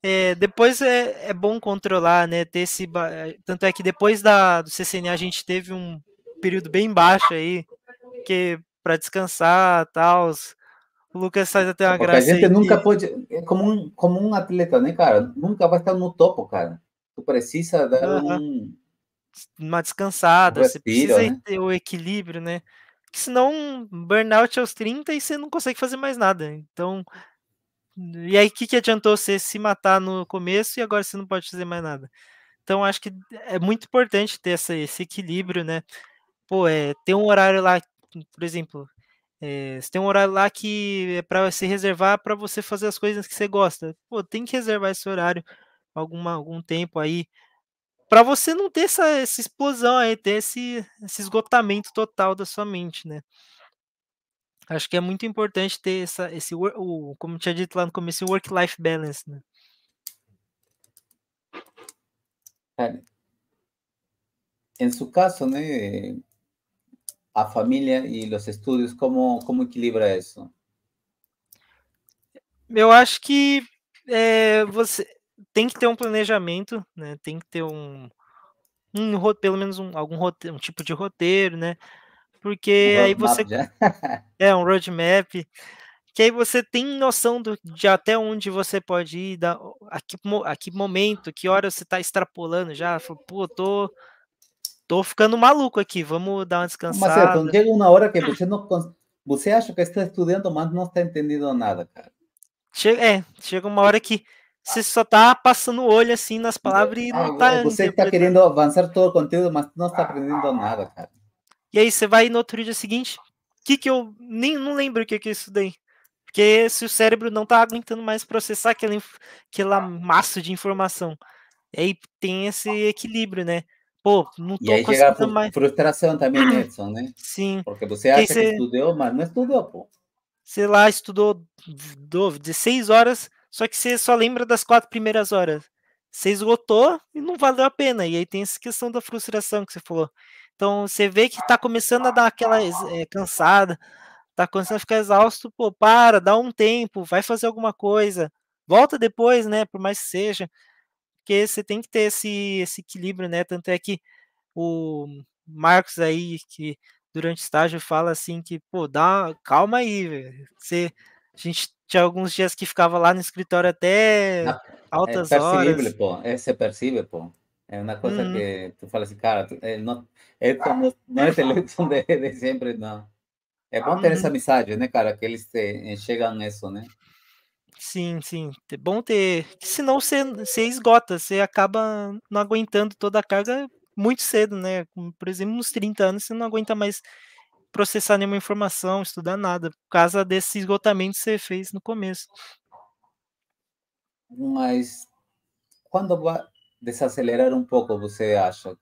é, depois é, é, bom controlar, né? Ter esse, é, tanto é que depois da, do CCNA a gente teve um período bem baixo aí, que para descansar tal. O Lucas faz até uma gracinha. graça. A gente aí, nunca que... pode. É como um, como um atleta, né, cara? Nunca vai estar no topo, cara. Tu precisa dar um uma descansada, respiro, você precisa né? ter o equilíbrio, né? Porque senão burnout aos 30 e você não consegue fazer mais nada. Então, e aí o que, que adiantou você se matar no começo e agora você não pode fazer mais nada? Então, acho que é muito importante ter essa, esse equilíbrio, né? Pô, é, tem um horário lá, por exemplo, é, você tem um horário lá que é para se reservar para você fazer as coisas que você gosta. Pô, tem que reservar esse horário alguma, algum tempo aí para você não ter essa, essa explosão aí, ter esse, esse esgotamento total da sua mente, né? Acho que é muito importante ter essa, esse, o, como tinha dito lá no começo, o work-life balance, né? É. En su caso, ¿no? Né, a familia y los estudios, ¿cómo, cómo equilibra eso? Eu acho que eh, você, tem que ter um planejamento, né? Tem que ter um, um pelo menos um, algum roteiro, um tipo de roteiro, né? Porque um aí você (laughs) é um roadmap que aí você tem noção do, de até onde você pode ir, da, a, que, a que momento, que hora você está extrapolando já, pô, tô tô ficando maluco aqui, vamos dar uma é, descansada. Mas então, chega uma hora que você não você acha que está estudando, mas não está entendendo nada, cara. Chega, é, chega uma hora que você só tá passando o olho assim nas palavras e não tá. É, você tá querendo avançar todo o conteúdo, mas não está aprendendo nada, cara. E aí você vai no outro dia seguinte, o que que eu nem não lembro o que que eu estudei. Porque se o cérebro não tá aguentando mais processar aquela, aquela massa de informação. E aí tem esse equilíbrio, né? Pô, não tô e aí chega mais. frustração também, né, Edson, né? (clears throat) Sim. Porque você acha você... que estudou, mas não estudou, pô. Sei lá, estudou 16 horas, só que você só lembra das quatro primeiras horas. Você esgotou e não valeu a pena. E aí tem essa questão da frustração que você falou. Então você vê que tá começando a dar aquela é, cansada, tá começando a ficar exausto, pô, para, dá um tempo, vai fazer alguma coisa, volta depois, né? Por mais que seja. Porque você tem que ter esse, esse equilíbrio, né? Tanto é que o Marcos aí, que durante o estágio fala assim que, pô, dá, calma aí, velho. Você a gente tinha alguns dias que ficava lá no escritório até ah, altas é horas. Pô. É se pô. É uma coisa uhum. que tu fala assim, cara, tu, é, não, é, ah, não é televisão de, de sempre, não. É bom ter essa uhum. amizade, né, cara? Que eles te, eh, chegam nisso, né? Sim, sim. É bom ter. Senão você, você esgota, você acaba não aguentando toda a carga muito cedo, né? Por exemplo, uns 30 anos você não aguenta mais processar nenhuma informação, estudar nada, por causa desse esgotamento que você fez no começo. Mas quando vai desacelerar um pouco, você acha,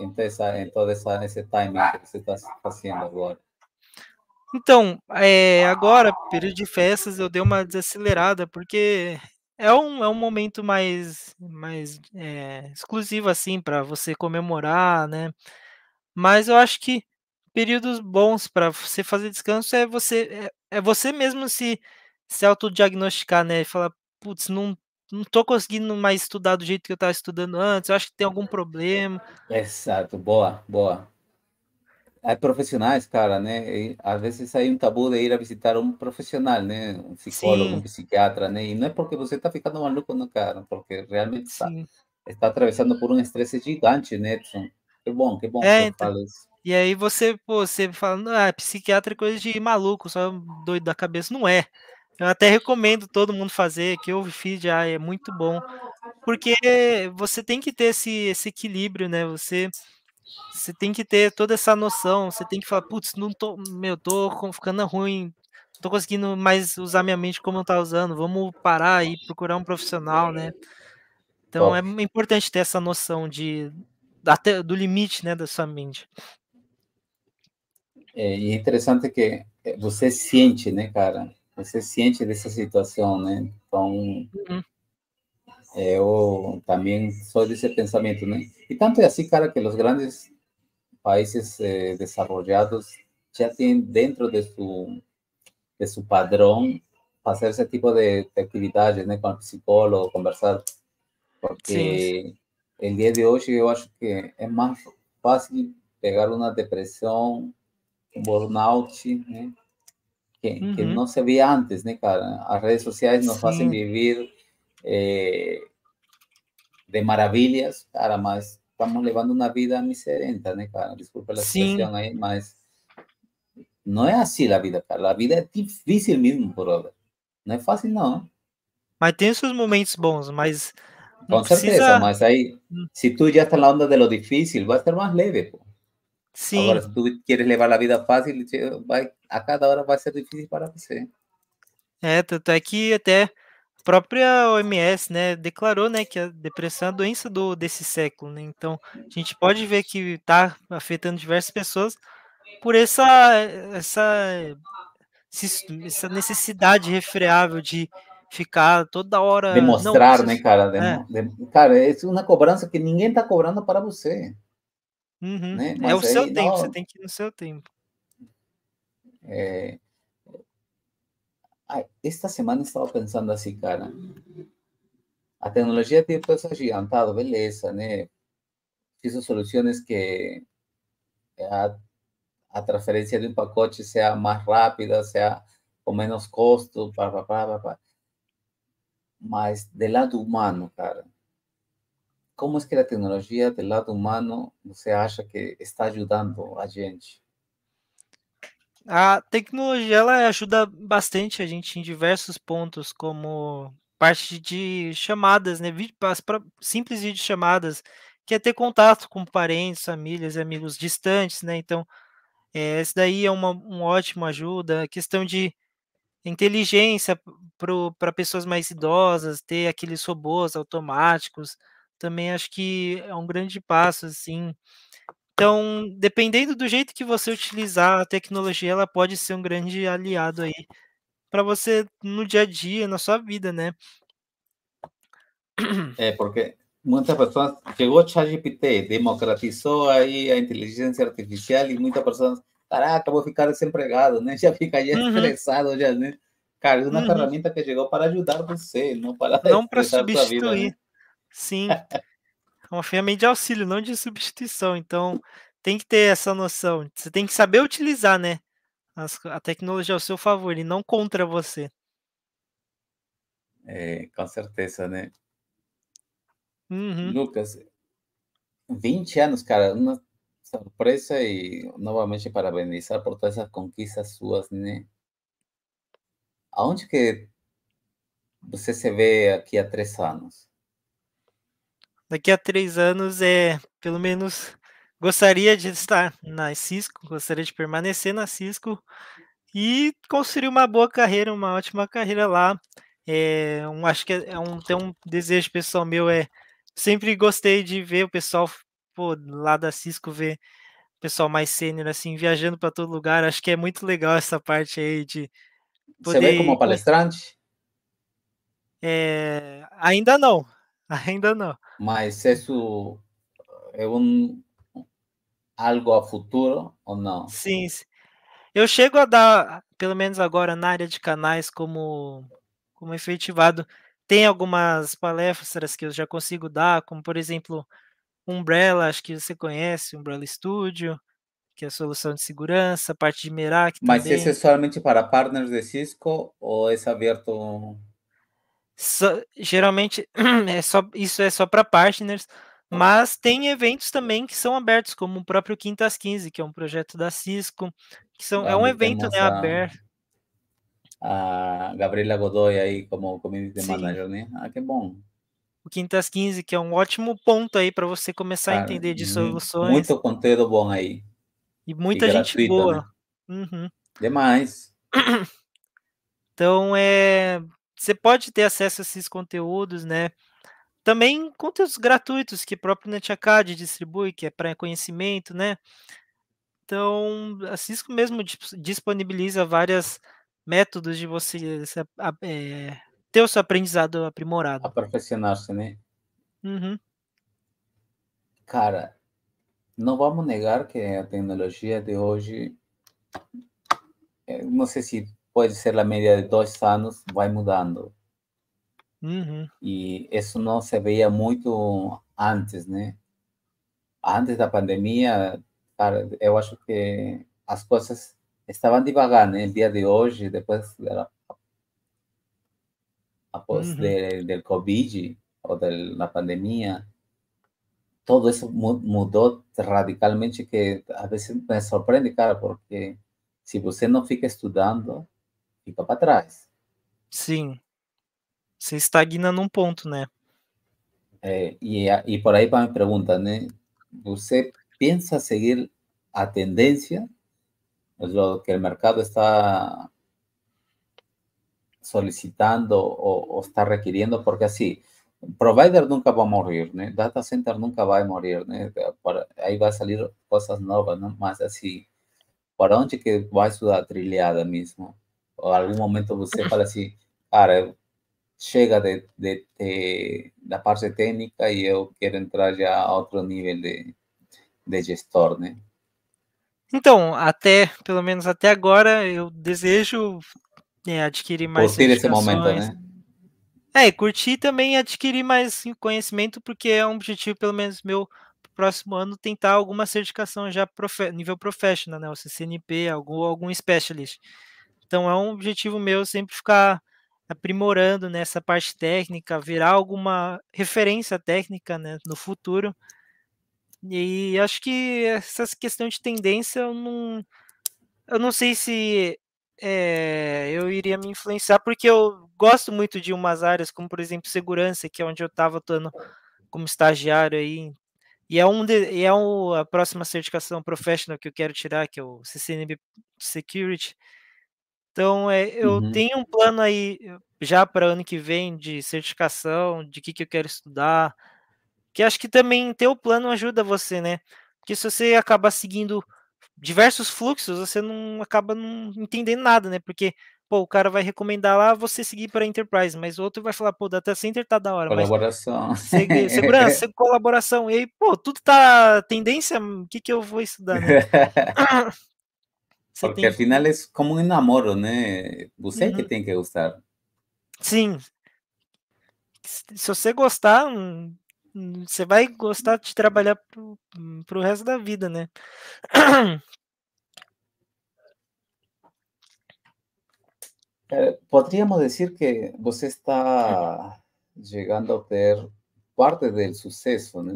em, então essa, em todo essa, esse timing que você está tá fazendo agora? Então, é, agora, período de festas, eu dei uma desacelerada, porque é um, é um momento mais, mais é, exclusivo, assim, para você comemorar, né? Mas eu acho que períodos bons para você fazer descanso é você é, é você mesmo se se autodiagnosticar, né? E falar, putz, não não tô conseguindo mais estudar do jeito que eu tava estudando antes, eu acho que tem algum problema. Exato, boa, boa. é profissionais, cara, né? Às vezes sai um tabu de ir a visitar um profissional, né? Um psicólogo, Sim. um psiquiatra, né? E não é porque você tá ficando maluco, não, cara, porque realmente está, está atravessando por um estresse gigante, né? Edson? Que bom, que bom é, que então... fala isso. E aí você, pô, você fala, ah, psiquiatra é coisa de maluco, só doido da cabeça. Não é. Eu até recomendo todo mundo fazer, que eu fiz já, é muito bom. Porque você tem que ter esse, esse equilíbrio, né? Você, você tem que ter toda essa noção, você tem que falar, putz, não tô, meu, tô ficando ruim, não tô conseguindo mais usar minha mente como eu tava usando, vamos parar e procurar um profissional, né? Então Bom. é importante ter essa noção de do limite, né, da sua mente. É, e é interessante que é, você sente, né, cara? Você sente dessa situação, né? Então, uhum. É, eu também sou desse pensamento, né? E tanto é assim, cara, que os grandes países eh, é, desenvolvidos já têm dentro de seu, de seu padrão fazer esse tipo de, de atividades, né? Com o psicólogo, conversar. Porque o dia de hoje eu acho que é mais fácil pegar uma depressão burnout, ¿eh? Que, no se veía antes, né, cara? Las redes sociales nos hacen vivir eh, de maravillas, cara, mas estamos llevando una vida miserenta, né, cara? Desculpa a expressão aí, mas no es así vida, la vida es difícil por ahora. No es fácil, no. Mas tem sus momentos bons, mas. Con certeza, pero ahí, si tú ya estás está la onda de lo difícil, a estar más leve, Sim. Agora, se tu queres levar a vida fácil, eh, vai, a cada hora vai ser difícil para você. É, tanto é que até a própria OMS, né, declarou, né, que a depressão é a doença do, desse século, né? Então, a gente pode ver que está afetando diversas pessoas por essa, essa, essa necessidade refreável de ficar toda hora... Demonstrar, não, né, cara? é. Cara, é uma cobrança que ninguém está cobrando para você. Uhum. Né? É o seu tempo, não... você tem que ir no seu tempo. É... Esta semana eu estava pensando assim, cara. A tecnologia tem coisas agigantadas, beleza, né? Fiz soluções que eh, a, a transferência de um pacote seja mais rápida, seja com menos custo, pá, pá, mas do lado humano, cara, como é que a tecnologia do lado humano você acha que está ajudando a gente? A tecnologia ela ajuda bastante a gente em diversos pontos, como parte de chamadas, né? As simples videochamadas, que é ter contato com parentes, famílias, amigos distantes, né? Então, é, esse daí é uma, uma ótima ajuda. A questão de inteligência para pessoas mais idosas, ter aqueles robôs automáticos, também acho que é um grande passo, assim. Então, dependendo do jeito que você utilizar a tecnologia, ela pode ser um grande aliado aí para você no dia a dia, na sua vida, né? É, porque muitas pessoas chegou o ChatGPT, democratizou aí a inteligência artificial e muitas pessoas, caraca, vou ficar desempregado, né? (laughs) Já fica já uhum. estressado já, né? Cara, é uma uhum. ferramenta que chegou para ajudar você, não para não para substituir. Vida, né? Sim. É uma ferramenta de auxílio, não de substituição. Então, tem que ter essa noção. Você tem que saber utilizar, né? A tecnologia ao seu favor e não contra você. É, com certeza, né? Uhum. Lucas, 20 anos, cara, uma surpresa e novamente parabenizar por todas essas conquistas suas, né? Aonde que você se vê aqui há três anos? daqui a três anos é, pelo menos, gostaria de estar na Cisco, gostaria de permanecer na Cisco e construir uma boa carreira, uma ótima carreira lá. É, um, acho que é, é um, tem um desejo pessoal meu é sempre gostei de ver o pessoal pô, lá da Cisco ver o pessoal mais sênior assim viajando para todo lugar. Acho que é muito legal essa parte aí de poder... Você vem como palestrante? É, ainda não, Ainda não. Mas isso é um algo a futuro ou não? Sim, sim. Eu chego a dar, pelo menos agora na área de canais como como efetivado, tem algumas palestras que eu já consigo dar, como por exemplo, Umbrella, acho que você conhece, Umbrella Studio, que é a solução de segurança, parte de Merak Mas é também. isso é somente para partners de Cisco ou é aberto So, geralmente (clears throat) é só, isso é só para partners, mas tem eventos também que são abertos, como o próprio Quintas 15, que é um projeto da Cisco, que são, é um evento né, a, aberto. A Gabriela Godoy aí como community Sim. manager, né? Ah, que bom. O Quintas 15, que é um ótimo ponto aí para você começar Cara, a entender de soluções. Muito conteúdo bom aí. E muita e gente gratuito, boa. Né? Uhum. Demais. (clears throat) Então, é, você pode ter acesso a esses conteúdos, né? Também conteúdos gratuitos que o próprio NetAcad distribui, que é para conhecimento, né? Então, a assim, Cisco mesmo disponibiliza vários métodos de você é, ter o seu aprendizado aprimorado. Aperfeiçoar-se, né? Uhum. Cara, não vamos negar que a tecnologia de hoje, eh, não sei se puede ser la media de dos años, va mudando. Y eso no se veía mucho antes, ¿no? Antes la pandemia, yo yo acho que las cosas estaban devagar, el día día, de hoy después del COVID, de, del Covid pandemia, todo eso mudó radicalmente que a veces me sorprende, cara, porque si usted no fica estudiando fica para atrás sí Se estagna num un punto É, y e e por ahí para me preguntan né? Você piensa seguir a tendência, pues lo que el mercado está solicitando o está requiriendo porque así provider nunca va a morir, ¿no? data center nunca va a morir, ¿no? ahí va a salir cosas nuevas, ¿no? más así. ¿Para dónde que va a sudar trilhada mismo? algum momento você fala assim, cara, chega de, de, de, da parte técnica e eu quero entrar já a outro nível de, de gestor, né? Então, até, pelo menos até agora, eu desejo é, adquirir mais Curtir esse momento, né? É, e curtir também adquirir mais conhecimento, porque é um objetivo, pelo menos meu, próximo ano, tentar alguma certificação já profe nível professional, né? O CCNP, algum, algum specialist. Então é um objetivo meu sempre ficar aprimorando nessa né, parte técnica, virar alguma referência técnica né, no futuro. E acho que essa questão de tendência eu não, eu não sei se é, eu iria me influenciar, porque eu gosto muito de umas áreas, como por exemplo segurança, que é onde eu estava atuando como estagiário aí. E é, um de, e é um, a próxima certificação professional que eu quero tirar, que é o CCNB Security então, é, eu uhum. tenho um plano aí eh, já para ano que vem de certificação, de que, que eu quero estudar, que acho que também ter o plano ajuda você, né? Porque se você acabar seguindo diversos fluxos, você não acaba não entendendo nada, né? Porque pô, o cara vai recomendar lá você seguir para Enterprise, mas o outro vai falar, pô, Data Center tá da hora. Colaboração. Mas, (laughs) segurança, colaboração. E aí, pô, tudo tá tendência, o hum, que, que eu vou estudar? Né? (laughs) (clears throat) Porque al final es como un namoro, ¿no? Você el que tiene que Sí. Si mm, mm, Se gusta, gostar, va a gustar de trabajar para mm, el resto la vida, ¿no? (clears throat) Eh, podríamos decir que usted está llegando a obtener parte del suceso, ¿no?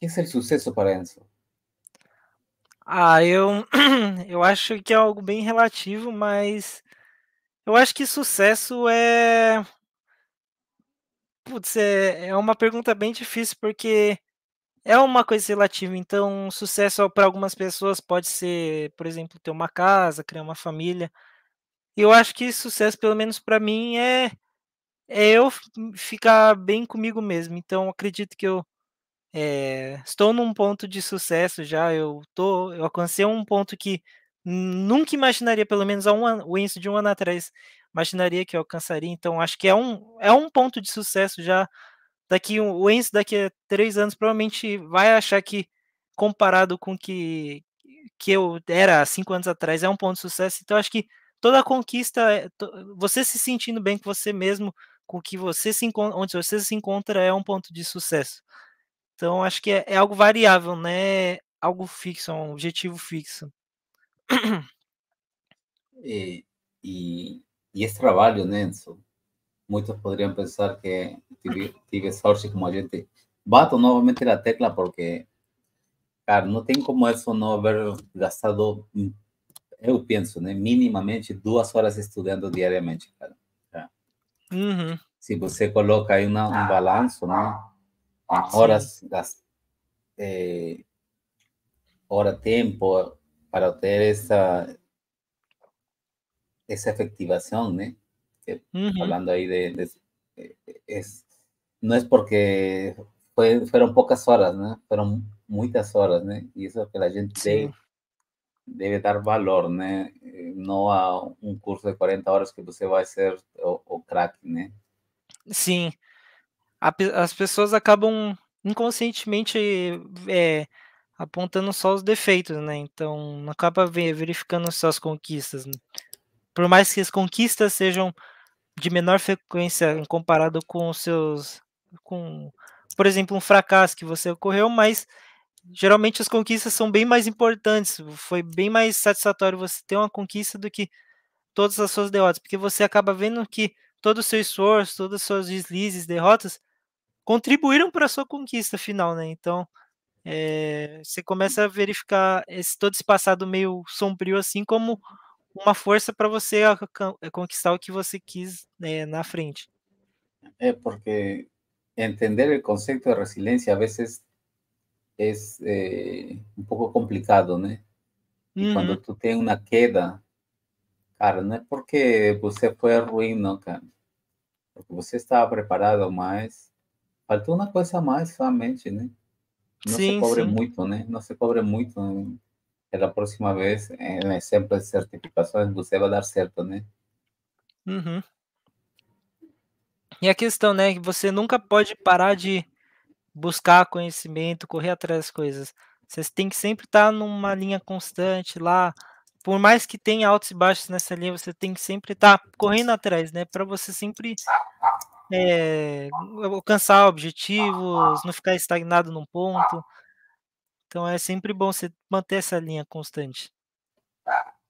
¿Qué es el suceso para Enzo? Ah, eu, (clears throat) eu acho que é algo bem relativo, mas eu acho que sucesso é. Putz, é, é uma pergunta bem difícil, porque é uma coisa relativa. Então, sucesso é para algumas pessoas pode ser, por exemplo, ter uma casa, criar uma família. E eu acho que sucesso, pelo menos para mim, é, é eu ficar bem comigo mesmo. Então, acredito que eu é, estou num ponto de sucesso já, eu tô, eu alcancei um ponto que nunca imaginaria, pelo menos há um ano, o início de um ano atrás, imaginaria que eu alcançaria. Então, acho que é um, é um ponto de sucesso já. Daqui o Enzo daqui a três anos provavelmente vai achar que comparado com que que eu era há cinco anos atrás é um ponto de sucesso. Então, acho que toda conquista, eh, você se sentindo bem com você mesmo, com que você se onde você se encontra é um ponto de sucesso. Então, acho que é, é algo variável, né? Algo fixo, é um objetivo fixo. E, e, e esse trabalho, né, Muitos poderiam pensar que tive, tive sorte como a gente. Bato novamente na tecla porque, cara, não tem como isso não haver gastado, hum, eu penso, né, minimamente duas horas estudando diariamente, cara. Uhum. Se você coloca aí uma, um ah. balanço, né? horas, las, eh, hora, tiempo para tener esa, esa efectivación, ¿eh? Hablando ahí de, es, no es porque fueron pocas horas, ¿no? Fueron muchas horas, ¿no? Y eso que la gente debe, dar valor, ¿no? Eh, no a un curso de 40 horas que usted pues va a hacer o, o crack, ¿no? ¿eh? Sí, a, as pessoas acabam inconscientemente é, apontando só os defeitos, né? Então não acaba verificando só as conquistas. Né? Por mais que as conquistas sejam de menor frequência comparado com os seus, com, por exemplo, um fracasso que você ocorreu, mas geralmente as conquistas são bem mais importantes. Foi bem mais satisfatório você ter uma conquista do que todas as suas derrotas, porque você acaba vendo que todo o seu esforço, todas as suas deslizes, derrotas, contribuíram para sua conquista final, né? Então é, você começa a verificar esse, todo esse passado meio sombrio assim como uma força para você eh, conquistar o que você quis né, na frente. É porque entender o conceito de resiliência às vezes é eh, um pouco complicado, né? E uhum. quando tu tem uma queda, cara, não é porque você foi ruim, não, cara. Porque você estava preparado, mas falta uma coisa a mais somente, né? Não sim, se cobre sim. muito, né? Não se cobre muito. Né? Pela é próxima vez, em exemplo de certificações, você vai dar certo, né? Uhum. E a questão, né, que você nunca pode parar de buscar conhecimento, correr atrás das coisas. Você tem que sempre estar tá numa linha constante lá. Por mais que tenha altos e baixos nessa linha, você tem que sempre estar tá correndo atrás, né? Para você sempre é, alcançar objetivos, não ficar estagnado num ponto. Então é sempre bom você manter essa linha constante.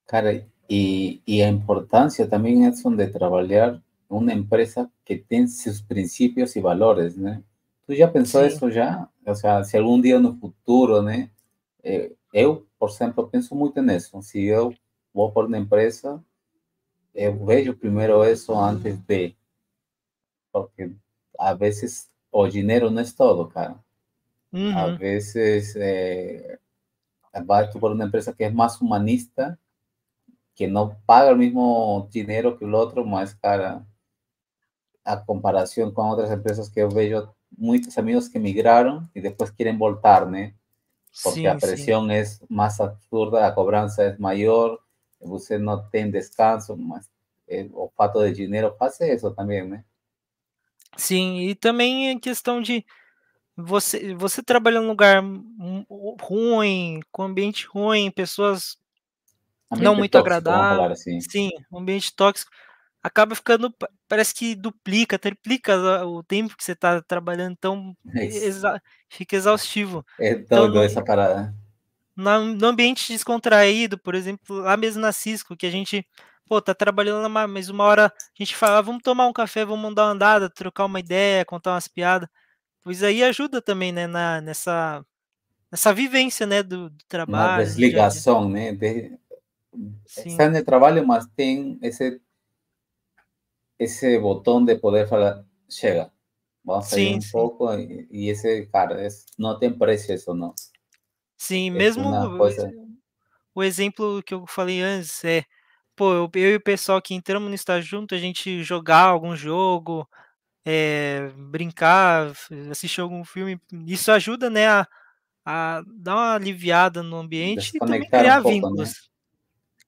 Cara, e, e a importância também é de trabalhar uma empresa que tem seus princípios e valores, né? Tu já pensou Sim. isso já? Ou seja, se algum dia no futuro, né? É, eu, por exemplo, penso muito nisso. Se eu vou para uma empresa, eu vejo primeiro isso antes de porque a veces o dinero no es todo, cara. A veces eh, vas tú por una empresa que es más humanista, que no paga el mismo dinero que el otro, más cara, a comparación con otras empresas que yo veo muchos amigos que emigraron y después quieren voltar, ¿no? Porque la presión es más absurda, la cobranza es mayor, usted no tiene descanso, más el eh, pato de dinero, pase eso también, ¿eh? Sim, e também a questão de você, você trabalhar num lugar ruim, com ambiente ruim, pessoas ambiente não muito agradáveis. Assim. Sim, um ambiente tóxico. Acaba ficando, parece que duplica, triplica o tempo que você está trabalhando, então (laughs) é exa fica exaustivo. É tão então, essa parada. No, né? no ambiente descontraído, por exemplo, lá mesmo na Cisco, que a gente pô, tá trabalhando mais mas uma hora a gente fala, ah, vamos tomar um café, vamos dar uma andada, trocar uma ideia, contar umas piadas. Pois aí ajuda também, né, na, nessa, nessa vivência, né, do, do trabalho. Uma desligação, né, de, está no trabalho, mas tem esse, esse botão de poder falar, chega, vamos sair sim, um sim. pouco, e, e, esse, cara, esse, não tem preço isso, não. Sim, é mesmo... Coisa... O exemplo que eu falei antes é pô, eu, eu e o pessoal que entramos no estágio junto, a gente jogar algum jogo, é, brincar, assistir algum filme, isso ajuda, né, a, a dar uma aliviada no ambiente e também criar um pouco, né? vínculos. Né?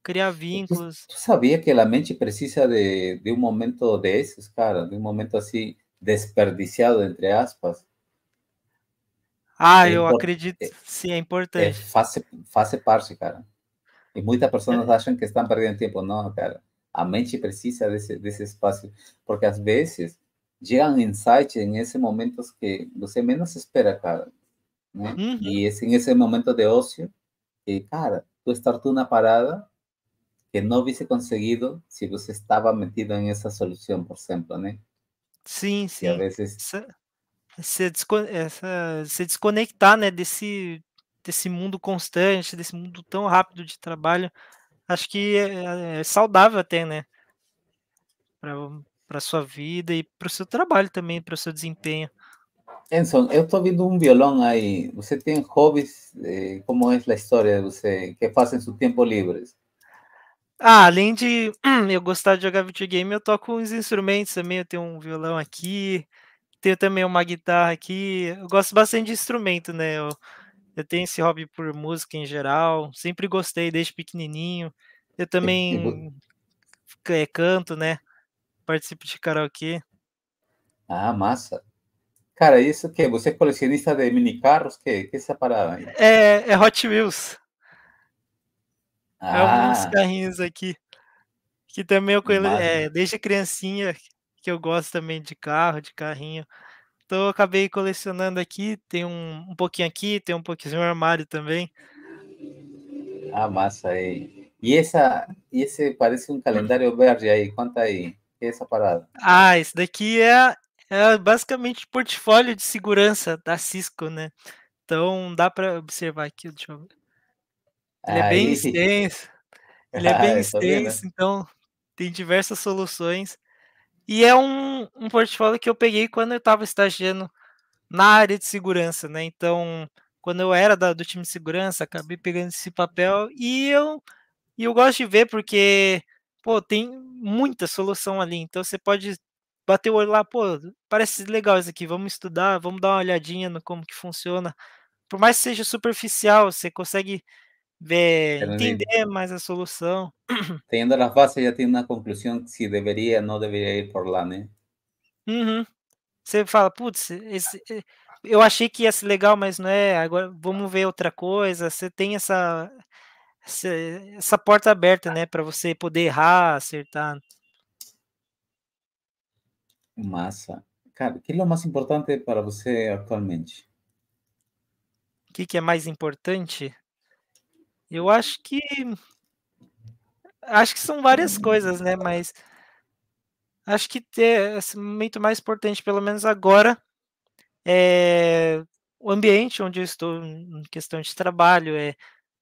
Criar vínculos. Tu, tu, sabia que a mente precisa de, de um momento desses, cara, de um momento assim desperdiciado, entre aspas. Ah, é eu acredito. É, Sim, é, é importante. É, faz, faz parte, cara. Y muchas personas dicen que están perdiendo tiempo. No, cara. A mente precisa de ese espacio Porque a veces llegan insights en momento momentos que você menos espera, cara. y es en ese momento de ocio que, cara, tú en una parada que no hubiese conseguido si usted estaba metido en esa solución, por ejemplo. Sí, sí, sí Se, se, descone eh, se desconectar, desse mundo constante, desse mundo tão rápido de trabalho, acho que é, é, é saudável até, né? Para sua vida e para o seu trabalho também, para o seu desempenho. Enson, eu estou vendo um violão aí. Você tem hobbies? Eh, como é a história de você? que faz em seu tempo livre? Ah, além de hum, (clears throat) eu gostar de jogar videogame, eu toco uns instrumentos também. Eu tenho um violão aqui, tenho também uma guitarra aqui. Eu gosto bastante de instrumento, né? Eu, eu tenho esse hobby por música em geral, sempre gostei desde pequenininho. Eu também é, canto, né? Participo de karaokê. Ah, massa. Cara, isso que você é colecionista de mini carros, Que que essa parada? Aí? É, é Hot Wheels. É ah. carrinhos aqui que também eu conheço, eh, é, desde criancinha que eu gosto também de carro, de carrinho. Então eu acabei colecionando aqui, tem um, um pouquinho aqui, tem um pouquinho no armário também. Ah, massa aí. E essa, esse parece um calendário verde aí, conta aí, que é essa parada? Ah, esse daqui é, é basicamente portfólio de segurança da Cisco, né? Então dá para observar aqui, deixa eu ver. Ele aí. é bem extenso. Ele é (laughs) ah, bem né? extenso, então tem diversas soluções. E é um, um portfólio que eu peguei quando eu estava estagiando na área de segurança, né? Então, quando eu era da, do time de segurança, acabei pegando esse papel e eu, e eu gosto de ver porque, pô, tem muita solução ali. Então, você pode bater o olho lá, pô, parece legal isso aqui, vamos estudar, vamos dar uma olhadinha no como que funciona. Por mais que seja superficial, você consegue ver entender mais a solução. (clears throat) Tendo as bases, já tem uma conclusão se deveria ou não deveria ir por lá, né? Uhum. Você fala, putz, esse, eu eh, achei que ia ser legal, mas não é, agora vamos ver outra coisa. Você tem essa, essa, essa porta aberta, né, para você poder errar, acertar. Massa. Cara, o que é o mais importante para você atualmente? O que, que é mais importante? Eu acho que. Acho que são várias coisas, né? Mas acho que ter esse momento mais importante, pelo menos agora, é o ambiente onde eu estou, em questão de trabalho. É,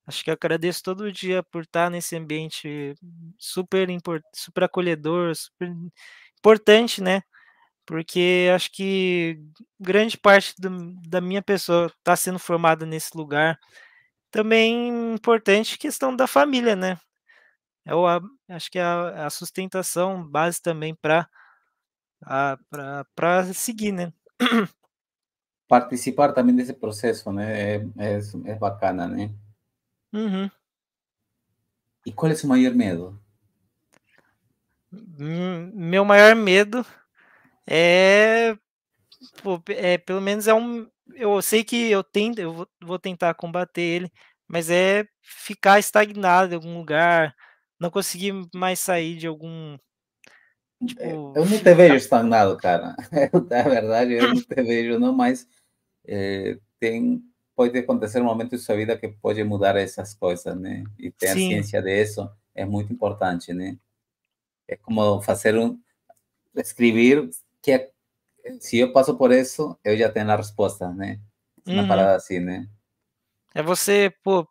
acho que eu agradeço todo dia por estar nesse ambiente super, import, super acolhedor, super importante, né? Porque acho que grande parte do, da minha pessoa está sendo formada nesse lugar também importante questão da família, né? É o, acho que é a, é a sustentação base também para para seguir, né? Participar também desse processo, né? É, é, é bacana, né? Uhum. E qual é o seu maior medo? Hum, meu maior medo é, é pelo menos é um eu sei que eu tento, eu vou tentar combater ele, mas é ficar estagnado em algum lugar, não conseguir mais sair de algum. Tipo, é, eu não te vejo estagnado, cara. (laughs) na verdade, eu não te vejo, não, mas é, tem, pode acontecer um momento em sua vida que pode mudar essas coisas, né? E ter Sim. a ciência disso é muito importante, né? É como fazer um. escrever que é se eu passo por isso, eu já tenho a resposta, né? Uma parada assim, né? É você, pô,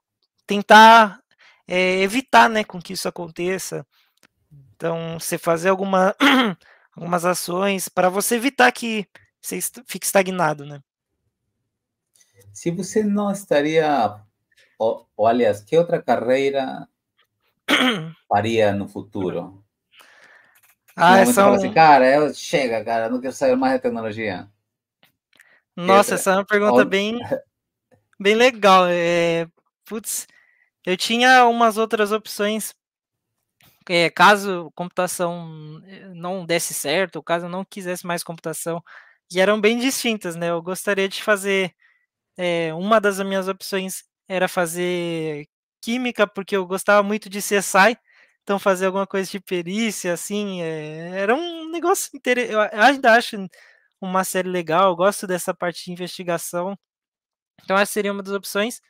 tentar é, evitar, né, com que isso aconteça. Então, você fazer alguma, (clears throat) algumas ações para você evitar que você fique estagnado, né? Se você não estaria, ou, ou aliás, que outra carreira faria no (clears throat) futuro? Ah, é então, assim, cara, eu, é, chega, cara, não quero sair mais da tecnologia. Nossa, essa é uma pergunta bem, bem legal. É, putz, eu tinha umas outras opções. É, caso computação eh, não desse certo, caso eu não quisesse mais computação, e eram bem distintas, né? Eu gostaria de fazer. É, uma das minhas opções era fazer química, porque eu gostava muito de CSI, então, fazer alguma coisa de perícia, assim, é, era um negócio interessante. Eu ainda acho uma série legal, eu gosto dessa parte de investigação. Então, essa seria uma das opções.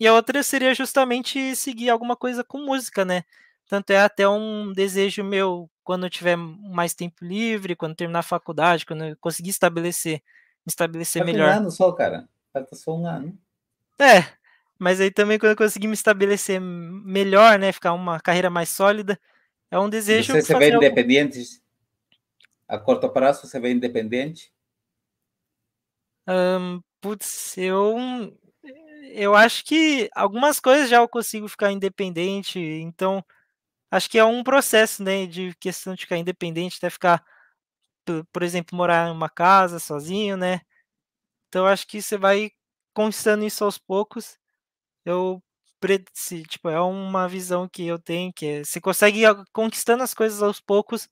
E a outra seria justamente seguir alguma coisa com música, né? Tanto é até um desejo meu quando eu tiver mais tempo livre, quando terminar a faculdade, quando eu conseguir estabelecer, estabelecer tá melhor. um ano só, cara. Falta só um ano. É, mas aí também quando eu conseguir me estabelecer melhor, né, ficar uma carreira mais sólida, é um desejo. Você se vê algum... independente? A curto prazo você vê independente? Um, putz, eu eu acho que algumas coisas já eu consigo ficar independente, então acho que é um processo, né, de questão de ficar independente, até ficar, por exemplo, morar em uma casa sozinho, né? Então acho que você vai conquistando isso aos poucos eu se, tipo, é uma visão que eu tenho, que é, você consegue ir conquistando as coisas aos poucos,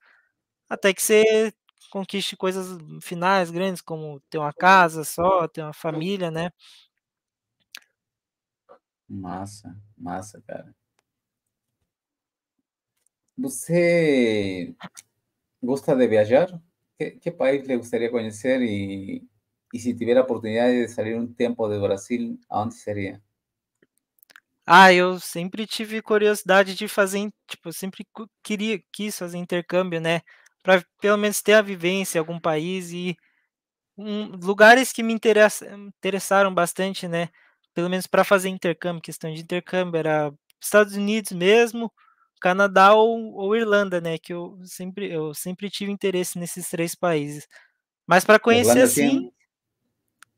até que você conquiste coisas finais, grandes, como ter uma uhum. casa só, ter uma família, né? Massa, massa, cara. Você gosta de viajar? Que, que país lhe gostaria conhecer e, e se tiver a oportunidade de sair um tempo do Brasil, aonde seria? Ah, eu sempre tive curiosidade de fazer, tipo, eu sempre queria, quis fazer intercâmbio, né? Para pelo menos ter a vivência em algum país e um, lugares que me interessa, interessaram bastante, né? Pelo menos para fazer intercâmbio, questão de intercâmbio, era Estados Unidos mesmo, Canadá ou, ou Irlanda, né? Que eu sempre, eu sempre tive interesse nesses três países. Mas para conhecer, Irlanda assim. Tem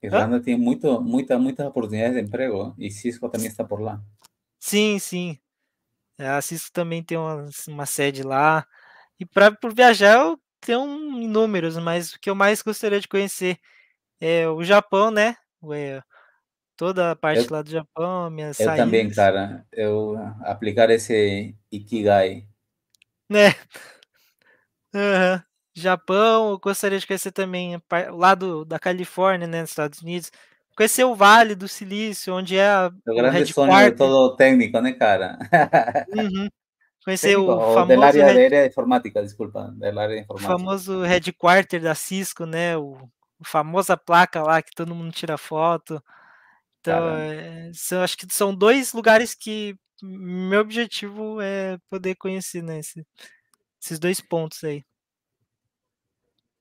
Irlanda Hã? tem muito, muita, muitas oportunidades de emprego e ¿eh? Cisco também está por lá. Sim, sim. É, a Cisco também tem uma, uma sede lá. E para por viajar eu tenho inúmeros, mas o que eu mais gostaria de conhecer é o Japão, né? Ué, toda a parte eu, lá do Japão, minhas eu saídas. Eu também, cara. Eu aplicar esse Ikigai. Né? Uhum. (laughs) Japão, eu gostaria de conhecer também o lado da Califórnia, né, nos Estados Unidos. Conhecer o Vale do Silício, onde é a. O grande sonho Park. todo técnico, né, cara? Uhum. (laughs) Conhecer técnico, o famoso. Da área, red... área informática, desculpa. Da área informática. O famoso headquarter da Cisco, né? O, o famosa placa lá que todo mundo tira foto. Então, é, são, acho que são dois lugares que meu objetivo é poder conhecer, né? Esse, esses dois pontos aí.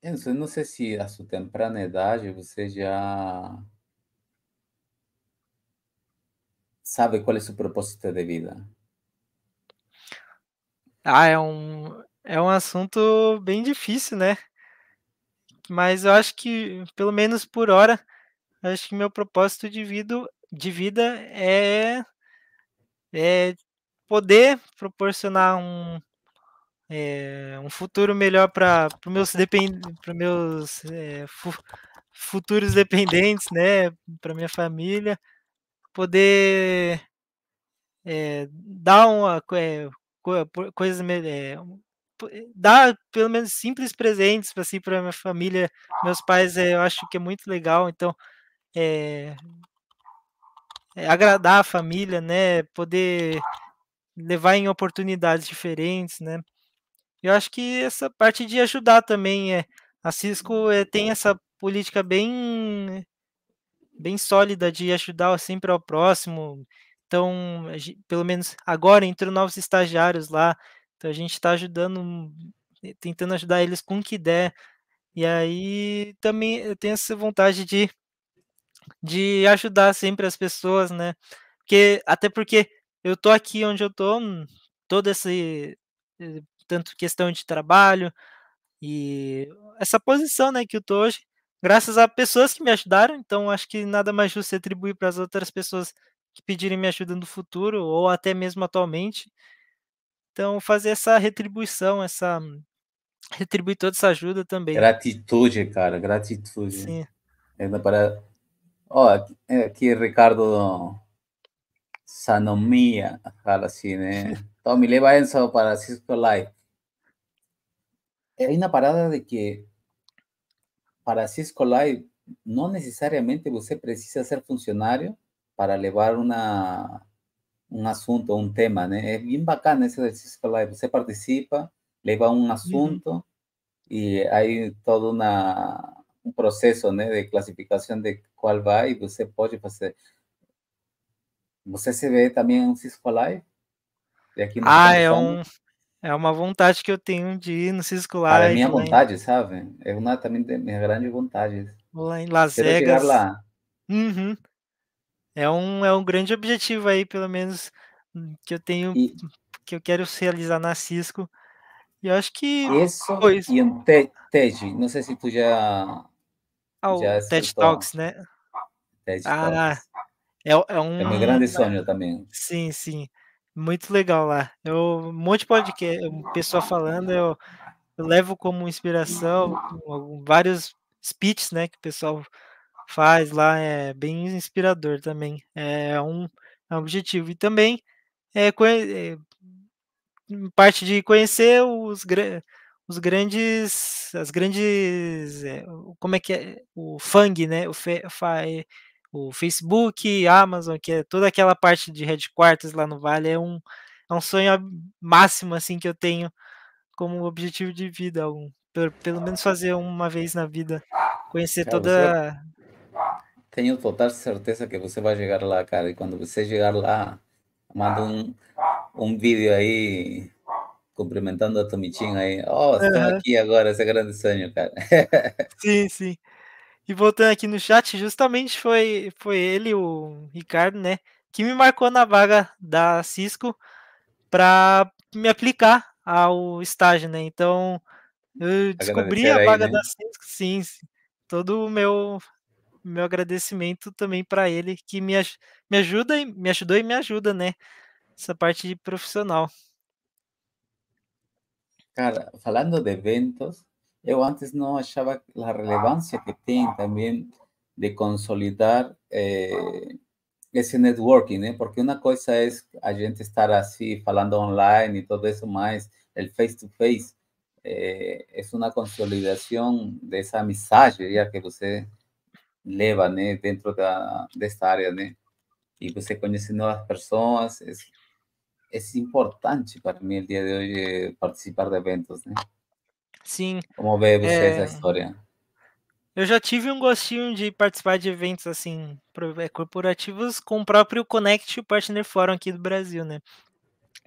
Eu não sei se a sua temprana idade você já sabe qual é o seu propósito de vida. Ah, é um, é um assunto bem difícil, né? Mas eu acho que, pelo menos por hora, acho que meu propósito de vida, de vida é, é poder proporcionar um, é, um futuro melhor para os meus, depend, meus é, fu futuros dependentes, né? Para minha família, poder é, dar uma é, coisas é, é, dar pelo menos simples presentes assim para minha família, meus pais, é, eu acho que é muito legal. Então é, é, agradar a família, né? Poder levar em oportunidades diferentes, né? Eu acho que essa parte de ajudar também é a Cisco é, tem essa política bem bem sólida de ajudar sempre ao próximo. Então, pelo menos agora entrou novos estagiários lá, então a gente está ajudando, tentando ajudar eles com o que der. E aí também eu tenho essa vontade de, de ajudar sempre as pessoas, né? Porque, até porque eu tô aqui onde eu tô, hum, todo esse eh, tanto questão de trabalho e essa posição né, que eu tô hoje, graças a pessoas que me ajudaram, então acho que nada mais justo atribuir para as outras pessoas que pedirem minha ajuda no futuro ou até mesmo atualmente. Então fazer essa retribuição, essa retribuir toda essa ajuda também. Né. Gratitude, cara, gratitude. Sim. Ainda para Ó, oh, aqui o Ricardo Sanomia fala assim, né? (laughs) Então me leva isso para Cisco Live. Eh, hay una parada de que para Cisco Live no necesariamente usted precisa ser funcionario para llevar una, un asunto, un tema, ¿no? Es bien bacán ese de Cisco Live. Usted participa, lleva un asunto y hay todo una, un proceso de clasificación de cuál va y usted puede eh, hacer. ¿Usted se ve también en Cisco Live? De aquí ah, es un... É uma vontade que eu tenho de ir no Cisco lá. É minha né? vontade, em... sabe? É uma também é minha grande vontade. Lá em Las Quero Vegas. Lá. Uhum. É um, é um grande objetivo aí, pelo menos, hum, que eu tenho, e... que eu quero realizar na Cisco. E eu acho que. Isso. Foi isso. E um TED, não sei se tu já. Ah, o já TED Talks, né? TED ah, Talks. É, é um. É meu grande sonho também. Sim, sim. Muito legal lá. Eu, um monte de podcast, pessoa falando, eu, eu levo como inspiração vários speeches, né, que o pessoal faz lá, é bem inspirador também. É, é um, é um objetivo. E também é, é parte de conhecer os, os grandes, as grandes, é, como é que é, o FANG, né, o FE, é, o Facebook, Amazon, que é toda aquela parte de headquarters lá no Vale, é um, é um sonho máximo assim que eu tenho como objetivo de vida, algum, pelo, pelo menos fazer uma vez na vida, conhecer toda. Tenho total certeza que você vai chegar lá, cara, e quando você chegar lá, manda um, um vídeo aí cumprimentando a Tomitinho aí. Ó, oh, uhum. aqui agora, esse é grande sonho, cara. sim, sim. E voltando aqui no chat, justamente foi, foi ele, o Ricardo, né? Que me marcou na vaga da Cisco para me aplicar ao estágio, né? Então, eu tá descobri a vaga aí, né? da Cisco, sim. Todo o meu, meu agradecimento também para ele, que me, me ajuda, me ajudou e me ajuda, né? Essa parte de profissional. Cara, falando de eventos, yo antes no achaba la relevancia que tiene también de consolidar eh, ese networking, ¿eh? Porque una cosa es a gente estar así, hablando online y todo eso, más el face to face eh, consolidación de esa esa ya que usted pues, eh, leva, dentro de esta área, Y usted pues, usted nuevas personas personas es importante para mí el día de hoy, participar de eventos, Sim. Como veio você é... história? Eu já tive um gostinho de participar de eventos assim é, corporativos com o próprio Connect Partner Forum aqui do Brasil, né?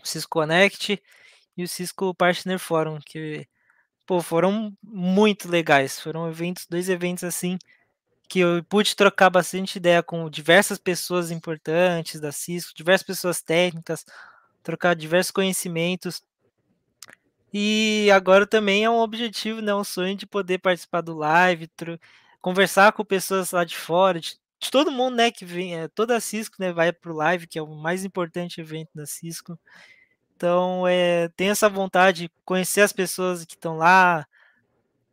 O Cisco Connect e o Cisco Partner Forum, que pô, foram muito legais. Foram eventos, dois eventos assim que eu pude trocar bastante ideia com diversas pessoas importantes da Cisco, diversas pessoas técnicas, trocar diversos conhecimentos. E agora também é um objetivo, né, um sonho de poder participar do live, conversar com pessoas lá de fora, de, de todo mundo, né, que vem, é, toda a Cisco, né, vai pro live, que é o mais importante evento da Cisco. Então, é, tem essa vontade de conhecer as pessoas que estão lá,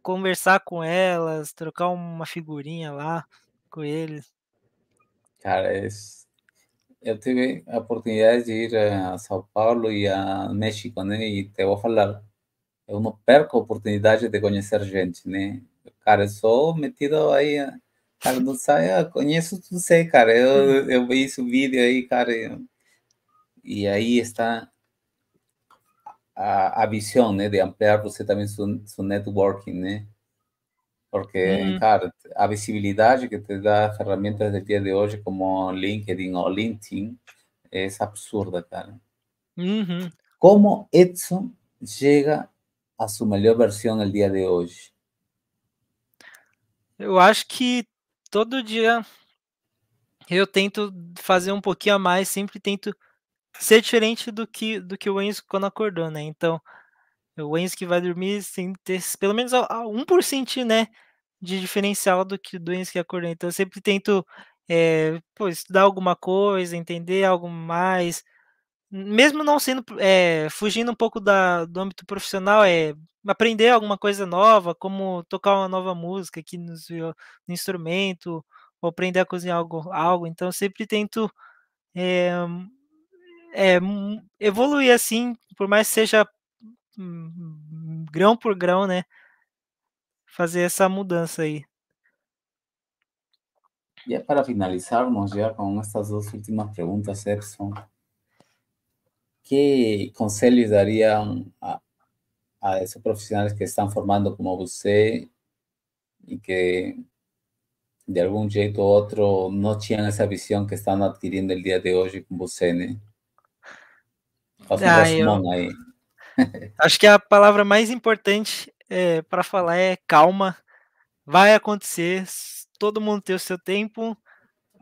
conversar com elas, trocar uma figurinha lá com eles. Cara, eu tive a oportunidade de ir a São Paulo e a México, né? E te vou falar, eu é não perco a oportunidade de conhecer gente, né? Cara, eu sou metido aí, cara, não sei ah, conheço, não sei, cara, eu, uhum. eu vi esse vídeo aí, cara, eu, e aí está a, a visão, né, de ampliar você também seu, seu networking, né? Porque, uhum. cara, a visibilidade que te dá ferramentas de dia de hoje como LinkedIn ou LinkedIn é absurda, cara. Uhum. Como Edson chega a sua melhor versão no dia de hoje? Eu acho que todo dia eu tento fazer um pouquinho a mais, sempre tento ser diferente do que do que o Enzo quando acordou, né? Então, o Enzo que vai dormir sem ter pelo menos a, a 1%, né, de diferencial do que do Enzo que acordou. Então, eu sempre tento é, pô, estudar alguma coisa, entender algo mais, mesmo não sendo é, fugindo um pouco da, do âmbito profissional, é aprender alguma coisa nova, como tocar uma nova música aqui no, no instrumento, ou aprender a cozinhar algo. algo. Então, sempre tento é, é, evoluir assim, por mais que seja hum, grão por grão, né? Fazer essa mudança aí. é para finalizarmos já com estas duas últimas perguntas Epson, que conselhos dariam a, a esses profissionais que estão formando como você e que de algum jeito ou outro não tinham essa visão que estão adquirindo no dia de hoje com você, né? Faça ah, eu... aí. Acho que a palavra mais importante é, para falar é calma. Vai acontecer, todo mundo tem o seu tempo,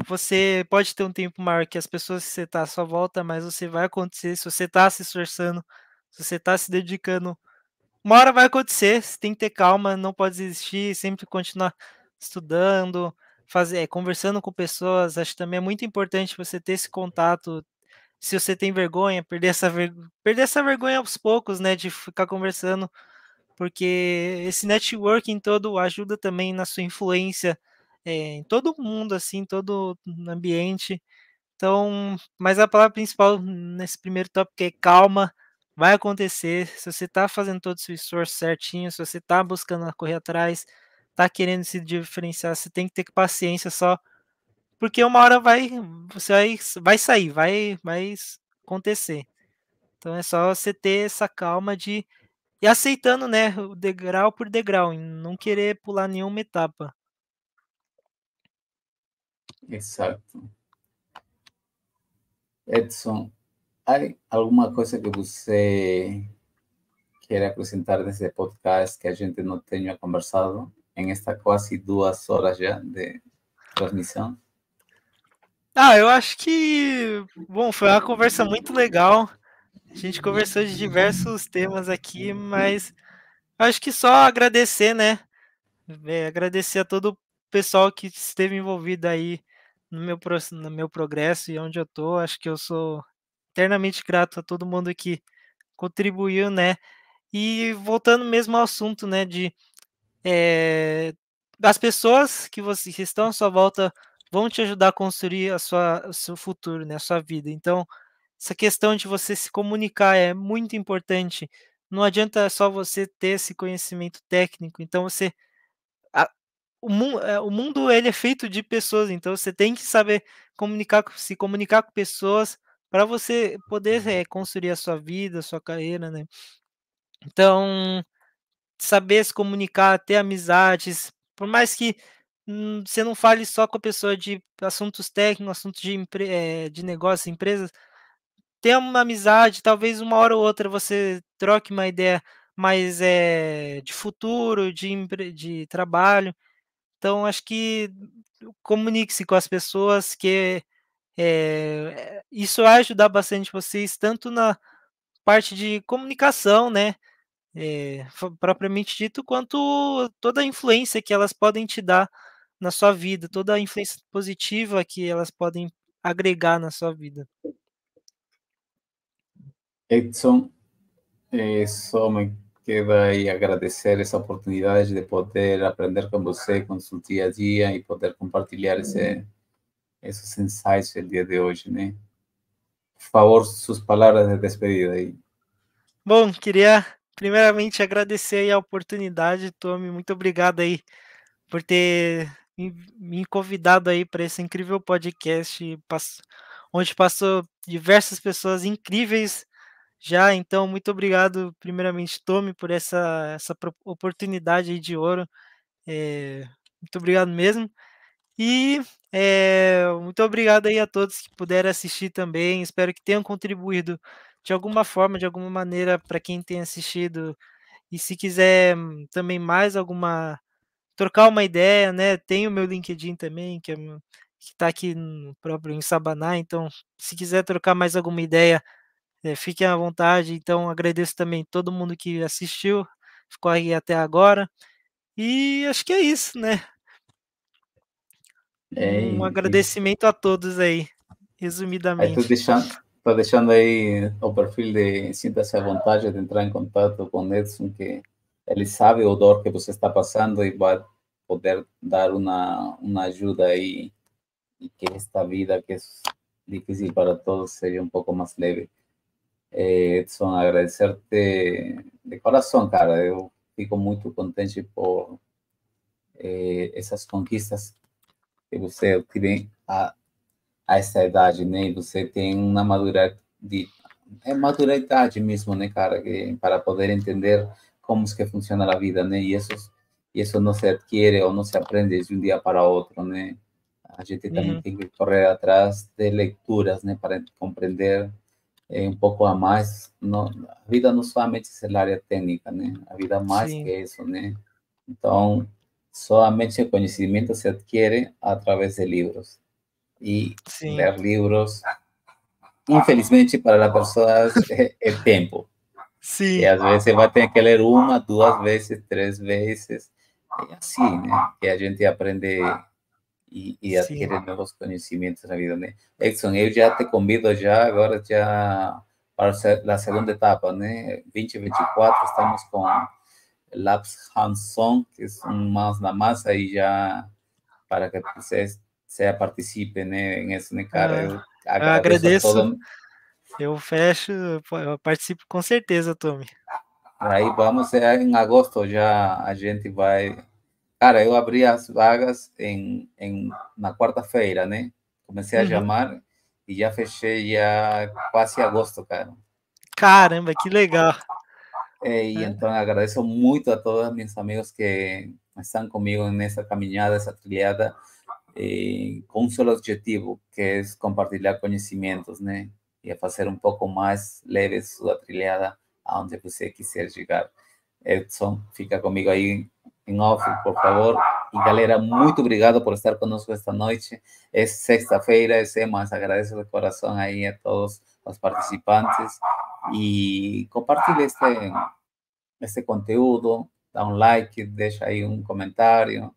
você pode ter um tempo maior que as pessoas que você está à sua volta, mas você vai acontecer, se você está se esforçando, se você está se dedicando, uma hora vai acontecer, você tem que ter calma, não pode desistir, sempre continuar estudando, fazer, é, conversando com pessoas, acho que também é muito importante você ter esse contato, se você tem vergonha, perder essa, ver... perder essa vergonha aos poucos, né, de ficar conversando, porque esse networking todo ajuda também na sua influência, é, em todo mundo, assim, todo ambiente. Então, mas a palavra principal nesse primeiro tópico é calma, vai acontecer. Se você está fazendo todo o seu esforço certinho, se você está buscando correr atrás, está querendo se diferenciar, você tem que ter paciência só, porque uma hora vai, você vai, vai sair, vai, vai acontecer. Então é só você ter essa calma de e aceitando, né, o degrau por degrau, não querer pular nenhuma etapa. Exato. Edson, há alguma coisa que você queira acrescentar nesse podcast que a gente não tenha conversado em esta quase duas horas já de transmissão? Ah, eu acho que, bom, foi uma conversa muito legal. A gente conversou de diversos temas aqui, mas acho que só agradecer, né? É, agradecer a todo o pessoal que esteve envolvido aí no meu, no meu progresso e onde eu tô. Acho que eu sou eternamente grato a todo mundo que contribuiu, né? E voltando mesmo ao assunto, né, de é, as pessoas que vocês estão à sua volta vão te ajudar a construir a sua, o seu futuro, né, a sua vida. Então, essa questão de você se comunicar é muito importante. Não adianta só você ter esse conhecimento técnico. Então, você o, mu eh, o mundo ele é feito de pessoas, então você tem que saber comunicar, se comunicar com pessoas para você poder é, construir a sua vida, a sua carreira, né? Então, saber se comunicar, ter amizades, por mais que hum, você não fale só com a pessoa de assuntos técnicos, assuntos de, é, de negócios, empresas, ter uma amizade, talvez uma hora ou outra você troque uma ideia mais é, de futuro, de, de trabalho. Então, acho que comunique-se com as pessoas, que é, isso vai ajudar bastante vocês, tanto na parte de comunicação, né? É, propriamente dito, quanto toda a influência que elas podem te dar na sua vida, toda a influência positiva que elas podem agregar na sua vida. Edson, é, só uma queda e agradecer essa oportunidade de poder aprender com você, com o seu dia a dia e poder compartilhar esse, esses insights do dia de hoje, né? Por favor, suas palavras de despedida aí. Bom, queria primeiramente agradecer a oportunidade, Tommy, muito obrigado aí por ter me convidado aí para esse incrível podcast, onde passou diversas pessoas incríveis já. Então, muito obrigado, primeiramente, tome por essa, essa oportunidade de ouro. É, muito obrigado mesmo. E é, muito obrigado aí a todos que puderam assistir também. Espero que tenham contribuído de alguma forma, de alguma maneira, para quem tem assistido. E se quiser hum, também mais alguma. trocar uma ideia, né? Tem o meu LinkedIn também, que é, está aqui no próprio em Sabaná. Então, se quiser trocar mais alguma ideia é, fiquem à vontade. Então, agradeço também todo mundo que assistiu, ficou aí até agora. E acho que é isso, né? É, um agradecimento e... a todos aí, resumidamente. Estou deixando, tá deixando aí o perfil de sinta-se à vontade de entrar em contato com o Edson, que ele sabe o dor que você está passando e vai poder dar uma, uma ajuda aí e que esta vida que é difícil para todos seja um pouco mais leve. Eh, Edson, te de coração, cara. Eu fico muito contente por eh, essas conquistas que você tem a, a essa idade, né? Você tem uma eh, maturidade, de é maturidade mesmo, né, cara, que, para poder entender como é que funciona a vida, né? E isso isso não se adquire ou não se aprende de um dia para outro, né? A gente também uhum. tem que correr atrás de leituras, né, para compreender é um pouco a mais. Não, a vida não somente é área técnica, né? A vida mais Sim. que isso, né? Então, somente o conhecimento se adquire através de livros. E Sim. ler livros, infelizmente, para as pessoas é, é tempo. Sim. E às vezes você vai ter que ler uma, duas vezes, três vezes. É assim, né? Que a gente aprende e y novos conhecimentos na vida. né, Edson, eu já te convido já agora já para a segunda etapa, ¿no? Né? 2024 estamos com Labs Hanson, que é un más na massa e já para que você sea participe né, em esse né, cara. Ah, eu agradeço. Eu, agradeço. Todo... eu fecho, eu participo com certeza, Tommy. Aí vamos, é, em agosto já a gente vai Cara, yo abri las vagas en em na quarta-feira, né? Comecei a llamar y ya já fechei já quase agosto, cara. Caramba, que legal. É, eh, entonces então agradeço a todos mis amigos que estão comigo nessa caminhada, essa trilhada, eh, con com um solo objetivo, que es compartilhar conocimientos, né? E fazer um pouco mais leve sua trilhada aonde você pues, quiser llegar. Edson, fica conmigo ahí em off, por favor. E galera, muito obrigado por estar conosco esta noite. É sexta-feira, é semana. Agradeço de coração aí a todos os participantes. E compartilhe este, este conteúdo, dá um like, deixa aí um comentário.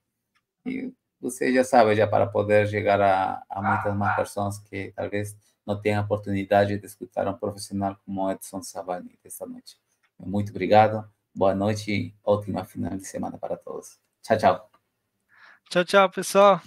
E você já sabe, já para poder chegar a, a muitas mais pessoas que talvez não tenham a oportunidade de escutar um profissional como Edson Savani esta noite. Muito obrigado. Boa noite, ótima final de semana para todos. Tchau, tchau. Tchau, tchau, pessoal.